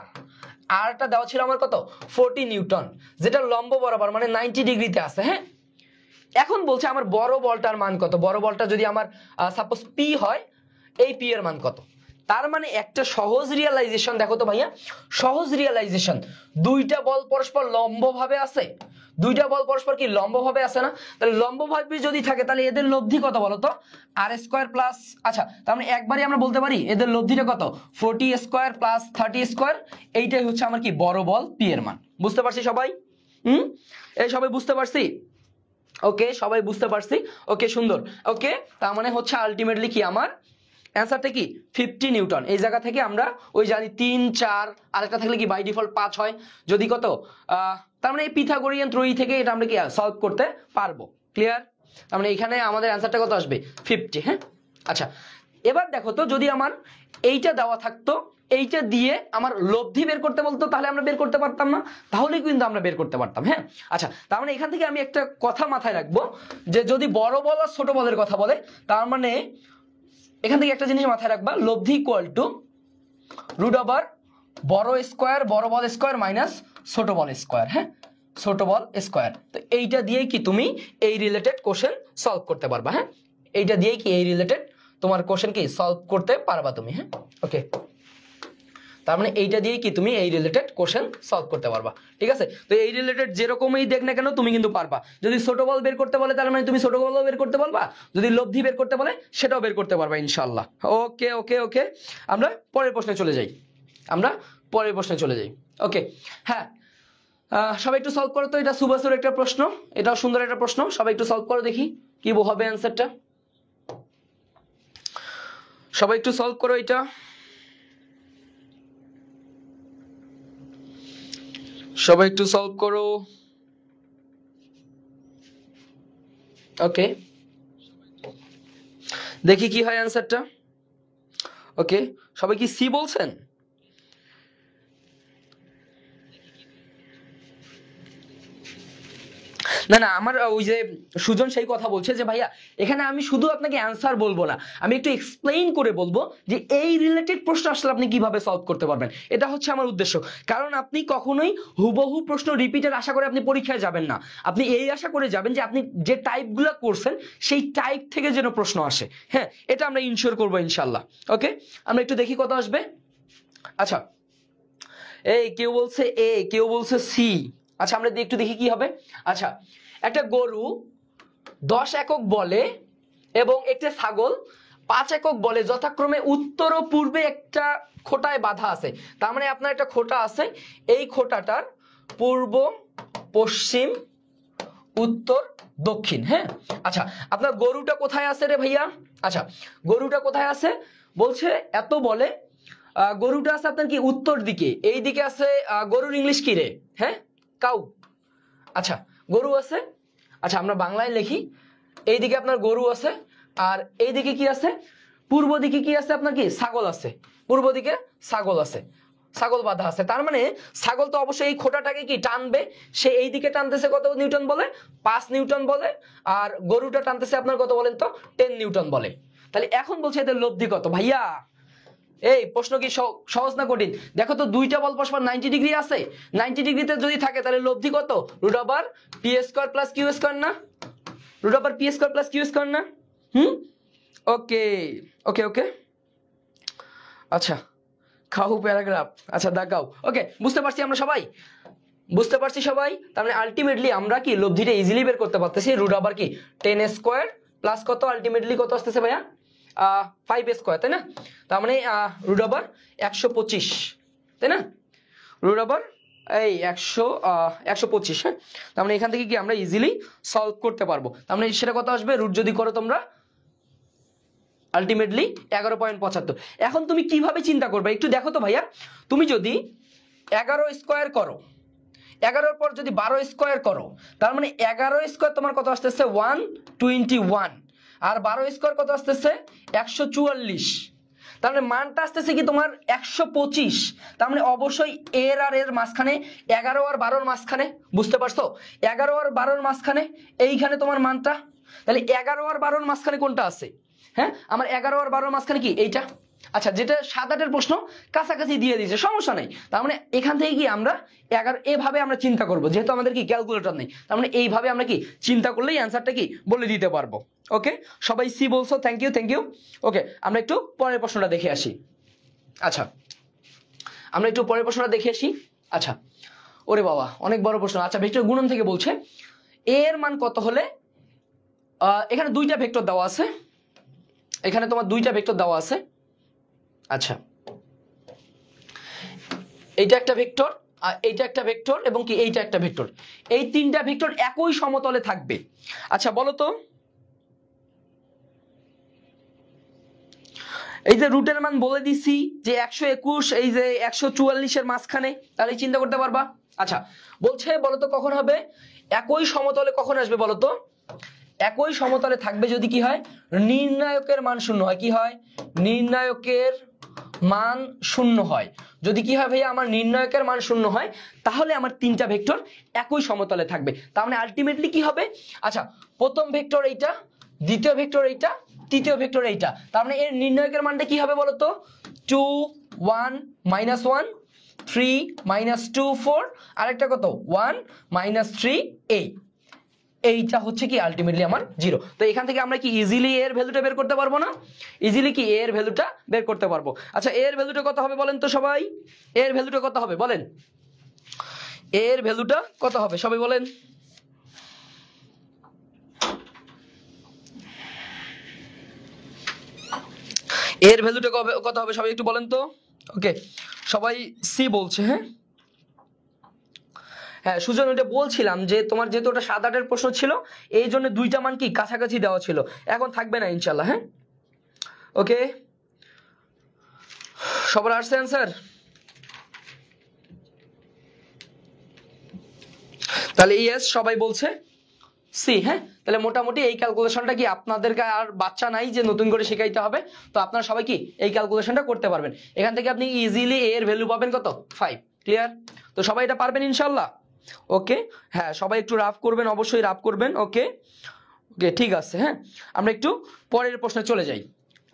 আরটা দেওয়া ছিল আমার কত ফোরটি নিউটন যেটা লম্ব বরাবর মানে নাইনটি ডিগ্রিতে আছে হ্যাঁ এখন বলছে আমার বড় বলটার মান কত বড় বলটা যদি আমার সাপোজ পি হয় এই পি এর মান কত তার মানে একটা সহজ রিয়ালাইজেশন দেখো তো ভাইয়া সহজ রিয়ালাইজেশন দুইটা বল পরস্পর লম্ব ভাবে আছে দুইটা বল পরস্পর কি লম্বভাবে আছে না তাহলে লম্বভাবে যদি থাকে তাহলে এদের লব্ধি কত বলো তো আর স্কোয়ার প্লাস আচ্ছা তার মানে একবারই আমরা বলতে পারি এদের লব্ধিটা কত forty square plus thirty square এইটাই হচ্ছে আমার কি বড় বল পি এর মান বুঝতে পারছি সবাই হুম এই সবাই বুঝতে পারছি ওকে সবাই বুঝতে পারছি ওকে সুন্দর ওকে তার মানে হচ্ছে আলটিমেটলি কি আমার অ্যান্সারটা কি ফিফটি নিউটন এই জায়গা থেকে আমরা ওই জানি তিন চার আরেকটা থাকলে কি বাই ডিফল্ট পাঁচ হয় যদি কত তার মানে এই পিথাগোরিয়ান ত্রয়ী থেকে এটা আমরা কি সলভ করতে পারবো ক্লিয়ার তার মানে এখানে আমাদের অ্যান্সারটা কত আসবে ফিফটি হ্যাঁ আচ্ছা এবার দেখো তো যদি আমার এইটা দেওয়া থাকতো এইটা দিয়ে আমার লব্ধি বের করতে বলতো তাহলে আমরা বের করতে পারতাম না তাহলে কিন্তু আমরা বের করতে পারতাম হ্যাঁ আচ্ছা তার মানে এখান থেকে আমি একটা কথা মাথায় রাখবো যে যদি বড় বল আর ছোট বলের কথা বলে তার মানে এখান থেকে একটা জিনিস মাথায় রাখবা লব্ধি ইকুয়াল টু রুট ওভার বড় স্কোয়ার বড় বল স্কোয়ার মাইনাস ছোট বল স্কোয়ার হ্যাঁ ছোট বল স্কোয়ার তো এইটা দিয়েই কি তুমি এই রিলেটেড কোশ্চেন সলভ করতে পারবা হ্যাঁ এইটা দিয়েই কি এই রিলেটেড তোমার কোশ্চেন কি সলভ করতে পারবা তুমি হ্যাঁ ওকে তার মানে এইটা দিয়েই কি তুমি এই রিলেটেড কোশ্চেন সলভ করতে পারবা ঠিক আছে তো এই রিলেটেড যেরকমই দেখ না কেন তুমি কিন্তু পারবা যদি ছোট বল বের করতে বলে তার মানে তুমি ছোট বলও বের করতে পারবা যদি লব্ধি বের করতে বলে সেটাও বের করতে পারবা ইনশাল্লাহ ওকে ওকে ওকে আমরা পরের প্রশ্নে চলে যাই আমরা পরের প্রশ্নে চলে যাই ওকে হ্যাঁ সবাই একটু সলভ করো তো এটা সুবাসুর একটা প্রশ্ন এটাও সুন্দর একটা প্রশ্ন সবাই একটু সলভ করো দেখি কি হবে অ্যান্সারটা সবাই একটু সলভ করো এটা সবাই একটু সলভ করো ওকে দেখি কি হয় অ্যান্সারটা ওকে সবাই কি সি বলছেন না না আমার ওই যে সুজন সেই কথা বলছে যে ভাইয়া এখানে আমি শুধু আপনাকে অ্যান্সার বলবো না আমি একটু এক্সপ্লেইন করে বলবো যে এই রিলেটেড প্রশ্ন আসলে আপনি কিভাবে সলভ করতে পারবেন এটা হচ্ছে আমার উদ্দেশ্য কারণ আপনি কখনোই হুবহু প্রশ্ন রিপিটের আশা করে আপনি পরীক্ষায় যাবেন না আপনি এই আশা করে যাবেন যে আপনি যে টাইপগুলো করছেন সেই টাইপ থেকে যেন প্রশ্ন আসে হ্যাঁ এটা আমরা ইনশিওর করবো ইনশাল্লাহ ওকে আমরা একটু দেখি কত আসবে আচ্ছা এই কেউ বলছে এ কেউ বলছে সি আচ্ছা আমরা একটু দেখি কি হবে আচ্ছা একটা গরু দশ একক বলে এবং একটা ছাগল পাঁচ একক বলে যথাক্রমে উত্তর ও পূর্বে একটা খোটায় বাধা আছে তার মানে আপনার একটা খোটা আছে এই খোটাটার পূর্ব পশ্চিম উত্তর দক্ষিণ হ্যাঁ আচ্ছা আপনার গরুটা কোথায় আছে রে ভাইয়া আচ্ছা গরুটা কোথায় আছে বলছে এত বলে গরুটা আছে আপনার কি উত্তর দিকে এই দিকে আছে গরুর ইংলিশ কি রে হ্যাঁ কাউ আচ্ছা গরু আছে আচ্ছা আমরা বাংলায় লিখি এইদিকে আপনার গরু আছে আর এইদিকে কি আছে পূর্ব দিকে কি আছে আপনার কি ছাগল আছে পূর্ব দিকে ছাগল আছে ছাগল বাধা আছে তার মানে ছাগল তো অবশ্যই এই খোটাটাকে কি টানবে সে এই দিকে টানতেছে কত নিউটন বলে পাঁচ নিউটন বলে আর গরুটা টানতেছে আপনার কত বলেন তো টেন নিউটন বলে তাহলে এখন বলছে এদের লব্ধি কত ভাইয়া এই প্রশ্ন কি সহজ না কঠিন দেখো তো দুইটা বল পরস্পর নাইনটি ডিগ্রি আছে নাইনটি ডিগ্রিতে যদি থাকে তাহলে লব্ধি কত root over P square plus Q square না root over P square plus Q square না হুম ওকে ওকে ওকে আচ্ছা খাও প্যারাগ্রাফ আচ্ছা দাগাও ওকে বুঝতে পারছি আমরা সবাই বুঝতে পারছি সবাই তার মানে আলটিমেটলি আমরা কি লব্ধিটা ইজিলি বের করতে পারতেছি রুট আবার কি টেন স্কোয়ার প্লাস কত আলটিমেটলি কত আসতেছে ভাইয়া ফাইভ স্কোয়ার তাই না তার মানে রুট ওভার একশো পঁচিশ তাই না রুট ওভার এই একশো একশো পঁচিশ হ্যাঁ তার মানে এখান থেকে কি আমরা ইজিলি সলভ করতে পারবো তার মানে সেটা কথা আসবে রুট যদি করো তোমরা আলটিমেটলি এগারো পয়েন্ট পঁচাত্তর এখন তুমি কিভাবে চিন্তা করবে একটু দেখো তো ভাইয়া তুমি যদি এগারো স্কোয়ার করো এগারোর পর যদি বারো স্কোয়ার করো তার মানে এগারো স্কোয়ার তোমার কত আসতেছে ওয়ান টোয়েন্টি ওয়ান আর বারো স্কোয়ার কত আসতেছে একশো চুয়াল্লিশ তার মানে মানটা আসতেছে কি তোমার একশো পঁচিশ তার মানে অবশ্যই এর আর এর মাঝখানে এগারো আর বারোর মাঝখানে বুঝতে পারছো এগারো আর বারোর মাঝখানে এইখানে তোমার মানটা তাহলে এগারো আর বারোর মাঝখানে কোনটা আছে হ্যাঁ আমার এগারো আর বারোর মাঝখানে কি এইটা আচ্ছা যেটা সাত আটের প্রশ্ন কাছাকাছি দিয়ে দিয়েছে সমস্যা নেই তার মানে এখান থেকে কি আমরা এগারো এভাবে আমরা চিন্তা করব যেহেতু আমাদের কি ক্যালকুলেটর নেই তার মানে এইভাবে আমরা কি চিন্তা করলেই অ্যান্সারটা কি বলে দিতে পারবো ওকে সবাই সি বলছো thank you thank you okay আমরা একটু পরের প্রশ্নটা দেখে আসি আচ্ছা আমরা একটু পরের প্রশ্নটা দেখে আসি আচ্ছা ওরে বাবা অনেক বড় প্রশ্ন আচ্ছা ভেক্টর গুণন থেকে বলছে এ এর মান কত হলে এখানে দুইটা ভেক্টর দেওয়া আছে এখানে তোমার দুইটা ভেক্টর দেওয়া আছে আচ্ছা এইটা একটা ভেক্টর এইটা একটা ভেক্টর এবং কি এইটা একটা ভেক্টর এই তিনটা ভেক্টর একই সমতলে থাকবে আচ্ছা বলো তো এই যে রুটের মান বলে দিছি যে একশো একুশ এই যে একশো চুয়াল্লিশের মাঝখানে তাহলে চিন্তা করতে পারবা আচ্ছা বলছে বলতো কখন হবে একই সমতলে কখন আসবে বলতো একই সমতলে থাকবে যদি কি হয় নির্ণায়কের মান শূন্য হয় কি হয় নির্ণায়কের মান শূন্য হয় যদি কি হয় ভাইয়া আমার নির্ণায়কের মান শূন্য হয় তাহলে আমার তিনটা ভেক্টর একই সমতলে থাকবে তার মানে আলটিমেটলি কি হবে আচ্ছা প্রথম ভেক্টর এইটা দ্বিতীয় ভেক্টর এইটা তৃতীয় ভেক্টর এইটা তার মানে এর নির্ণায়কের মানটা কি হবে বলতো two one minus one three minus two four আরেকটা কত ওয়ান মাইনাস থ্রি এইট এইটা হচ্ছে কি আলটিমেটলি আমার জিরো তো এখান থেকে আমরা কি ইজিলি এর ভ্যালুটা বের করতে পারবো না ইজিলি কি এর ভ্যালুটা বের করতে পারবো আচ্ছা এর ভ্যালুটা কত হবে বলেন তো সবাই এর ভ্যালুটা কত হবে বলেন এর ভ্যালুটা কত হবে সবাই বলেন এর ভ্যালুটা কত হবে সবাই একটু বলেন তো ওকে সবাই সি বলছে হ্যাঁ হ্যাঁ সুজন ওটা বলছিলাম যে তোমার যেহেতু ওটা সাত আটের প্রশ্ন ছিল এই জন্য দুইটা মান কি কাছাকাছি দেওয়া ছিল এখন থাকবে না ইনশাল্লাহ হ্যাঁ ওকে সবার আসছে অ্যান্সার তাহলে ইয়েস সবাই বলছে সি হ্যাঁ তাহলে মোটামুটি এই ক্যালকুলেশনটা কি আপনাদেরকে আর বাচ্চা নাই যে নতুন করে শেখাইতে হবে তো আপনারা সবাই কি এই ক্যালকুলেশনটা করতে পারবেন এখান থেকে আপনি ইজিলি এর ভ্যালু পাবেন কত ফাইভ ক্লিয়ার তো সবাই এটা পারবেন ইনশাল্লাহ ওকে হ্যাঁ সবাই একটু রাফ করবেন অবশ্যই রাফ করবেন ওকে ওকে ঠিক আছে হ্যাঁ আমরা একটু পরের প্রশ্নে চলে যাই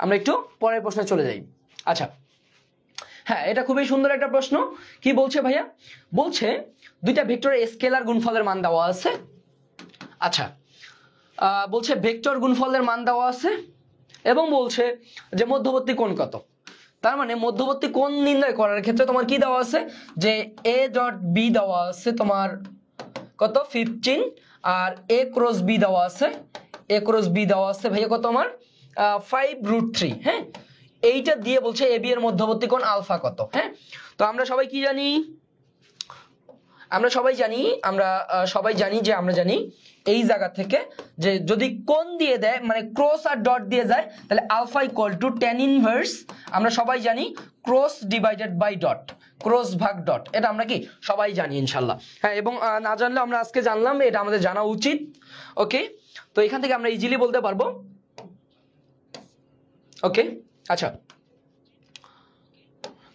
আমরা একটু পরের প্রশ্নে চলে যাই আচ্ছা হ্যাঁ এটা খুবই সুন্দর একটা প্রশ্ন কি বলছে ভাইয়া বলছে দুইটা ভেক্টরের স্কেলার গুণফলের মান দেওয়া আছে আচ্ছা বলছে ভেক্টর গুণফলের মান দেওয়া আছে এবং বলছে যে মধ্যবর্তী কোণ কত তার মানে মধ্যবর্তী কোন নির্ণয় করার ক্ষেত্রে তোমার কি দেওয়া আছে যে এ ডট বি দেওয়া আছে তোমার কত ফিফটিন আর এ ক্রস বি দেওয়া আছে এ ক্রস বি দেওয়া আছে ভাইয়া কত আমার ফাইভ রুট থ্রি হ্যাঁ এইটা দিয়ে বলছে এ বি এর মধ্যবর্তী কোন আলফা কত হ্যাঁ তো আমরা সবাই কি জানি আমরা সবাই জানি আমরা সবাই জানি যে আমরা জানি এই জায়গা থেকে যে যদি কোন দিয়ে দেয় মানে ক্রস আর ডট দিয়ে যায় তাহলে alpha equal to tan inverse আমরা সবাই জানি cross divided by dot cross ভাগ ডট এটা আমরা কি সবাই জানি ইনশাল্লাহ হ্যাঁ এবং না জানলে আমরা আজকে জানলাম এটা আমাদের জানা উচিত ওকে তো এখান থেকে আমরা ইজিলি বলতে পারবো ওকে আচ্ছা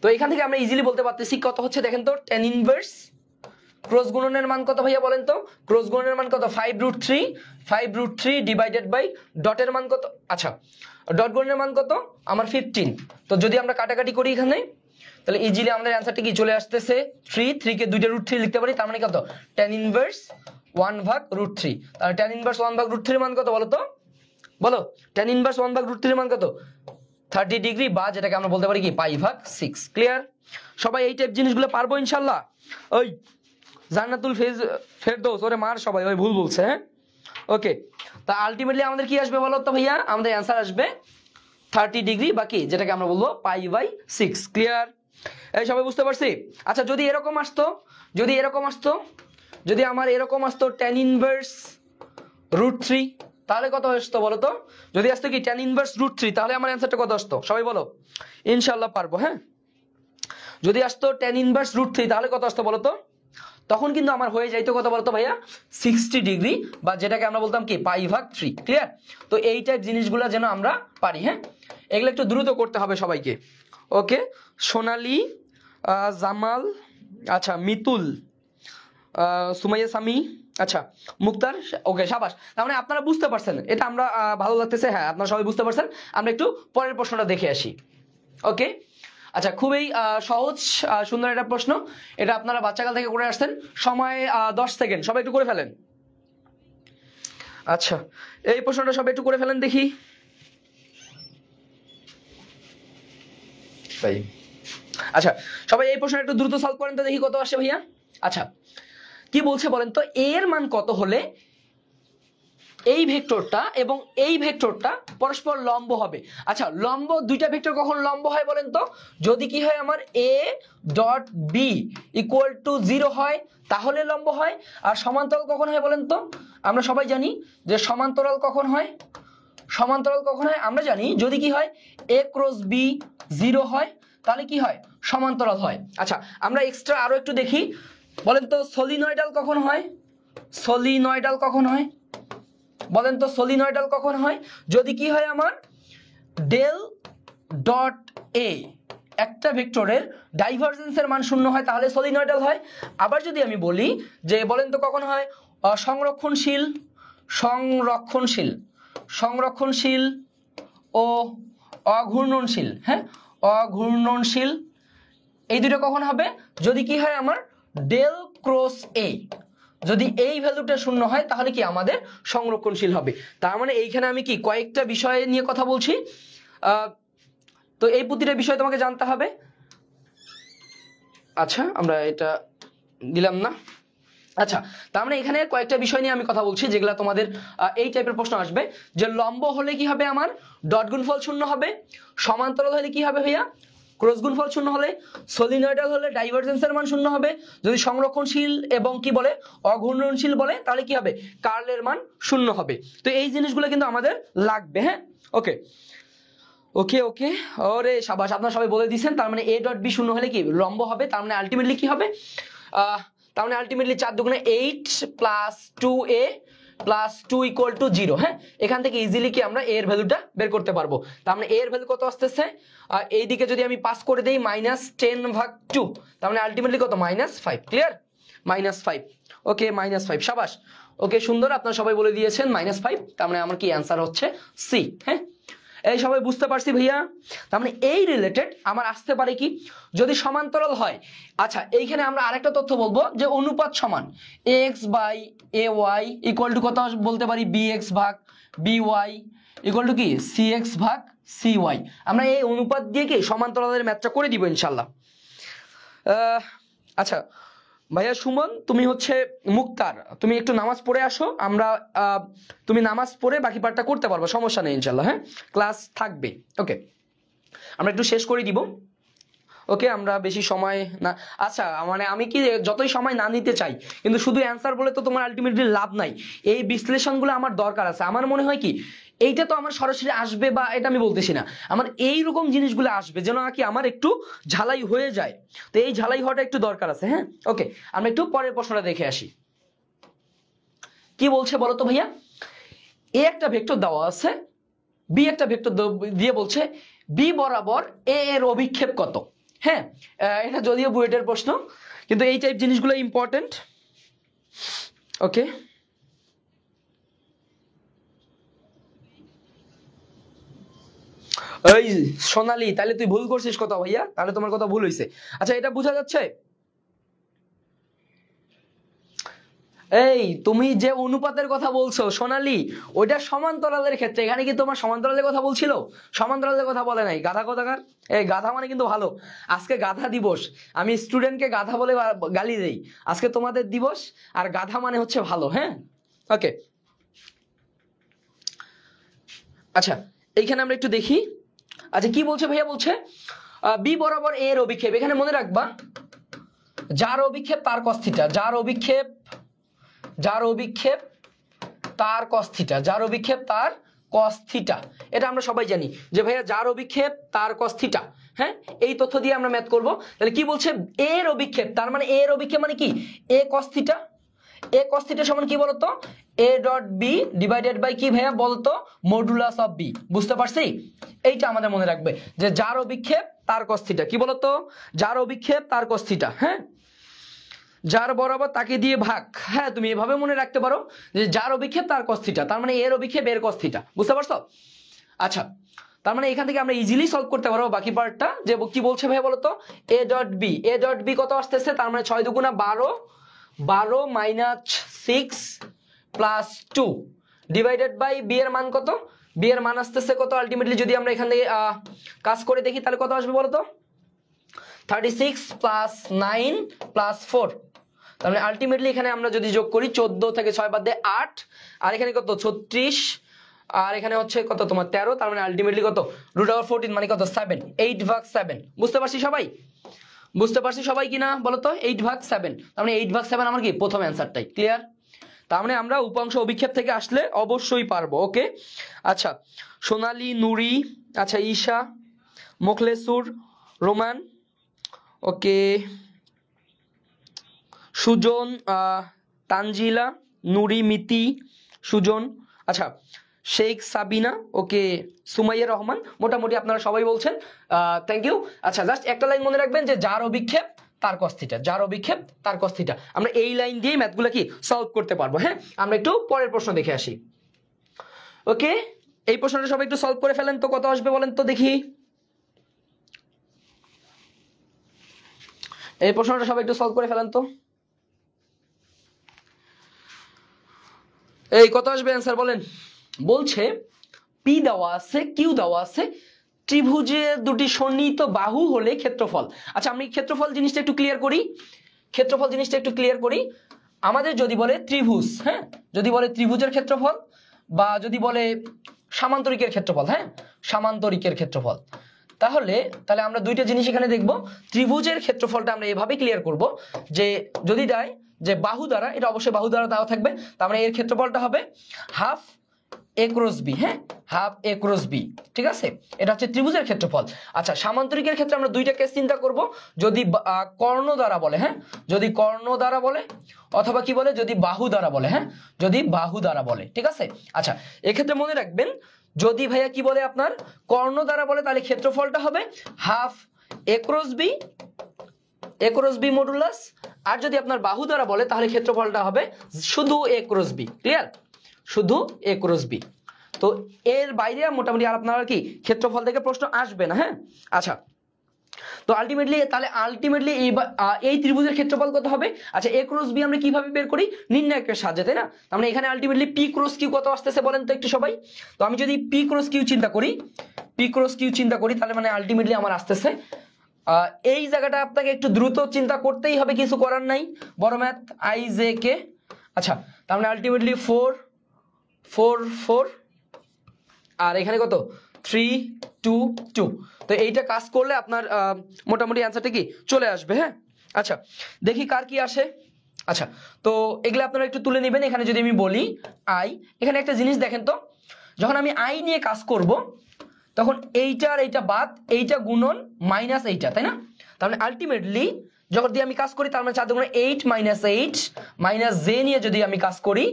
তো এখান থেকে আমরা ইজিলি বলতে পারতেছি কত হচ্ছে দেখেন তো টেন ইনভার্স ক্রস গুণনের মান কত ভাইয়া বলেন তো ক্রস গুণনের মান কত five root three five root three divided by ডটের মান কত আচ্ছা ডট গুণনের মান কত আমার ফিফটিন তো যদি আমরা কাটাকাটি করি এখানে তাহলে ইজিলি আমাদের অ্যান্সারটা কি চলে আসতেছে থ্রি থ্রিকে দুইটা রুট থ্রি লিখতে পারি তার মানে কত টেন ইনভার্স ওয়ান ভাগ রুট থ্রি তাহলে টেন ইনভার্স ওয়ান ভাগ রুট থ্রির মান কত বলো তো বলো টেন ইনভার্স ওয়ান ভাগ রুট থ্রির মান কত থার্টি ডিগ্রি বা যেটাকে আমরা বলতে পারি কি পাই ভাগ সিক্স ক্লিয়ার সবাই এই টাইপ জিনিসগুলো পারবো ইনশাল্লাহ ওই জান্নাতুল ফেজ ফেরদৌস ওরে মার সবাই ওই ভুল বলছে হ্যাঁ ওকে তা আলটিমেটলি আমাদের কি আসবে বলো তো ভাইয়া আমাদের অ্যান্সার আসবে থার্টি ডিগ্রি বাকি যেটাকে আমরা বলবো পাই বাই সিক্স ক্লিয়ার এই সবাই বুঝতে পারছি আচ্ছা যদি এরকম আসতো যদি এরকম আসতো যদি আমার এরকম আসতো টেন ইনভার্স রুট থ্রি তাহলে কত আসতো বলো তো যদি আসতো কি টেন ইনভার্স রুট থ্রি তাহলে আমার অ্যান্সারটা কত আসতো সবাই বলো ইনশাল্লাহ পারবো হ্যাঁ যদি আসতো টেন ইনভার্স রুট থ্রি তাহলে কত আসতো বলো তো তখন কিন্তু আমার হয়ে যাইতো কত বলতো ভাইয়া সিক্সটি ডিগ্রি বা যেটাকে আমরা বলতাম কি পাই ভাগ থ্রি ক্লিয়ার তো এই টাইপ জিনিসগুলো যেন আমরা পারি হ্যাঁ এগুলো একটু দ্রুত করতে হবে সবাইকে ওকে সোনালি জামাল আচ্ছা মিতুল সুমাইয়া সামি আচ্ছা মুক্তার ওকে সাবাস তার মানে আপনারা বুঝতে পারছেন এটা আমরা ভালো লাগতেছে হ্যাঁ আপনারা সবাই বুঝতে পারছেন আমরা একটু পরের প্রশ্নটা দেখে আসি ওকে আচ্ছা খুবই সহজ সুন্দর একটা প্রশ্ন এটা আপনারা বাচ্চাকাল থেকে করে আসতেন সময় দশ সেকেন্ড সবাই একটু করে ফেলেন আচ্ছা এই প্রশ্নটা সবাই একটু করে ফেলেন দেখি আচ্ছা সবাই এই প্রশ্নটা একটু দ্রুত সলভ করেন তো দেখি কত আসে ভাইয়া আচ্ছা কি বলছে বলেন তো এর মান কত হলে এই ভেক্টরটা এবং এই ভেক্টরটা পরস্পর লম্ব হবে আচ্ছা লম্ব দুইটা ভেক্টর কখন লম্ব হয় বলেন তো যদি কি হয় আমার A dot B equal to zero হয় তাহলে লম্ব হয় আর সমান্তরাল কখন হয় বলেন তো আমরা সবাই জানি যে সমান্তরাল কখন হয় সমান্তরাল কখন হয় আমরা জানি যদি কি হয় এ ক্রস বি জিরো হয় তাহলে কি হয় সমান্তরাল হয় আচ্ছা আমরা এক্সট্রা আরও একটু দেখি বলেন তো সলিনয়ডাল কখন হয় সলিনয়ডাল কখন হয় বলেন তো সলিনয়ডাল কখন হয় যদি কি হয় আমার ডেল ডট এ একটা ভেক্টরের ডাইভারজেন্সের মান শূন্য হয় তাহলে সলিনয়ডাল হয় আবার যদি আমি বলি যে বলেন তো কখন হয় সংরক্ষণশীল সংরক্ষণশীল সংরক্ষণশীল ও অঘূর্ণনশীল হ্যাঁ অঘূর্ণনশীল এই দুটো কখন হবে যদি কি হয় আমার ডেল ক্রস এ যদি এই ভ্যালুটা শূন্য হয় তাহলে কি আমাদের সংরক্ষণশীল হবে তার মানে এইখানে আমি কি কয়েকটা বিষয় নিয়ে কথা বলছি তো এই প্রতিটা বিষয় তোমাকে জানতে হবে আচ্ছা আমরা এটা দিলাম না আচ্ছা তার মানে এখানে কয়েকটা বিষয় নিয়ে আমি কথা বলছি যেগুলো তোমাদের এই টাইপের প্রশ্ন আসবে যে লম্ব হলে কি হবে আমার ডট গুণফল শূন্য হবে সমান্তরাল হলে কি হবে ভাইয়া ক্রস গুণফল শূন্য হলে সলিনয়েডাল হলে ডাইভারজেন্সের মান শূন্য হবে যদি সংরক্ষণশীল এবং কি বলে অঘূর্ণনশীল বলে তাহলে কি হবে কার্লের মান শূন্য হবে তো এই জিনিসগুলো কিন্তু আমাদের লাগবে হ্যাঁ ওকে ওকে ওকে ওরে সাবাস আপনারা সবাই বলে দিয়েছেন তার মানে এ ডট বি শূন্য হলে কি লম্ব হবে তার মানে আলটিমেটলি কি হবে তার মানে আলটিমেটলি চার দুগুণে eight plus two A plus two equal to zero হ্যাঁ এখান থেকে ইজিলি কি আমরা এর ভ্যালুটা বের করতে পারবো তাহলে এর ভ্যালু কত আসতেছে এই দিকে যদি আমি পাস করে দিই মাইনাস টেন ভাগ টু তাহলে আলটিমেটলি কত minus five clear minus five okay minus five সাবাস ওকে সুন্দর আপনারা সবাই বলে দিয়েছেন মাইনাস ফাইভ তার মানে আমার কি অ্যান্সার হচ্ছে সি হ্যাঁ এই সবাই বুঝতে পারছি ভাইয়া তার মানে এই রিলেটেড আমার আসতে পারে কি যদি সমান্তরাল হয় আচ্ছা এইখানে আমরা আরেকটা তথ্য বলবো যে অনুপাত সমান X by A Y equal to কত বলতে পারি বি এক্স ভাগ বি ওয়াই ইকুয়াল টু কি সি এক্স ভাগ সি ওয়াই আমরা এই অনুপাত দিয়ে কি সমান্তরালের ম্যাচটা করে দিব ইনশাল্লাহ আচ্ছা ভাইয়া সুমন তুমি হচ্ছে মুক্তার তুমি একটু নামাজ পড়ে আসো আমরা তুমি নামাজ পড়ে বাকি পার্টটা করতে পারবো সমস্যা নেই ইনশাল্লাহ হ্যাঁ ক্লাস থাকবে ওকে আমরা একটু শেষ করে দিব ওকে আমরা বেশি সময় না আচ্ছা মানে আমি কি যতই সময় না নিতে চাই কিন্তু শুধু অ্যান্সার বলে তো তোমার আলটিমেটলি লাভ নাই এই বিশ্লেষণগুলো আমার দরকার আছে আমার মনে হয় কি এইটা তো আমার সরাসরি আসবে বা এটা আমি বলতেছি না আমার এই রকম জিনিসগুলো আসবে যেন নাকি আমার একটু ঝালাই হয়ে যায় তো এই ঝালাই হওয়াটা একটু দরকার আছে হ্যাঁ ওকে আমরা একটু পরের প্রশ্নটা দেখে আসি কি বলছে বলো তো ভাইয়া এ একটা ভেক্টর দেওয়া আছে বি একটা ভেক্টর দিয়ে বলছে বি বরাবর এ এর অভিক্ষেপ কত হ্যাঁ এটা যদিও বুয়েটের প্রশ্ন কিন্তু এই টাইপ জিনিসগুলো ইম্পর্টেন্ট ওকে এই সোনালি তাহলে তুই ভুল করছিস কথা ভাইয়া তাহলে তোমার কথা ভুল হয়েছে আচ্ছা এটা বোঝা যাচ্ছে এই তুমি যে অনুপাতের কথা বলছো সোনালি ওইটা সমান্তরালের ক্ষেত্রে এখানে কি তোমার সমান্তরালের কথা বলছিল সমান্তরালের কথা বলে নাই গাধা কথাকার এই গাধা মানে কিন্তু ভালো আজকে গাধা দিবস আমি স্টুডেন্টকে গাধা বলে গালি দেই আজকে তোমাদের দিবস আর গাধা মানে হচ্ছে ভালো হ্যাঁ ওকে আচ্ছা এইখানে আমরা একটু দেখি আচ্ছা কি বলছে ভাইয়া বলছে বি বরাবর এর অভিক্ষেপ এখানে মনে রাখবা যার অভিক্ষেপ তার কস্থিটা যার অভিক্ষেপ যার অভিক্ষেপ তার কস্থিটা যার অভিক্ষেপ তার কস্থিটা এটা আমরা সবাই জানি যে ভাইয়া যার অভিক্ষেপ তার কস্থিটা হ্যাঁ এই তথ্য দিয়ে আমরা ম্যাথ করব তাহলে কি বলছে এর অভিক্ষেপ তার মানে এর অভিক্ষেপ মানে কি এ কস্থিটা এ কস্থিটা সমান কি বলতো A dot B divided by কি ভাইয়া বলতো মডুলাস অফ বি বুঝতে পারছি এইটা আমাদের মনে রাখবে যে যার অভিক্ষেপ তার কস্থিটা কি বলতো যার অভিক্ষেপ তার কস্থিটা হ্যাঁ যার বরাবর তাকে দিয়ে ভাগ হ্যাঁ তুমি এভাবে মনে রাখতে পারো যে যার অভিক্ষেপ তার কস্থিটা তার মানে এর অভিক্ষেপ এর কস্থিটা বুঝতে পারছো আচ্ছা তার মানে এখান থেকে আমরা ইজিলি সলভ করতে পারবো বাকি পার্টটা যে কি বলছে ভাই বলতো A dot B A dot B কত আসতেছে তার মানে ছয় দুগুণা বারো বারো minus six plus two divided by B এর মান কত বি এর মান আসতেছে কত আলটিমেটলি যদি আমরা এখান থেকে কাজ করে দেখি তাহলে কত আসবে বলতো thirty six plus nine plus four তার মানে আলটিমেটলি এখানে আমরা যদি যোগ করি চোদ্দ থেকে ছয় বাদ দিয়ে আট আর এখানে কত ছত্রিশ আর এখানে হচ্ছে কত তোমার তেরো তার মানে আলটিমেটলি কত রুট আওয়ার ফোরটিন মানে কত সেভেন এইট ভাগ সেভেন বুঝতে পারছি সবাই বুঝতে পারছি সবাই কিনা বলতো এইট ভাগ সেভেন তার মানে এইট ভাগ সেভেন আমার কি প্রথম অ্যান্সারটাই ক্লিয়ার তার মানে আমরা উপাংশ অভিক্ষেপ থেকে আসলে অবশ্যই পারবো ওকে আচ্ছা সোনালি নুরি আচ্ছা ঈশা মোখলেসুর রোমান ওকে সুজন তানজিলা নুরি মিতি সুজন আচ্ছা শেখ সাবিনা ওকে সুমাইয়া রহমান মোটামুটি আপনারা সবাই বলছেন থ্যাংক ইউ আচ্ছা জাস্ট একটা লাইন মনে রাখবেন যে যার অভিক্ষেপ তার কস যার অভিক্ষেপ তার কস আমরা এই লাইন দিয়ে ম্যাথগুলো কি সলভ করতে পারবো হ্যাঁ আমরা একটু পরের প্রশ্ন দেখে আসি ওকে এই প্রশ্নটা সবাই একটু সলভ করে ফেলেন তো কত আসবে বলেন তো দেখি এই প্রশ্নটা সবাই একটু সলভ করে ফেলেন তো এই কত আসবে অ্যান্সার বলেন বলছে পি দেওয়া আছে কিউ দেওয়া আছে ত্রিভুজের দুটি সন্নিহিত বাহু হলে ক্ষেত্রফল আচ্ছা আমি ক্ষেত্রফল জিনিসটা একটু ক্লিয়ার করি ক্ষেত্রফল জিনিসটা একটু ক্লিয়ার করি আমাদের যদি বলে ত্রিভুজ হ্যাঁ যদি বলে ত্রিভুজের ক্ষেত্রফল বা যদি বলে সামান্তরিকের ক্ষেত্রফল হ্যাঁ সামান্তরিকের ক্ষেত্রফল তাহলে তাহলে আমরা দুইটা জিনিস এখানে দেখব ত্রিভুজের ক্ষেত্রফলটা আমরা এভাবে ক্লিয়ার করব যে যদি দেয় যে বাহু দ্বারা এটা অবশ্যই বাহু দ্বারা দেওয়া থাকবে তার মানে এর ক্ষেত্রফলটা হবে হাফ ক্রস বি হ্যাঁ হাফ ক্রস বি ঠিক আছে এটা হচ্ছে ত্রিভুজের ক্ষেত্রফল আচ্ছা সামান্তরিকের ক্ষেত্রে আমরা দুইটা কেস চিন্তা করব যদি কর্ণ দ্বারা বলে হ্যাঁ যদি কর্ণ দ্বারা বলে অথবা কি বলে যদি বাহু দ্বারা বলে হ্যাঁ যদি বাহু দ্বারা বলে ঠিক আছে আচ্ছা এক্ষেত্রে মনে রাখবেন যদি ভাইয়া কি বলে আপনার কর্ণ দ্বারা বলে তাহলে ক্ষেত্রফলটা হবে half a cross B a cross B modulus আর যদি আপনার বাহু দ্বারা বলে তাহলে ক্ষেত্রফলটা হবে শুধু একরোস বি ক্লিয়ার শুধু একরোস বি তো এর বাইরে মোটামুটি আর আপনার কি ক্ষেত্রফল থেকে প্রশ্ন আসবে না হ্যাঁ আচ্ছা তো আলটিমেটলি তাহলে আলটিমেটলি এই এই ত্রিভুজের ক্ষেত্রফল কত হবে আচ্ছা এ ক্রস বি আমরা কিভাবে বের করি নির্ণায়কের সাহায্যে তাই না মানে এখানে আলটিমেটলি পি ক্রস কিউ কত আসতেছে বলেন তো একটু সবাই তো আমি যদি পি ক্রস কিউ চিন্তা করি পি ক্রস কিউ চিন্তা করি তাহলে মানে আলটিমেটলি আমার আসতেছে এই জায়গাটা আপনাকে একটু দ্রুত চিন্তা করতেই হবে কিছু করার নাই বড় ম্যাথ আই জে কে আচ্ছা মানে আলটিমেটলি ফোর ফোর ফোর আর এখানে কত থ্রি টু টু তো এইটা কাজ করলে আপনার মোটামুটি অ্যান্সারটা কি চলে আসবে হ্যাঁ আচ্ছা দেখি কার কি আসে আচ্ছা তো এগুলো আপনারা একটু তুলে নেবেন এখানে যদি আমি বলি আই এখানে একটা জিনিস দেখেন তো যখন আমি আই নিয়ে কাজ করব তখন এইটা আর এইটা বাদ এইটা গুণন মাইনাস এইটা তাই না তাহলে মানে আলটিমেটলি যখন দিয়ে আমি কাজ করি তার মানে চার গুণে eight minus eight minus J নিয়ে যদি আমি কাজ করি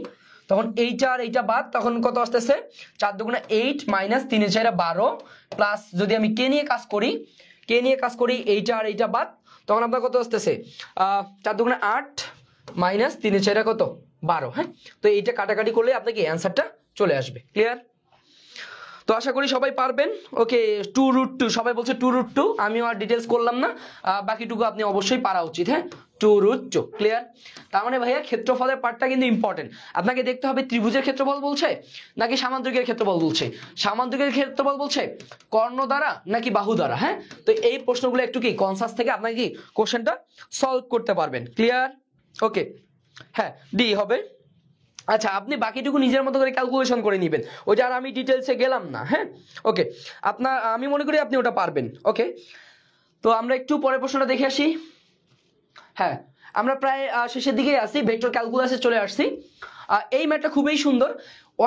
তখন এইটা আর এইটা বাদ তখন কত আসতেছে চার দুগুণা এইট মাইনাস তিনে চারে বারো প্লাস যদি আমি কে নিয়ে কাজ করি কে নিয়ে কাজ করি এইটা আর এইটা বাদ তখন আপনার কত আসতেছে চার দুগুণা আট মাইনাস তিনে চারে কত বারো হ্যাঁ তো এইটা কাটাকাটি করলে আপনাকে অ্যান্সারটা চলে আসবে ক্লিয়ার তো আশা করি সবাই পারবেন ওকে টু রুট টু সবাই বলছে টু রুট টু আমিও আর ডিটেলস করলাম না বাকিটুকু আপনি অবশ্যই পারা উচিত হ্যাঁ টু রুট টু ক্লিয়ার তার মানে ভাইয়া ক্ষেত্রফলের পার্টটা কিন্তু ইম্পর্টেন্ট আপনাকে দেখতে হবে ত্রিভুজের ক্ষেত্রফল বলছে নাকি সামান্তরিকের ক্ষেত্রফল বলছে সামান্তরিকের ক্ষেত্রফল বলছে কর্ণ দ্বারা নাকি বাহু দ্বারা হ্যাঁ তো এই প্রশ্নগুলো একটু কি কনসাস থেকে আপনাকে কি কোশ্চেনটা সলভ করতে পারবেন ক্লিয়ার ওকে হ্যাঁ ডি হবে আচ্ছা আপনি বাকিটুকু নিজের মতো করে ক্যালকুলেশন করে নেবেন ওই যে আর আমি ডিটেলসে গেলাম না হ্যাঁ ওকে আপনার আমি মনে করি আপনি ওটা পারবেন ওকে তো আমরা একটু পরের প্রশ্নটা দেখে আসি হ্যাঁ আমরা প্রায় শেষের দিকেই আসি ভেক্টর ক্যালকুলাসে চলে আসছি এই ম্যাটটা খুবই সুন্দর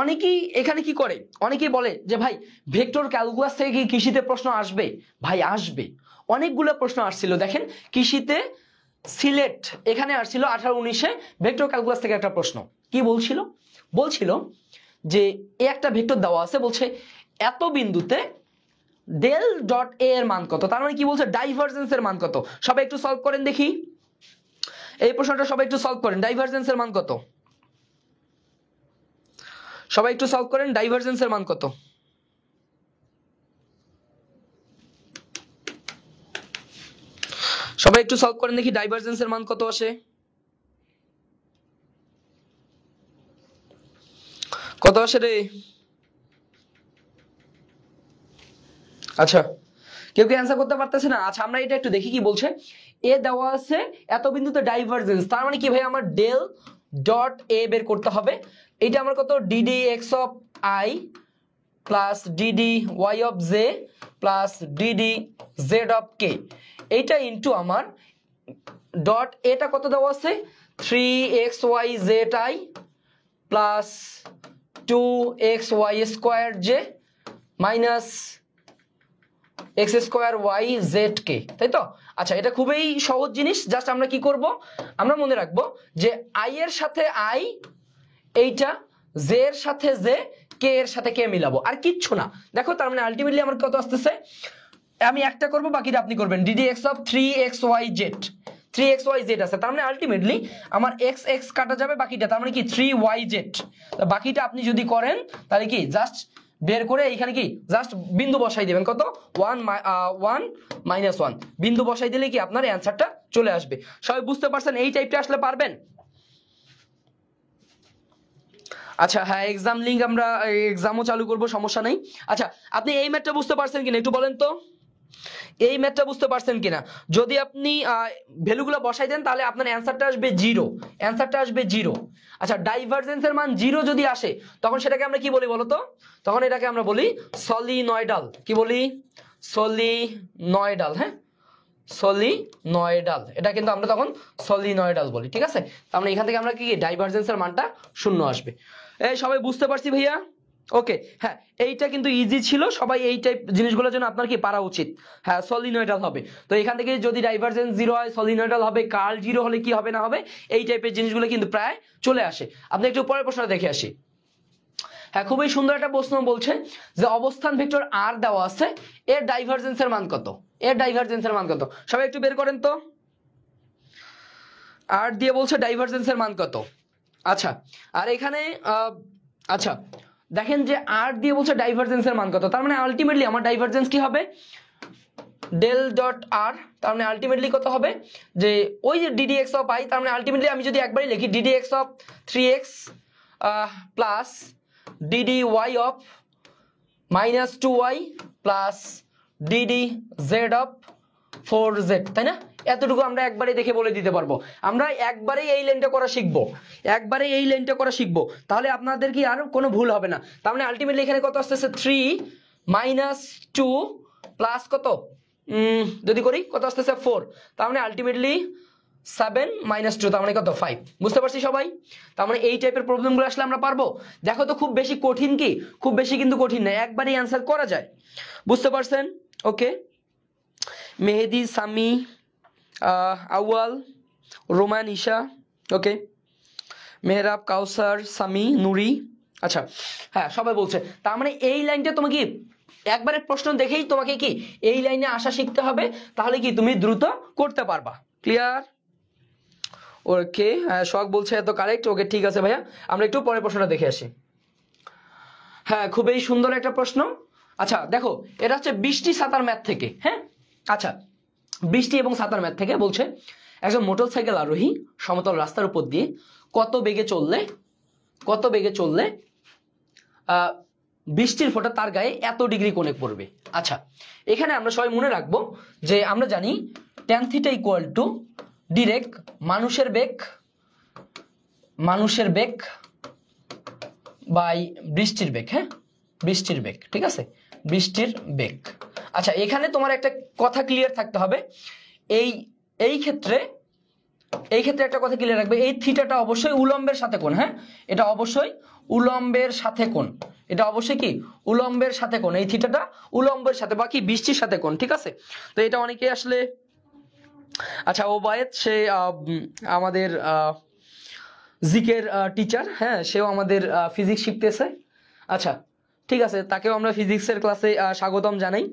অনেকেই এখানে কি করে অনেকেই বলে যে ভাই ভেক্টর ক্যালকুলাস থেকে কি কৃষিতে প্রশ্ন আসবে ভাই আসবে অনেকগুলো প্রশ্ন আসছিল দেখেন কৃষিতে সিলেট এখানে আসছিল আঠারো উনিশে ভেক্টর ক্যালকুলাস থেকে একটা প্রশ্ন কি বলছিল বলছিল যে একটা ভেক্টর দেওয়া আছে বলছে এত বিন্দুতে ডেল ডট এ এর মান কত তার মানে কি বলছে এর মান কত সবাই একটু সলভ করেন দেখি এই প্রশ্নটা সবাই একটু সলভ করেন এর মান কত সবাই একটু সলভ করেন এর মান কত সবাই একটু সলভ করেন দেখি এর মান কত আসে কত আসে রে আচ্ছা কেউ কি অ্যান্সার করতে পারতেছে না আচ্ছা আমরা এটা একটু দেখি কি বলছে এ দেওয়া আছে এত বিন্দুতে ডাইভারজেন্স তার মানে কি ভাই আমার ডেল ডট এ বের করতে হবে এটা আমার কত d d X of I plus d d Y of J plus d d Z of K এইটা ইন্টু আমার ডট এটা কত দেওয়া আছে three X Y Z I plus two X Y square J minus X square Y Z K তাই তো আচ্ছা এটা খুবই সহজ জিনিস জাস্ট আমরা কি করব আমরা মনে রাখবো যে আই এর সাথে আই এইটা জে এর সাথে জে কে এর সাথে কে মিলাবো আর কিচ্ছু না দেখো তার মানে আলটিমেটলি আমার কত আসতেছে আমি একটা করবো বাকিটা আপনি করবেন d d X of three X Y Z three X Y Z আছে তার মানে আলটিমেটলি আমার এক্স এক্স কাটা যাবে বাকিটা তার মানে কি থ্রি ওয়াই জেড বাকিটা আপনি যদি করেন তাহলে কি জাস্ট বের করে এইখানে কি জাস্ট বিন্দু বসাই দেবেন কত ওয়ান ওয়ান মাইনাস ওয়ান বিন্দু বসাই দিলে কি আপনার অ্যান্সারটা চলে আসবে সবাই বুঝতে পারছেন এই টাইপটা আসলে পারবেন আচ্ছা হ্যাঁ এক্সাম লিঙ্ক আমরা এক্সামও চালু করব সমস্যা নেই আচ্ছা আপনি এই ম্যাথটা বুঝতে পারছেন কিনা একটু বলেন তো এই ম্যাথটা বুঝতে পারছেন কিনা যদি আপনি ভ্যালুগুলো বসাই দেন তাহলে আপনার অ্যান্সারটা আসবে জিরো অ্যান্সারটা আসবে জিরো আচ্ছা ডাইভার্জেন্সের মান জিরো যদি আসে তখন সেটাকে আমরা কি বলি বলতো তখন এটাকে আমরা বলি সলি ডাল কি বলি সলি ডাল হ্যাঁ সলি ডাল এটা কিন্তু আমরা তখন সলি নয়ডাল বলি ঠিক আছে আমরা মানে এখান থেকে আমরা কি ডাইভার্জেন্সের মানটা শূন্য আসবে এই সবাই বুঝতে পারছি ভাইয়া ওকে হ্যাঁ এইটা কিন্তু ইজি ছিল সবাই এই টাইপ জিনিসগুলোর জন্য আপনার কি পারা উচিত হ্যাঁ সলিনয়েডাল হবে তো এখান থেকে যদি ডাইভার্জেন্স জিরো হয় সলিনয়েডাল হবে কার্ল জিরো হলে কি হবে না হবে এই টাইপের জিনিসগুলো কিন্তু প্রায় চলে আসে আপনি একটু পরের প্রশ্নটা দেখে আসি হ্যাঁ খুবই সুন্দর একটা প্রশ্ন বলছে যে অবস্থান ভেক্টর আর দেওয়া আছে এর ডাইভার্জেন্সের মান কত এর ডাইভার্জেন্সের মান কত সবাই একটু বের করেন তো আর দিয়ে বলছে ডাইভার্জেন্সের মান কত আচ্ছা আর এখানে আচ্ছা দেখেন যে আর দিয়ে বলছে ডাইভার্জেন্সের মান কত তার মানে আলটিমেটলি আমার ডাইভারজেন্স কি হবে ডেল ডট আর তার মানে আলটিমেটলি কত হবে যে ওই যে ডিডি এক্স অফ আই তার মানে আলটিমেটলি আমি যদি একবারই লিখি d d X of three X plus d d Y of minus two Y plus d d Z of four Z তাই না এতটুকু আমরা একবারে দেখে বলে দিতে পারবো আমরা একবারেই এই লেনটা করা শিখবো একবারে এই লেনটা করা শিখবো তাহলে আপনাদের কি আর কোনো ভুল হবে না তার মানে আলটিমেটলি এখানে কত আসতেছে থ্রি মাইনাস টু প্লাস কত যদি করি কত আসতেছে ফোর তার মানে আলটিমেটলি সেভেন মাইনাস টু তার মানে কত ফাইভ বুঝতে পারছি সবাই তার মানে এই টাইপের প্রবলেমগুলো আসলে আমরা পারবো দেখো তো খুব বেশি কঠিন কি খুব বেশি কিন্তু কঠিন না একবারই অ্যান্সার করা যায় বুঝতে পারছেন ওকে মেহেদি সামি আউয়াল রোমান ইশা ওকে মেহরাব কাউসার সামি নুরি আচ্ছা হ্যাঁ সবাই বলছে তার মানে এই লাইনটা তোমাকে একবারের প্রশ্ন দেখেই তোমাকে কি এই লাইনে আসা শিখতে হবে তাহলে কি তুমি দ্রুত করতে পারবা ক্লিয়ার ওকে শখ বলছে এত কারেক্ট ওকে ঠিক আছে ভাইয়া আমরা একটু পরের প্রশ্নটা দেখে আসি হ্যাঁ খুবই সুন্দর একটা প্রশ্ন আচ্ছা দেখো এটা হচ্ছে বৃষ্টি সাঁতার ম্যাথ থেকে হ্যাঁ আচ্ছা বৃষ্টি এবং সাঁতার ম্যাথ থেকে বলছে একজন মোটর সাইকেল আরোহী সমতল রাস্তার উপর দিয়ে কত বেগে চললে কত বেগে চললে বৃষ্টির ফোঁটা তার গায়ে এত ডিগ্রি কোণে পড়বে আচ্ছা এখানে আমরা সবাই মনে রাখবো যে আমরা জানি ট্যান ইকুয়াল টু ডিরেক্ট মানুষের বেগ মানুষের বেগ বাই বৃষ্টির বেগ হ্যাঁ বৃষ্টির বেগ ঠিক আছে বৃষ্টির বেগ আচ্ছা এখানে তোমার একটা কথা ক্লিয়ার থাকতে হবে এই এই ক্ষেত্রে এই ক্ষেত্রে একটা কথা ক্লিয়ার রাখবে এই থিটাটা অবশ্যই উলম্বের সাথে কোন হ্যাঁ এটা অবশ্যই উলম্বের সাথে কোন এটা অবশ্যই কি উলম্বের সাথে কোন এই থিটাটা উলম্বের সাথে বাকি বৃষ্টির সাথে কোন ঠিক আছে তো এটা অনেকে আসলে আচ্ছা ওবায়েদ সে আমাদের জিকের টিচার হ্যাঁ সেও আমাদের ফিজিক্স শিখতেছে আচ্ছা ঠিক আছে তাকেও আমরা ফিজিক্সের ক্লাসে স্বাগতম জানাই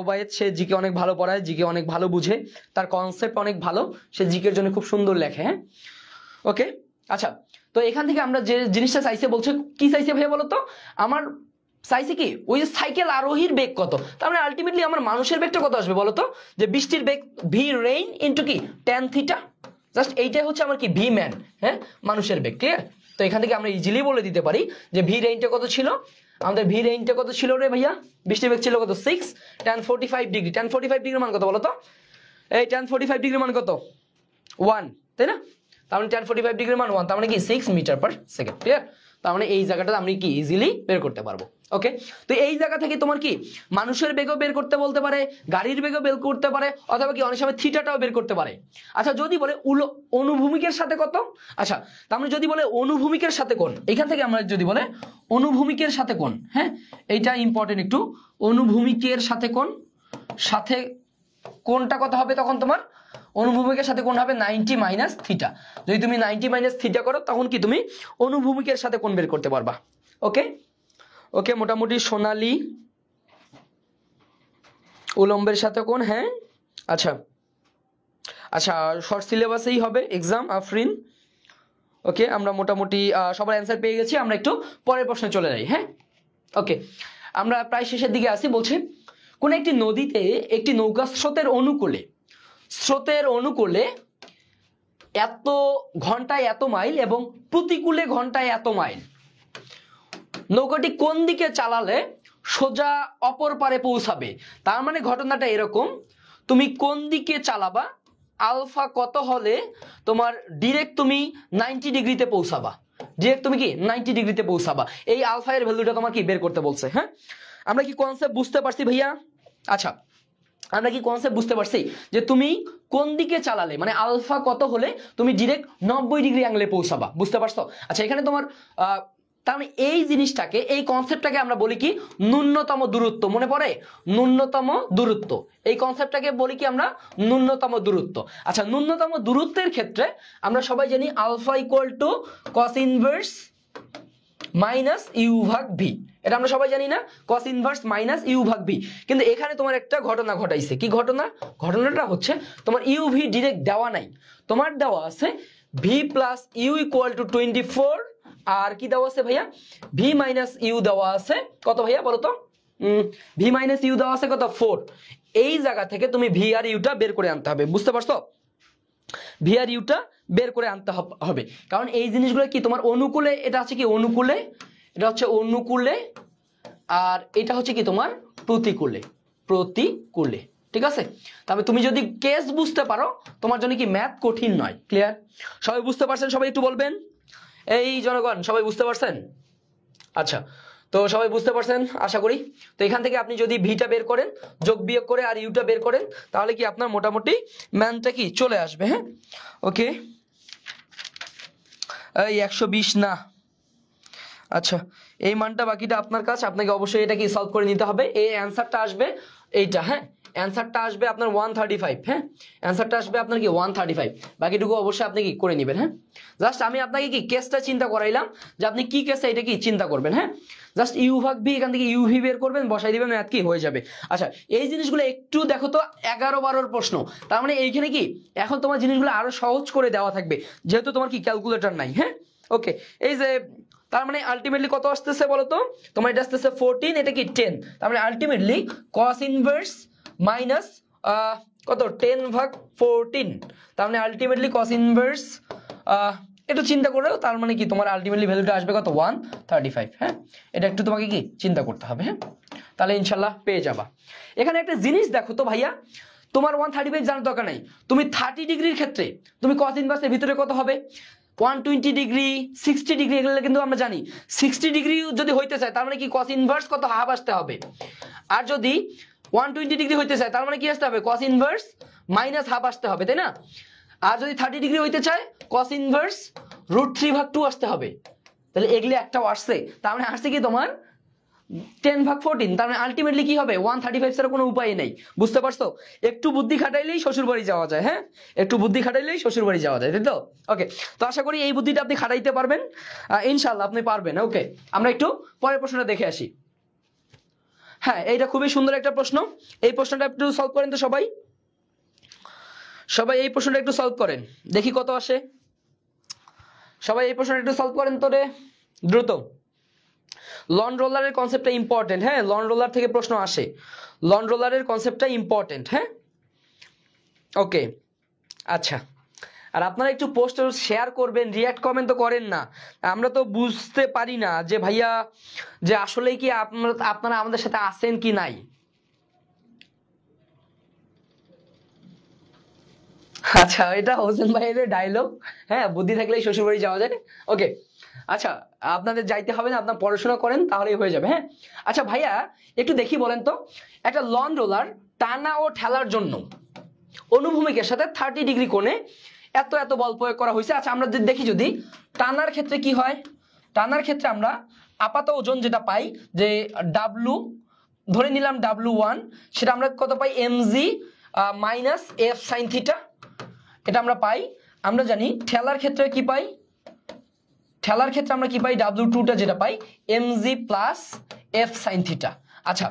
ওবায়েদ সে জিকে অনেক ভালো পড়ায় জিকে অনেক ভালো বুঝে তার কনসেপ্ট অনেক ভালো সে জিকের জন্য খুব সুন্দর লেখে হ্যাঁ ওকে আচ্ছা তো এখান থেকে আমরা যে জিনিসটা চাইছে বলছে কি চাইছে ভাইয়া বলো তো আমার চাইছে কি ওই যে সাইকেল আরোহীর বেগ কত তার মানে আলটিমেটলি আমার মানুষের বেগটা কত আসবে বলতো যে বৃষ্টির বেগ ভি রেইন ইন্টু কি ট্যান থিটা জাস্ট এইটাই হচ্ছে আমার কি ভি ম্যান হ্যাঁ মানুষের বেগ ক্লিয়ার তো এখান থেকে আমরা ইজিলি বলে দিতে পারি যে ভি রেইনটা কত ছিল আমাদের ভি রেঞ্জটা কত ছিল রে ভাইয়া বৃষ্টি বেগ ছিল কত six tan forty five degree tan forty five degree মান কত বলো তো এই টেন ফোর্টি ফাইভ ডিগ্রি মান কত ওয়ান তাই না তার মানে টেন ফোর্টি ফাইভ ডিগ্রি মান ওয়ান তার মানে কি six metre per second clear তার মানে এই জায়গাটা আমি কি ইজিলি বের করতে পারবো ওকে তো এই জায়গা থেকে তোমার কি মানুষের বেগও বের করতে বলতে পারে গাড়ির বেগও বের করতে পারে অথবা কি অনেক সময় থিটাটাও বের করতে পারে আচ্ছা যদি বলে উলো অনুভূমিকের সাথে কত আচ্ছা তাহলে মানে যদি বলে অনুভূমিকের সাথে কোন এখান থেকে আমরা যদি বলে অনুভূমিকের সাথে কোন হ্যাঁ এইটা ইম্পর্টেন্ট একটু অনুভূমিকের সাথে কোন সাথে কোনটা কত হবে তখন তোমার অনুভূমিকের সাথে কোন হবে নাইনটি মাইনাস থিটা যদি তুমি নাইনটি মাইনাস থিটা করো তখন কি তুমি অনুভূমিকের সাথে কোন বের করতে পারবা ওকে ওকে মোটামুটি সোনালি উলম্বের সাথে কোন হ্যাঁ আচ্ছা আচ্ছা শর্ট সিলেবাসেই হবে এক্সাম আফরিন ওকে আমরা মোটামুটি সবার অ্যান্সার পেয়ে গেছি আমরা একটু পরের প্রশ্নে চলে যাই হ্যাঁ ওকে আমরা প্রায় শেষের দিকে আসি বলছি কোন একটি নদীতে একটি নৌকা স্রোতের অনুকূলে স্রোতের অনুকূলে এত ঘন্টায় এত মাইল এবং প্রতিকূলে ঘন্টায় এত মাইল নৌকাটি কোন দিকে চালালে সোজা অপর পারে পৌঁছাবে তার মানে ঘটনাটা এরকম তুমি কোন দিকে চালাবা আলফা কত হলে তোমার ডিরেক্ট তুমি নাইনটি ডিগ্রিতে পৌঁছাবা ডিরেক্ট তুমি কি নাইনটি ডিগ্রিতে পৌঁছাবা এই আলফা এর ভ্যালুটা তোমার কি বের করতে বলছে হ্যাঁ আমরা কি কনসেপ্ট বুঝতে পারছি ভাইয়া আচ্ছা আমরা কি কনসেপ্ট বুঝতে পারছি যে তুমি কোন দিকে চালালে মানে আলফা কত হলে তুমি ডিরেক্ট নব্বই ডিগ্রি অ্যাঙ্গেলে পৌঁছাবা বুঝতে পারছো আচ্ছা এখানে তোমার তাহলে এই জিনিসটাকে এই কনসেপ্টটাকে আমরা বলি কি ন্যূনতম দূরত্ব মনে পড়ে ন্যূনতম দূরত্ব এই কনসেপ্টটাকে বলি কি আমরা ন্যূনতম দূরত্ব আচ্ছা ন্যূনতম দূরত্বের ক্ষেত্রে আমরা সবাই জানি alpha equal to cos inverse minus U ভাগ ভি এটা আমরা সবাই জানি না কস ইনভার্স মাইনাস ইউ ভাগ ভি কিন্তু এখানে তোমার একটা ঘটনা ঘটাইছে কি ঘটনা ঘটনাটা হচ্ছে তোমার ইউ ভি ডিরেক্ট দেওয়া নাই তোমার দেওয়া আছে V plus U equal to twenty four আর কি দেওয়া আছে ভাইয়া ভি মাইনাস ইউ দেওয়া আছে কত ভাইয়া বলো তো ভি মাইনাস ইউ দেওয়া আছে কত ফোর এই জায়গা থেকে তুমি ভি আর ইউটা বের করে আনতে হবে বুঝতে পারছো ভি আর ইউটা বের করে আনতে হবে কারণ এই জিনিসগুলো কি তোমার অনুকূলে এটা আছে কি অনুকূলে এটা হচ্ছে অনুকূলে আর এটা হচ্ছে কি তোমার প্রতিকূলে প্রতিকূলে ঠিক আছে তবে তুমি যদি কেস বুঝতে পারো তোমার জন্য কি ম্যাথ কঠিন নয় ক্লিয়ার সবাই বুঝতে পারছেন সবাই একটু বলবেন এই জনগণ সবাই বুঝতে পারছেন আচ্ছা তো সবাই বুঝতে পারছেন আশা করি তো এখান থেকে আপনি যদি ভিটা বের করেন যোগ বিয়োগ করে আর ইউটা বের করেন তাহলে কি আপনার মোটামুটি ম্যানটা কি চলে আসবে হ্যাঁ ওকে এই একশো না আচ্ছা এই মানটা বাকিটা আপনার কাছে আপনাকে অবশ্যই এটা কি সলভ করে নিতে হবে এই অ্যান্সারটা আসবে এইটা হ্যাঁ অ্যান্সারটা আসবে আপনার ওয়ান থার্টি ফাইভ হ্যাঁ অ্যান্সারটা আসবে আপনার কি ওয়ান থার্টি ফাইভ বাকিটুকু অবশ্যই আপনি কি করে নেবেন হ্যাঁ জাস্ট আমি আপনাকে কি কেসটা চিন্তা করাইলাম যে আপনি কি কেসটা এটা কি চিন্তা করবেন হ্যাঁ জাস্ট ইউ ভাগ ভি এখান থেকে ইউভি বের করবেন বসাই দেবেন ম্যাথ কি হয়ে যাবে আচ্ছা এই জিনিসগুলো একটু দেখো তো এগারো বারোর প্রশ্ন তার মানে এইখানে কি এখন তোমার জিনিসগুলো আরো সহজ করে দেওয়া থাকবে যেহেতু তোমার কি ক্যালকুলেটর নাই হ্যাঁ ওকে এই যে তার মানে আলটিমেটলি কত আসতেছে বলতো তোমার এটা আসতেছে ফোরটিন এটা কি টেন তার মানে আলটিমেটলি কস ইনভার্স মাইনাস কত টেন ভাগ ফোরটিন তার মানে আলটিমেটলি কস ইনভার্স একটু চিন্তা করেও তার মানে কি তোমার আলটিমেটলি ভ্যালুটা আসবে কত ওয়ান থার্টি ফাইভ হ্যাঁ এটা একটু তোমাকে কি চিন্তা করতে হবে হ্যাঁ তাহলে ইনশাল্লাহ পেয়ে যাবা এখানে একটা জিনিস দেখো তো ভাইয়া তোমার ওয়ান থার্টি ফাইভ জানার দরকার নাই তুমি থার্টি ডিগ্রির ক্ষেত্রে তুমি কস ইনভার্সের ভিতরে কত হবে one twenty degree sixty degree এগুলো কিন্তু আমরা জানি সিক্সটি ডিগ্রি যদি হইতে চায় তার মানে কি কস ইনভার্স কত হাফ আসতে হবে আর যদি ওয়ান টোয়েন্টি ডিগ্রি হইতে চায় তার মানে কি আসতে হবে কস ইনভার্স মাইনাস হাফ আসতে হবে তাই না আর যদি থার্টি ডিগ্রি হইতে চায় কস ইনভার্স রুট থ্রি ভাগ টু আসতে হবে তাহলে এগুলি একটাও আসছে তার মানে আসছে কি তোমার টেন ভাগ ফোরটিন তার মানে আলটিমেটলি কি হবে ওয়ান থার্টি ফাইভ ছাড়া কোনো উপায় নেই বুঝতে পারছো একটু বুদ্ধি খাটাইলেই শ্বশুর বাড়ি যাওয়া যায় হ্যাঁ একটু বুদ্ধি খাটাইলেই শ্বশুর বাড়ি যাওয়া যায় তাই তো ওকে তো আশা করি এই বুদ্ধিটা আপনি খাটাইতে পারবেন ইনশাল্লাহ আপনি পারবেন ওকে আমরা একটু পরের প্রশ্নটা দেখে আসি হ্যাঁ এইটা খুবই সুন্দর একটা প্রশ্ন এই প্রশ্নটা একটু সলভ করেন তো সবাই সবাই এই প্রশ্নটা একটু সলভ করেন দেখি কত আসে সবাই এই প্রশ্নটা একটু সলভ করেন তো রে দ্রুত লন রোলারের কনসেপ্টটা ইম্পর্টেন্ট হ্যাঁ লন রোলার থেকে প্রশ্ন আসে লন রোলারের কনসেপ্টটা ইম্পর্টেন্ট হ্যাঁ ওকে আচ্ছা আর আপনারা একটু পোস্ট শেয়ার করবেন রিয়াক্ট কমেন্ট তো করেন না আমরা তো বুঝতে পারি না যে ভাইয়া যে আসলে কি আপনারা আপনারা আমাদের সাথে আসেন কি নাই আচ্ছা এটা হোসেন ভাইয়ের ডায়লগ হ্যাঁ বুদ্ধি থাকলে শ্বশুরবাড়ি যাওয়া যায় ওকে আচ্ছা আপনাদের যাইতে হবে না আপনার পড়াশোনা করেন তাহলেই হয়ে যাবে হ্যাঁ আচ্ছা ভাইয়া একটু দেখি বলেন তো একটা লন রোলার টানা ও ঠেলার জন্য অনুভূমিকের সাথে থার্টি ডিগ্রি কোণে এত এত বল প্রয়োগ করা হয়েছে আচ্ছা আমরা যদি দেখি যদি টানার ক্ষেত্রে কি হয় টানার ক্ষেত্রে আমরা আপাত ওজন যেটা পাই যে ডাব্লু ধরে নিলাম ডাব্লু ওয়ান সেটা আমরা কত পাই M G minus F sine theta এটা আমরা পাই আমরা জানি ঠেলার ক্ষেত্রে কি পাই ঠেলার ক্ষেত্রে আমরা কি পাই ডাব্লু টুটা যেটা পাই M G plus F sine theta আচ্ছা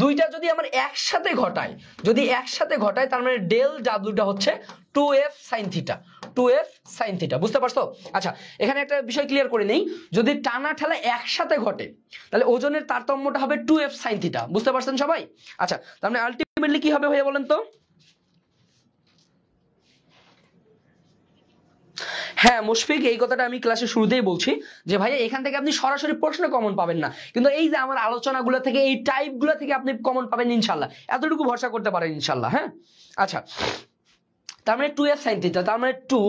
দুইটা যদি আমার একসাথে ঘটায় যদি একসাথে ঘটায় তার মানে ডেল ডাব্লুটা হচ্ছে two F sine theta two F sine theta বুঝতে পারছো আচ্ছা এখানে একটা বিষয় ক্লিয়ার করে নেই যদি টানা ঠেলা একসাথে ঘটে তাহলে ওজনের তারতম্যটা হবে টু এফ সাইন থিটা বুঝতে পারছেন সবাই আচ্ছা তার মানে আলটিমেটলি কি হবে হয়ে বলেন তো হ্যাঁ মুশফিক এই কথাটা আমি ক্লাসের শুরুতেই বলছি যে ভাইয়া এখান থেকে আপনি সরাসরি প্রশ্ন কমন পাবেন না কিন্তু এই যে আমার আলোচনাগুলো থেকে এই টাইপগুলো থেকে আপনি কমন পাবেন ইনশাল্লাহ এতটুকু ভরসা করতে পারেন ইনশাল্লাহ হ্যাঁ আচ্ছা তার মানে টু এফ সাইন থিটা তার মানে টু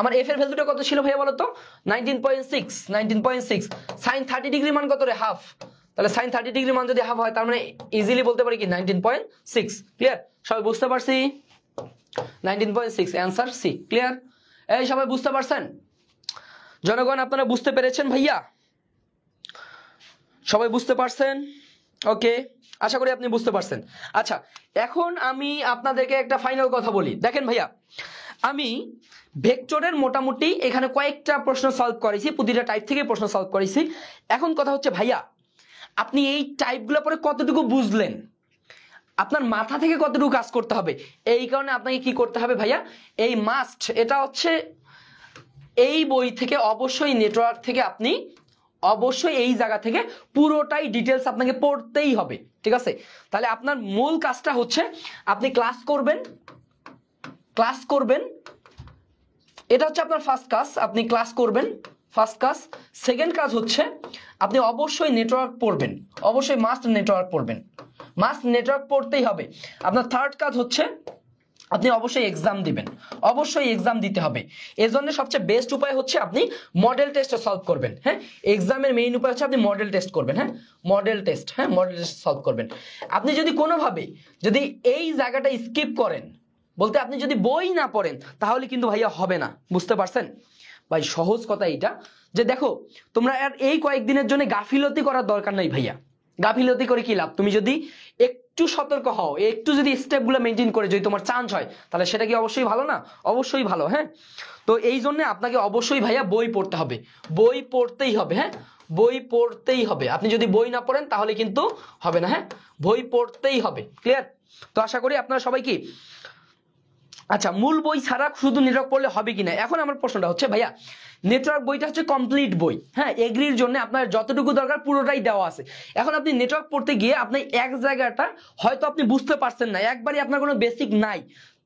আমার এফ এর ভ্যালুটা কত ছিল ভাইয়া বলতো nineteen point six nineteen point six sine thirty degree মান কত রে হাফ তাহলে সাইন থার্টি ডিগ্রি মান যদি হাফ হয় তার মানে ইজিলি বলতে পারি কি নাইনটিন পয়েন্ট সিক্স ক্লিয়ার সবাই বুঝতে পারছি nineteen point six answer C clear এই সবাই বুঝতে পারছেন জনগণ আপনারা বুঝতে পেরেছেন ভাইয়া সবাই বুঝতে পারছেন ওকে আশা করি আপনি বুঝতে পারছেন আচ্ছা এখন আমি আপনাদেরকে একটা ফাইনাল কথা বলি দেখেন ভাইয়া আমি ভেক্টরের মোটামুটি এখানে কয়েকটা প্রশ্ন সলভ করেছি প্রতিটা টাইপ থেকে প্রশ্ন সলভ করেছি এখন কথা হচ্ছে ভাইয়া আপনি এই টাইপগুলো পরে কতটুকু বুঝলেন আপনার মাথা থেকে কতটুকু কাজ করতে হবে এই কারণে আপনাকে কি করতে হবে ভাইয়া এই মাস্ট এটা হচ্ছে এই বই থেকে অবশ্যই নেটওয়ার্ক থেকে আপনি অবশ্যই এই জায়গা থেকে পুরোটাই ডিটেলস আপনাকে পড়তেই হবে ঠিক আছে তাহলে আপনার মূল কাজটা হচ্ছে আপনি ক্লাস করবেন ক্লাস করবেন এটা হচ্ছে আপনার ফার্স্ট কাজ আপনি ক্লাস করবেন ফার্স্ট কাজ সেকেন্ড কাজ হচ্ছে আপনি অবশ্যই নেটওয়ার্ক পড়বেন অবশ্যই মাস্ট নেটওয়ার্ক পড়বেন মাস্ট নেটওয়ার্ক পড়তেই হবে আপনার থার্ড কাজ হচ্ছে আপনি অবশ্যই এক্সাম দিবেন অবশ্যই এক্সাম দিতে হবে এর জন্য সবচেয়ে বেস্ট উপায় হচ্ছে আপনি মডেল টেস্ট সলভ করবেন হ্যাঁ এক্সামের মেইন উপায় হচ্ছে আপনি মডেল টেস্ট করবেন হ্যাঁ মডেল টেস্ট হ্যাঁ মডেল টেস্ট সলভ করবেন আপনি যদি কোনোভাবে যদি এই জায়গাটা স্কিপ করেন বলতে আপনি যদি বই না পড়েন তাহলে কিন্তু ভাইয়া হবে না বুঝতে পারছেন ভাই সহজ কথা এইটা যে দেখো তোমরা আর এই কয়েকদিনের জন্য গাফিলতি করার দরকার নাই ভাইয়া গাফিলতি করে কি লাভ তুমি যদি একটু সতর্ক হও একটু যদি স্টেপগুলো মেনটেন করে যদি তোমার চান্স হয় তাহলে সেটা কি অবশ্যই ভালো না অবশ্যই ভালো হ্যাঁ তো এই জন্য আপনাকে অবশ্যই ভাইয়া বই পড়তে হবে বই পড়তেই হবে হ্যাঁ বই পড়তেই হবে আপনি যদি বই না পড়েন তাহলে কিন্তু হবে না হ্যাঁ বই পড়তেই হবে ক্লিয়ার তো আশা করি আপনারা সবাই কি আচ্ছা মূল বই ছাড়া শুধু নেটওয়ার্ক পড়লে হবে কিনা এখন আমার প্রশ্নটা হচ্ছে ভাইয়া নেটওয়ার্ক বইটা হচ্ছে কমপ্লিট বই হ্যাঁ এগ্রির জন্য আপনার যতটুকু দরকার পুরোটাই দেওয়া আছে এখন আপনি নেটওয়ার্ক পড়তে গিয়ে আপনি এক জায়গাটা হয়তো আপনি বুঝতে পারছেন না একবারই আপনার কোনো বেসিক নাই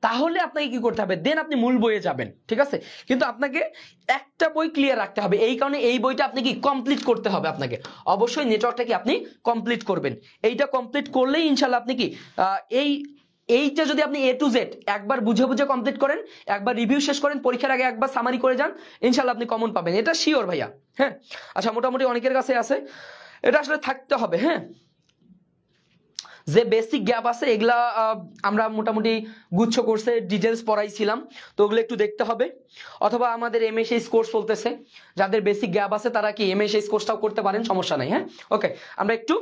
তাহলে আপনাকে কি করতে হবে দেন আপনি মূল বইয়ে যাবেন ঠিক আছে কিন্তু আপনাকে একটা বই ক্লিয়ার রাখতে হবে এই কারণে এই বইটা আপনি কি কমপ্লিট করতে হবে আপনাকে অবশ্যই নেটওয়ার্কটা কি আপনি কমপ্লিট করবেন এইটা কমপ্লিট করলেই ইনশাল্লাহ আপনি কি এই এইটা যদি আপনি এ টু জেড একবার বুঝে বুঝে কমপ্লিট করেন একবার রিভিউ শেষ করেন পরীক্ষার আগে একবার সামারি করে যান ইনশাল্লাহ আপনি কমন পাবেন এটা শিওর ভাইয়া হ্যাঁ আচ্ছা মোটামুটি অনেকের কাছে আছে এটা আসলে থাকতে হবে হ্যাঁ যে বেসিক গ্যাপ আছে এগুলা আমরা মোটামুটি গুচ্ছ কোর্সে ডিটেলস পড়াইছিলাম তো ওগুলো একটু দেখতে হবে অথবা আমাদের এম এস কোর্স চলতেছে যাদের বেসিক গ্যাপ আছে তারা কি এম এস কোর্সটাও করতে পারেন সমস্যা নাই হ্যাঁ ওকে আমরা একটু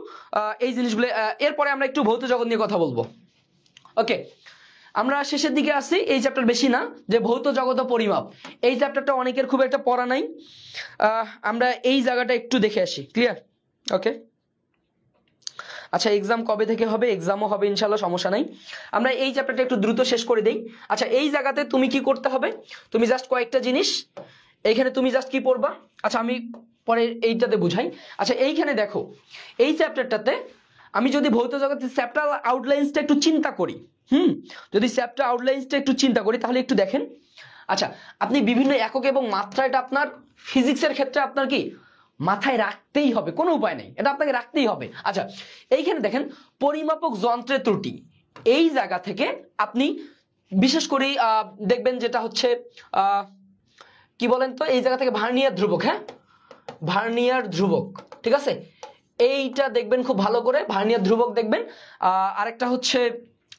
এই জিনিসগুলো এরপরে আমরা একটু ভৌত জগৎ নিয়ে কথা বলবো ওকে আমরা শেষের দিকে আসি এই চ্যাপ্টার বেশি না যে ভৌত জগত পরিমাপ এই চ্যাপ্টারটা অনেকের খুব একটা পড়া নাই আমরা এই জায়গাটা একটু দেখে আসি ক্লিয়ার ওকে আচ্ছা এক্সাম কবে থেকে হবে এক্সামও হবে ইনশাল্লাহ সমস্যা নাই আমরা এই চ্যাপ্টারটা একটু দ্রুত শেষ করে দিই আচ্ছা এই জায়গাতে তুমি কি করতে হবে তুমি জাস্ট কয়েকটা জিনিস এইখানে তুমি জাস্ট কি পড়বা আচ্ছা আমি পরে এইটাতে বুঝাই আচ্ছা এইখানে দেখো এই চ্যাপ্টারটাতে আমি যদি ভৌত জগতে চ্যাপ্টার আউটলাইন্সটা একটু চিন্তা করি হুম যদি চ্যাপ্টার আউটলাইন্সটা একটু চিন্তা করি তাহলে একটু দেখেন আচ্ছা আপনি বিভিন্ন একক এবং মাত্রা এটা আপনার ফিজিক্সের ক্ষেত্রে আপনার কি মাথায় রাখতেই হবে কোনো উপায় নেই এটা আপনাকে রাখতেই হবে আচ্ছা এইখানে দেখেন পরিমাপক যন্ত্রের ত্রুটি এই জায়গা থেকে আপনি বিশেষ করে দেখবেন যেটা হচ্ছে কি বলেন তো এই জায়গা থেকে ভার্নিয়ার ধ্রুবক হ্যাঁ ভার্নিয়ার ধ্রুবক ঠিক আছে এইটা দেখবেন খুব ভালো করে ভার্নিয়ার ধ্রুবক দেখবেন আরেকটা হচ্ছে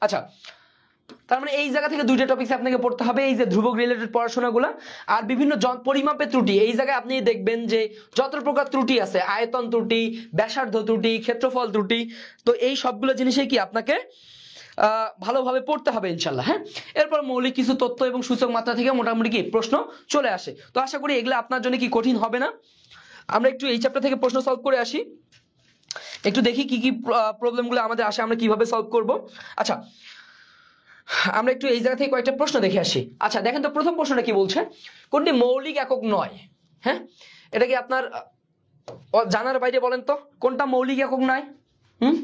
আচ্ছা তার মানে এই জায়গা থেকে দুইটা টপিকস আপনাকে পড়তে হবে এই যে ধ্রুবক রিলেটেড পড়াশোনাগুলো আর বিভিন্ন পরিমাপের ত্রুটি এই জায়গায় আপনি দেখবেন যে যত প্রকার ত্রুটি আছে আয়তন ত্রুটি ব্যাসার্ধ ত্রুটি ক্ষেত্রফল ত্রুটি তো এই সবগুলো জিনিসে কি আপনাকে ভালোভাবে পড়তে হবে ইনশাল্লাহ হ্যাঁ এরপর মৌলিক কিছু তথ্য এবং সূচক মাত্রা থেকে মোটামুটি কি প্রশ্ন চলে আসে তো আশা করি এগুলো আপনার জন্য কি কঠিন হবে না আমরা একটু এই চ্যাপ্টার থেকে প্রশ্ন সলভ করে আসি একটু দেখি কি কি প্রবলেমগুলো আমাদের আসে আমরা কিভাবে সলভ করব আচ্ছা আমরা একটু এই জায়গা থেকে কয়েকটা প্রশ্ন দেখে আসি আচ্ছা দেখেন তো প্রথম প্রশ্নটা কি বলছে কোনটি মৌলিক একক নয় হ্যাঁ এটা কি আপনার জানার বাইরে বলেন তো কোনটা মৌলিক একক নয় হুম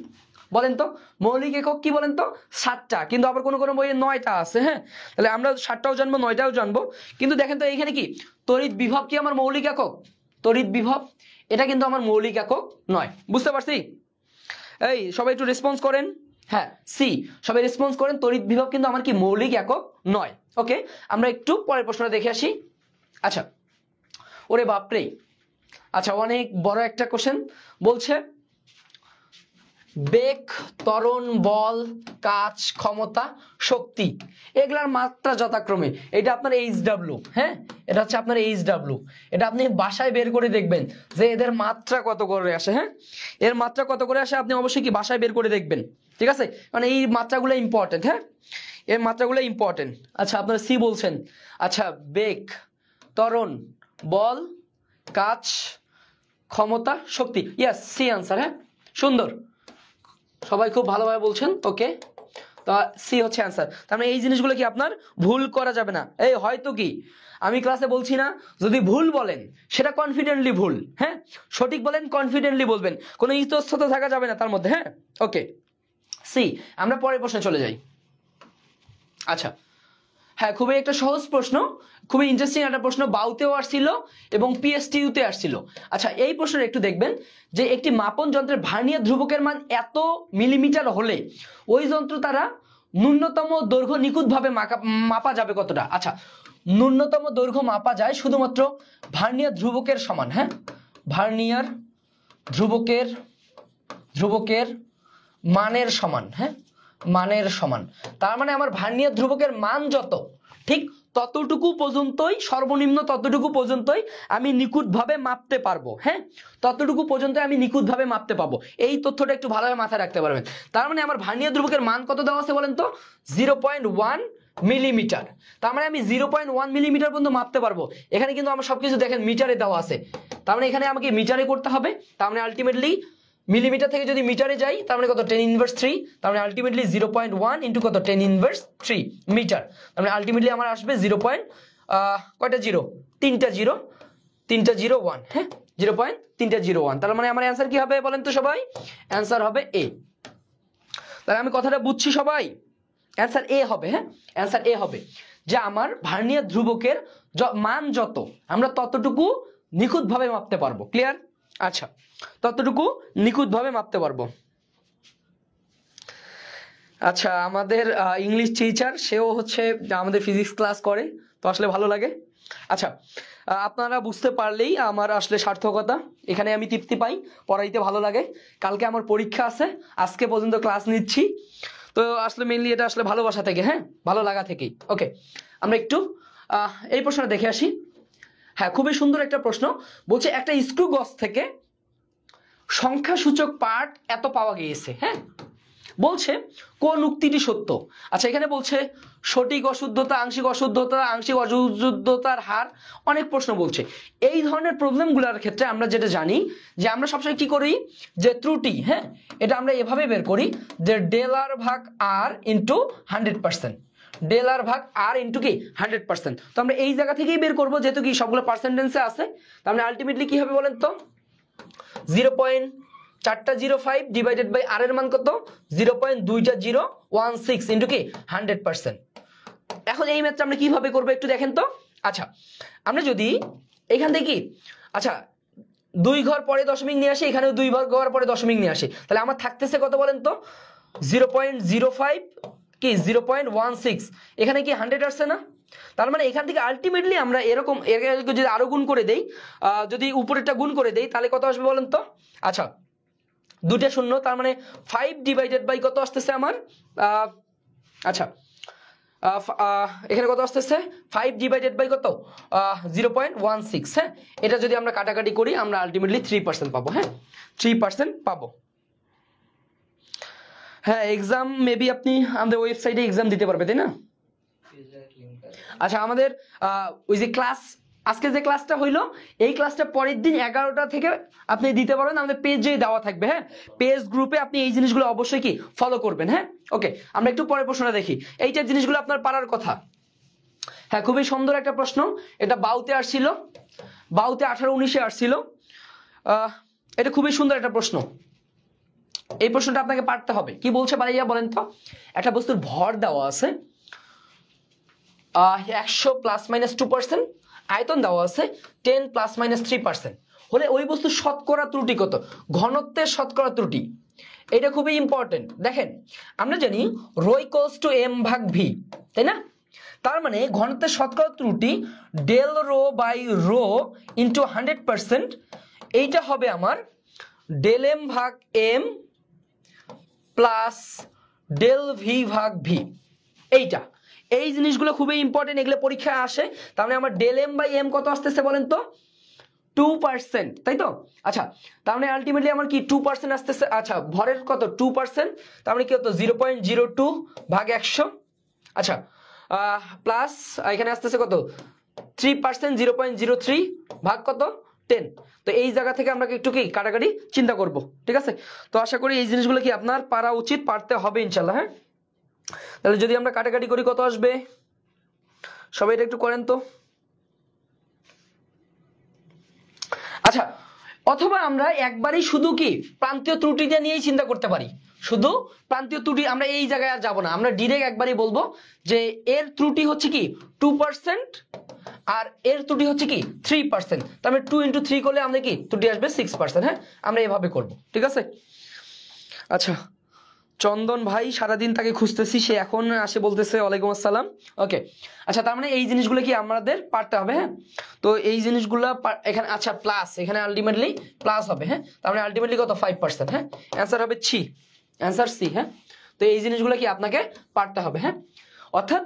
বলেন তো মৌলিক একক কি বলেন তো সাতটা কিন্তু আবার কোনো কোনো বইয়ে নয়টা আছে হ্যাঁ তাহলে আমরা সাতটাও জানবো নয়টাও জানবো কিন্তু দেখেন তো এইখানে কি তড়িৎ বিভব কি আমার মৌলিক একক তড়িৎ বিভব এটা কিন্তু আমার মৌলিক একক নয় বুঝতে পারছি এই সবাই একটু রেসপন্স করেন হ্যাঁ সি সবাই রেসপন্স করেন তড়িৎ বিভব কিন্তু আমার কি মৌলিক একক নয় ওকে আমরা একটু পরের প্রশ্নটা দেখে আসি আচ্ছা ওরে বাপরে আচ্ছা অনেক বড় একটা কোশ্চেন বলছে বেগ ত্বরণ বল কাজ ক্ষমতা শক্তি এগুলার মাত্রা যথাক্রমে এটা আপনার এইচ ডাব্লু হ্যাঁ এটা হচ্ছে আপনার এইচ ডাব্লু এটা আপনি বাসায় বের করে দেখবেন যে এদের মাত্রা কত করে আসে হ্যাঁ এর মাত্রা কত করে আসে আপনি অবশ্যই কি বাসায় বের করে দেখবেন ঠিক আছে মানে এই মাত্রাগুলো ইম্পর্টেন্ট হ্যাঁ এর মাত্রাগুলো ইম্পর্টেন্ট আচ্ছা আপনারা সি বলছেন আচ্ছা বেগ ত্বরণ বল কাজ ক্ষমতা শক্তি ইয়াস সি আনসার হ্যাঁ সুন্দর সবাই খুব ভালোভাবে বলছেন ওকে তো সি হচ্ছে অ্যান্সার তার মানে এই জিনিসগুলো কি আপনার ভুল করা যাবে না এই হয়তো কি আমি ক্লাসে বলছি না যদি ভুল বলেন সেটা কনফিডেন্টলি ভুল হ্যাঁ সঠিক বলেন কনফিডেন্টলি বলবেন কোনো ইতস্ততা থাকা যাবে না তার মধ্যে হ্যাঁ ওকে সি আমরা পরের প্রশ্নে চলে যাই আচ্ছা হ্যাঁ খুবই একটা সহজ প্রশ্ন খুবই ইন্টারেস্টিং একটা প্রশ্ন বাউতেও আসছিল এবং পিএসটিউতে আসছিল আচ্ছা এই প্রশ্নের একটু দেখবেন যে একটি মাপন যন্ত্রের ভার্নিয়ার ধ্রুবকের মান এত মিলিমিটার হলে ওই যন্ত্র তারা ন্যূনতম দৈর্ঘ্য নিখুঁতভাবে মাপা যাবে কতটা আচ্ছা ন্যূনতম দৈর্ঘ্য মাপা যায় শুধুমাত্র ভার্নিয়ার ধ্রুবকের সমান হ্যাঁ ভার্নিয়ার ধ্রুবকের ধ্রুবকের মানের সমান হ্যাঁ মানের সমান তার মানে আমার ভার্নিয়ার ধ্রুবকের মান যত ঠিক ততটুকু পর্যন্তই সর্বনিম্ন ততটুকু পর্যন্তই আমি নিখুঁতভাবে মাপতে পারবো হ্যাঁ ততটুকু পর্যন্ত আমি নিখুঁতভাবে মাপতে পাবো এই তথ্যটা একটু ভালোভাবে মাথায় রাখতে পারবেন তার মানে আমার ভার্নিয়ার ধ্রুবকের মান কত দেওয়া আছে বলেন তো জিরো পয়েন্ট ওয়ান মিলিমিটার তার মানে আমি জিরো পয়েন্ট ওয়ান মিলিমিটার পর্যন্ত মাপতে পারবো এখানে কিন্তু আমার সবকিছু দেখেন মিটারে দেওয়া আছে তার মানে এখানে আমাকে মিটারে করতে হবে তার মানে আলটিমেটলি মিলিমিটার থেকে যদি মিটারে যাই তার মানে কত টেন ইনভার্স থ্রি তার মানে ultimately zero point one into কত টেন ইনভার্স থ্রি মিটার তার মানে আলটিমেটলি আমার আসবে জিরো পয়েন্ট কয়টা জিরো তিনটা জিরো তিনটা জিরো ওয়ান হ্যাঁ জিরো পয়েন্ট তিনটা জিরো ওয়ান তার মানে আমার অ্যান্সার কি হবে বলেন তো সবাই অ্যান্সার হবে এ তাহলে আমি কথাটা বুঝছি সবাই অ্যান্সার এ হবে হ্যাঁ অ্যান্সার এ হবে যে আমার ভার্নিয়ার ধ্রুবকের মান যত আমরা ততটুকু নিখুঁতভাবে মাপতে পারবো ক্লিয়ার আচ্ছা ততটুকু নিখুঁতভাবে মাপতে পারবো আচ্ছা আমাদের ইংলিশ টিচার সেও হচ্ছে আমাদের ফিজিক্স ক্লাস করে তো আসলে ভালো লাগে আচ্ছা আপনারা বুঝতে পারলেই আমার আসলে সার্থকতা এখানে আমি তৃপ্তি পাই পড়াইতে ভালো লাগে কালকে আমার পরীক্ষা আছে আজকে পর্যন্ত ক্লাস নিচ্ছি তো আসলে মেনলি এটা আসলে ভালোবাসা থেকে হ্যাঁ ভালো লাগা থেকেই ওকে আমরা একটু এই প্রশ্নটা দেখে আসি হ্যাঁ খুবই সুন্দর একটা প্রশ্ন বলছে একটা স্ক্রু গস থেকে সংখ্যাসূচক পার্ট এত পাওয়া গিয়েছে হ্যাঁ বলছে কোন উক্তিটি সত্য আচ্ছা এখানে বলছে সঠিক অশুদ্ধতা আংশিক অশুদ্ধতা আংশিক অশুদ্ধতার হার অনেক প্রশ্ন বলছে এই ধরনের প্রবলেমগুলোর ক্ষেত্রে আমরা যেটা জানি যে আমরা সবসময় কি করি যে ত্রুটি হ্যাঁ এটা আমরা এভাবে বের করি যে ডেলার ভাগ R into hundred percent del R ভাগ আর ইন্টু কি হান্ড্রেড পার্সেন্ট তো আমরা এই জায়গা থেকেই বের করবো যেহেতু কি সবগুলো পার্সেন্টেন্সে আছে তাহলে মানে আলটিমেটলি কি হবে বলেন তো জিরো পয়েন্ট চারটা zero five divided by R এর মান কত জিরো পয়েন্ট দুইটা জিরো ওয়ান সিক্স ইন্টু কি হান্ড্রেড পার্সেন্ট এখন এই ম্যাথটা আমরা কিভাবে করবো একটু দেখেন তো আচ্ছা আমরা যদি এখান থেকে আচ্ছা দুই ঘর পরে দশমিক নিয়ে আসে এখানেও দুই ঘর ঘর পরে দশমিক নিয়ে আসি তাহলে আমার থাকতেছে কত বলেন তো জিরো পয়েন্ট জিরো ফাইভ কি জিরো পয়েন্ট ওয়ান সিক্স এখানে কি হান্ড্রেড আসছে না তার মানে এখান থেকে আলটিমেটলি আমরা এরকম যদি আরো গুণ করে দেই যদি উপরেরটা গুণ করে দেই তাহলে কত আসবে বলেন তো আচ্ছা দুটা শূন্য তার মানে ফাইভ ডিভাইডেড বাই কত আসতেছে আমার আচ্ছা এখানে কত আসতেছে ফাইভ ডিভাইডেড বাই কত জিরো পয়েন্ট ওয়ান সিক্স হ্যাঁ এটা যদি আমরা কাটাকাটি করি আমরা আলটিমেটলি থ্রি পার্সেন্ট পাবো হ্যাঁ থ্রি পার্সেন্ট পাবো হ্যাঁ এক্সাম মেবি আপনি আমাদের ওয়েবসাইটে এক্সাম দিতে পারবে তাই না আচ্ছা আমাদের ওই যে ক্লাস আজকে যে ক্লাসটা হইলো এই ক্লাসটা পরের দিন এগারোটা থেকে আপনি দিতে পারবেন আমাদের পেজে দেওয়া থাকবে হ্যাঁ পেজ গ্রুপে আপনি এই জিনিসগুলো অবশ্যই কি ফলো করবেন হ্যাঁ ওকে আমরা একটু পরে প্রশ্নটা দেখি এইটা জিনিসগুলো আপনার পারার কথা হ্যাঁ খুবই সুন্দর একটা প্রশ্ন এটা বাউতে আসছিল বাউতে আঠারো উনিশে আসছিল এটা খুবই সুন্দর একটা প্রশ্ন এই প্রশ্নটা আপনাকে পারতে হবে কি বলছে বাড়াইয়া বলেন তো একটা বস্তুর ভর দেওয়া আছে একশো প্লাস মাইনাস টু পার্সেন্ট আয়তন দেওয়া আছে ten plus minus three percent হলে ওই বস্তু শতকরা ত্রুটি কত ঘনত্বের শতকরা ত্রুটি এটা খুবই ইম্পর্টেন্ট দেখেন আমরা জানি রোইকোস টু এম ভাগ ভি তাই না তার মানে ঘনত্বের শতকরা ত্রুটি del rho by rho into hundred percent এইটা হবে আমার ডেল এম ভাগ এম প্লাস ডেল ভি ভাগ ভি এইটা এই জিনিসগুলো খুবই ইম্পর্টেন্ট এগুলো পরীক্ষায় আসে তাহলে মানে আমার ডেল এম বাই এম কত আসতেছে বলেন তো টু পার্সেন্ট তাই তো আচ্ছা তাহলে মানে আলটিমেটলি আমার কি টু পার্সেন্ট আসতেছে আচ্ছা ভরের কত টু পার্সেন্ট তার মানে কি হতো জিরো পয়েন্ট জিরো টু ভাগ একশো আচ্ছা প্লাস এখানে আসতেছে কত three percent zero point zero three ভাগ কত টেন তো এই জায়গা থেকে আমরা একটু কি কাটাকাটি চিন্তা করব ঠিক আছে তো আশা করি এই জিনিসগুলো কি আপনার পারা উচিত পারতে হবে ইনশাল্লাহ হ্যাঁ তাহলে যদি আমরা কাটাকাটি করি কত আসবে সবাই এটা একটু করেন তো আচ্ছা অথবা আমরা একবারই শুধু কি প্রান্তীয় ত্রুটিটা নিয়েই চিন্তা করতে পারি শুধু প্রান্তীয় ত্রুটি আমরা এই জায়গায় আর যাবো না আমরা ডিরেক্ট একবারই বলবো যে এর ত্রুটি হচ্ছে কি টু পার্সেন্ট আর এর ত্রুটি হচ্ছে কি থ্রি পার্সেন্ট তাহলে টু ইন্টু থ্রি করলে আমাদের কি ত্রুটি আসবে সিক্স পার্সেন্ট হ্যাঁ আমরা এভাবে করব ঠিক আছে আচ্ছা চন্দন ভাই সারাদিন তাকে খুঁজতেছি সে এখন আসে বলতেছে ওয়ালাইকুম আসসালাম ওকে আচ্ছা তার মানে এই জিনিসগুলো কি আমাদের পারতে হবে হ্যাঁ তো এই জিনিসগুলো এখানে আচ্ছা প্লাস এখানে আলটিমেটলি প্লাস হবে হ্যাঁ তার মানে আলটিমেটলি কত ফাইভ পার্সেন্ট হ্যাঁ অ্যান্সার হবে ছি অ্যান্সার সি হ্যাঁ তো এই জিনিসগুলো কি আপনাকে পারতে হবে হ্যাঁ অর্থাৎ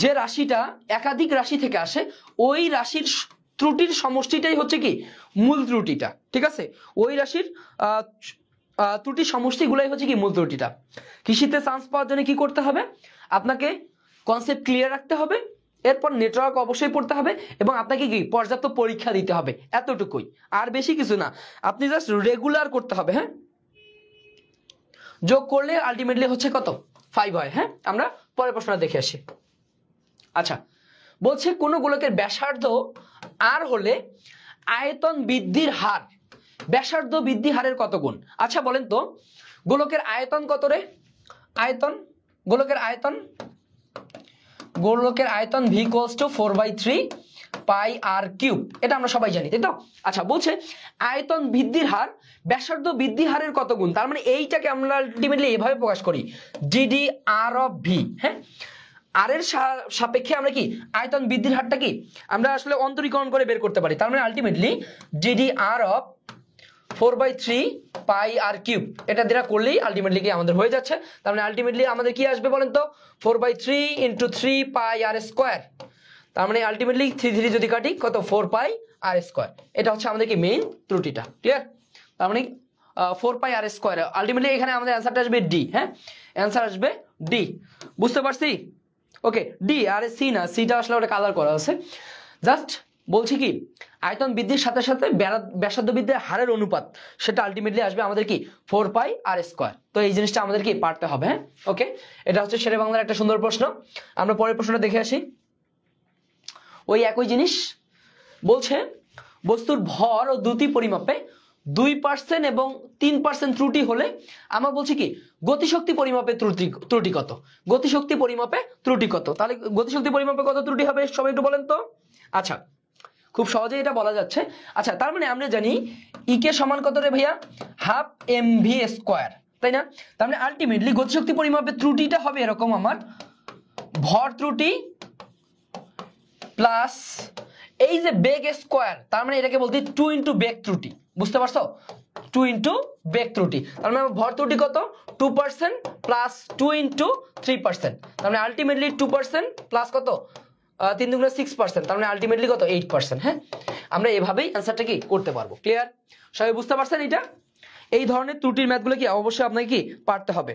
যে রাশিটা একাধিক রাশি থেকে আসে ওই রাশির ত্রুটির সমষ্টিটাই হচ্ছে কি মূল ত্রুটিটা ঠিক আছে ওই রাশির ত্রুটির সমষ্টিগুলাই হচ্ছে কি মূল ত্রুটিটা কৃষিতে চান্স পাওয়ার জন্য কি করতে হবে আপনাকে কনসেপ্ট ক্লিয়ার রাখতে হবে এরপর নেটওয়ার্ক অবশ্যই পড়তে হবে এবং আপনাকে কি পর্যাপ্ত পরীক্ষা দিতে হবে এতটুকুই আর বেশি কিছু না আপনি জাস্ট রেগুলার করতে হবে হ্যাঁ যোগ করলে আলটিমেটলি হচ্ছে কত ফাইভ হয় হ্যাঁ আমরা পরের প্রশ্নটা দেখে আসি আচ্ছা বলছে কোনো গোলকের ব্যাসার্ধ আর হলে আয়তন বৃদ্ধির হার ব্যাসার্ধ বৃদ্ধি হারের কত গুণ আচ্ছা বলেন তো গোলকের আয়তন কত রে আয়তন গোলকের আয়তন গোলকের আয়তন V equals to four by three pi R cube এটা আমরা সবাই জানি তাই তো আচ্ছা বলছে আয়তন বৃদ্ধির হার ব্যাসার্ধ বৃদ্ধি হারের কত গুণ তার মানে এইটাকে আমরা আলটিমেটলি এভাবে প্রকাশ করি ডিডি আর অফ ভি হ্যাঁ আর এর সাপেক্ষে আমরা কি আয়তন বৃদ্ধির হারটা কি আমরা আসলে অন্তরীকরণ করে বের করতে পারি তার মানে আলটিমেটলি জিডি R of four by three pi R cube এটা দ্বারা করলেই আলটিমেটলি কি আমাদের হয়ে যাচ্ছে তার মানে আলটিমেটলি আমাদের কি আসবে বলেন তো four by three into three pi R square তার মানে আলটিমেটলি থ্রি থ্রি যদি কাটি কত ফোর পাই আর স্কোয়ার এটা হচ্ছে আমাদের কি মেইন ত্রুটিটা ক্লিয়ার তার মানে four pi R square ultimately এখানে আমাদের অ্যান্সারটা আসবে ডি হ্যাঁ অ্যান্সার আসবে ডি বুঝতে পারছি ওকে ডি আর সি না সিটা আসলে ওটা কালার করা আছে জাস্ট বলছি কি আয়তন বৃদ্ধির সাথে সাথে ব্যাসার্ধ বৃদ্ধির হারের অনুপাত সেটা আলটিমেটলি আসবে আমাদের কি ফোর পাই আর স্কোয়ার তো এই জিনিসটা আমাদের কি পারতে হবে হ্যাঁ ওকে এটা হচ্ছে শেরে বাংলার একটা সুন্দর প্রশ্ন আমরা পরের প্রশ্নটা দেখে আসি ওই একই জিনিস বলছে বস্তুর ভর ও দ্রুতি পরিমাপে দুই পার্সেন্ট এবং তিন পার্সেন্ট ত্রুটি হলে আমরা বলছি কি গতিশক্তি পরিমাপে ত্রুটি ত্রুটি কত গতিশক্তি পরিমাপে ত্রুটি কত তাহলে গতিশক্তি পরিমাপে কত ত্রুটি হবে সবাই একটু বলেন তো আচ্ছা খুব সহজে এটা বলা যাচ্ছে আচ্ছা তার মানে আমরা জানি ইকে e সমান কত রে ভাইয়া হাফ এম ভি স্কোয়ার তাই না তার মানে আলটিমেটলি গতিশক্তি পরিমাপে ত্রুটিটা হবে এরকম আমার ভর ত্রুটি প্লাস এই যে বেগ স্কোয়ার তার মানে এটাকে বলতে টু ইন্টু বেগ ত্রুটি বুঝতে পারছো টু ইন্টু বেগ ত্রুটি তার মানে ভর ত্রুটি কত two percent plus two into three percent তার মানে আলটিমেটলি টু পার্সেন্ট প্লাস কত তিন দুগুণে সিক্স পার্সেন্ট তার মানে আলটিমেটলি কত এইট পার্সেন্ট হ্যাঁ আমরা এভাবেই অ্যান্সারটা কি করতে পারবো ক্লিয়ার সবাই বুঝতে পারছেন এটা এই ধরনের ত্রুটির ম্যাথগুলো কি অবশ্যই আপনাকে কি পারতে হবে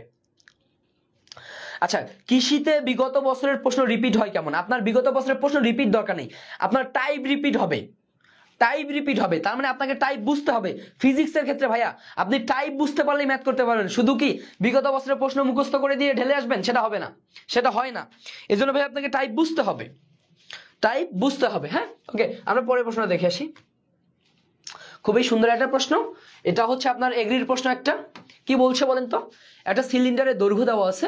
আচ্ছা কৃষিতে বিগত বছরের প্রশ্ন রিপিট হয় কেমন আপনার বিগত বছরের প্রশ্ন রিপিট দরকার নেই আপনার টাইপ রিপিট হবে টাইপ রিপিট হবে তার মানে আপনাকে টাইপ বুঝতে হবে ফিজিক্সের ক্ষেত্রে ভাইয়া আপনি টাইপ বুঝতে পারলেই ম্যাথ করতে পারবেন শুধু কি বিগত বছরের প্রশ্ন মুখস্থ করে দিয়ে ঢেলে আসবেন সেটা হবে না সেটা হয় না এজন্য ভাইয়া আপনাকে টাইপ বুঝতে হবে টাইপ বুঝতে হবে হ্যাঁ ওকে আমরা পরের প্রশ্ন দেখে আসি খুবই সুন্দর একটা প্রশ্ন এটা হচ্ছে আপনার এগ্রির প্রশ্ন একটা কি বলছে বলেন তো একটা সিলিন্ডারের দৈর্ঘ্য দেওয়া আছে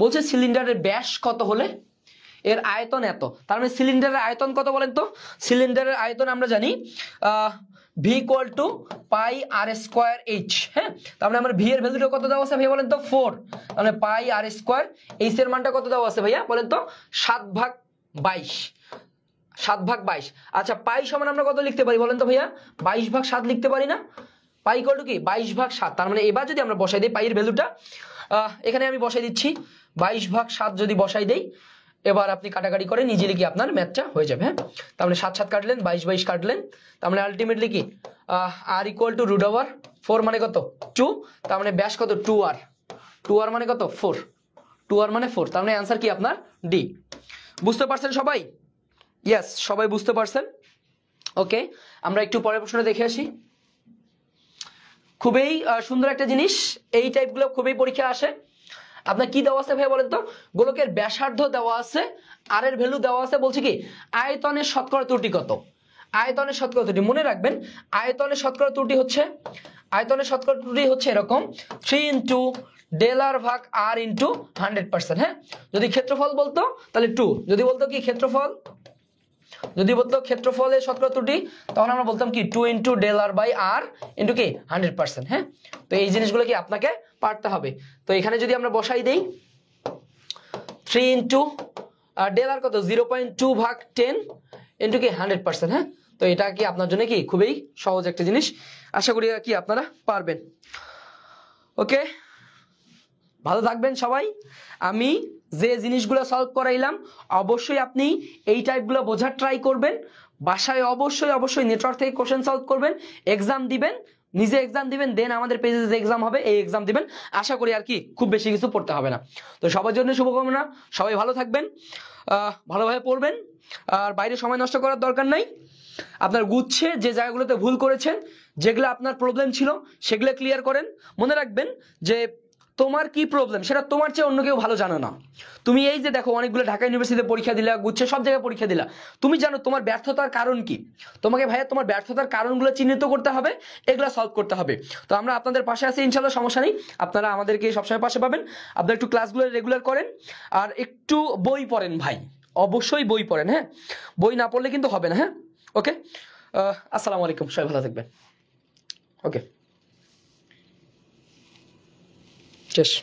বলছে সিলিন্ডারের ব্যাস কত হলে এর আয়তন এত তার মানে সিলিন্ডারের আয়তন কত বলেন তো সিলিন্ডারের আয়তন আমরা জানি V equal to pi R square H হ্যাঁ তাহলে মানে আমার ভি এর ভ্যালুটা কত দেওয়া আছে ভাইয়া বলেন তো ফোর তাহলে পাই আর স্কোয়ার এইচ এর মানটা কত দেওয়া আছে ভাইয়া বলেন তো সাত ভাগ বাইশ সাত ভাগ বাইশ আচ্ছা পাই সমান আমরা কত লিখতে পারি বলেন তো ভাইয়া বাইশ ভাগ সাত লিখতে পারি না পাই ইকুয়াল টু কি বাইশ ভাগ সাত তার মানে এবার যদি আমরা বসাই দিই পাই এর ভ্যালুটা এখানে আমি বসাই দিচ্ছি বাইশ ভাগ সাত যদি বসাই দেই এবার আপনি কাটাকাটি করে নিজেরই কি আপনার ম্যাথটা হয়ে যাবে হ্যাঁ তাহলে সাত সাত কাটলেন বাইশ বাইশ কাটলেন তাহলে মানে আলটিমেটলি কি R equal to root over four মানে কত টু তার মানে ব্যাস কত টু আর টু আর মানে কত ফোর টু আর মানে ফোর তার মানে অ্যান্সার কি আপনার ডি বুঝতে পারছেন সবাই ইয়াস সবাই বুঝতে পারছেন ওকে আমরা একটু পরের প্রশ্নটা দেখে আসি খুবই সুন্দর একটা জিনিস এই টাইপগুলো খুবই পরীক্ষা আসে আপনার কি দেওয়া আছে ভাই বলেন তো গোলকের ব্যাসার্ধ দেওয়া আছে আর এর ভ্যালু দেওয়া আছে বলছে কি আয়তনের শতকরা ত্রুটি কত আয়তনের শতকরা ত্রুটি মনে রাখবেন আয়তনের শতকরা ত্রুটি হচ্ছে আয়তনের শতকরা ত্রুটি হচ্ছে এরকম থ্রি ইন্টু ডেলার ভাগ আর ইন্টু হান্ড্রেড পার্সেন্ট হ্যাঁ যদি ক্ষেত্রফল বলতো তাহলে টু যদি বলতো কি ক্ষেত্রফল যদি বলতো ক্ষেত্রফলে শতকরা ত্রুটি তখন আমরা বলতাম কি two into del R by R into কি হান্ড্রেড পার্সেন্ট হ্যাঁ তো এই জিনিসগুলো কি আপনাকে পারতে হবে তো এখানে যদি আমরা বসাই দেই থ্রি ইন্টু ডেলার কত জিরো পয়েন্ট টু ভাগ টেন ইন্টু কি হান্ড্রেড পার্সেন্ট হ্যাঁ তো এটা কি আপনার জন্য কি খুবই সহজ একটা জিনিস আশা করি কি আপনারা পারবেন ওকে ভালো থাকবেন সবাই আমি যে জিনিসগুলো সলভ করাইলাম অবশ্যই আপনি এই টাইপগুলো বোঝার ট্রাই করবেন বাসায় অবশ্যই অবশ্যই নেটওয়ার্ক থেকে কোশ্চেন সলভ করবেন এক্সাম দিবেন নিজে এক্সাম দিবেন দেন আমাদের পেজে যে এক্সাম হবে এই এক্সাম দিবেন আশা করি আর কি খুব বেশি কিছু পড়তে হবে না তো সবার জন্য শুভকামনা সবাই ভালো থাকবেন ভালোভাবে পড়বেন আর বাইরে সময় নষ্ট করার দরকার নাই আপনার গুচ্ছে যে জায়গাগুলোতে ভুল করেছেন যেগুলো আপনার প্রবলেম ছিল সেগুলো ক্লিয়ার করেন মনে রাখবেন যে তোমার কি প্রবলেম সেটা তোমার চেয়ে অন্য কেউ ভালো জানো না তুমি এই যে দেখো অনেকগুলো ঢাকা ইউনিভার্সিটিতে পরীক্ষা দিলা গুচ্ছে সব জায়গায় পরীক্ষা দিলা তুমি জানো তোমার ব্যর্থতার কারণ কি তোমাকে ভাইয়া তোমার ব্যর্থতার কারণগুলো চিহ্নিত করতে হবে এগুলো সলভ করতে হবে তো আমরা আপনাদের পাশে আছি ইনশাল্লাহ সমস্যা নেই আপনারা আমাদেরকে সবসময় পাশে পাবেন আপনারা একটু ক্লাসগুলো রেগুলার করেন আর একটু বই পড়েন ভাই অবশ্যই বই পড়েন হ্যাঁ বই না পড়লে কিন্তু হবে না হ্যাঁ ওকে আসসালামু আলাইকুম সবাই ভালো থাকবেন ওকে Tschüss.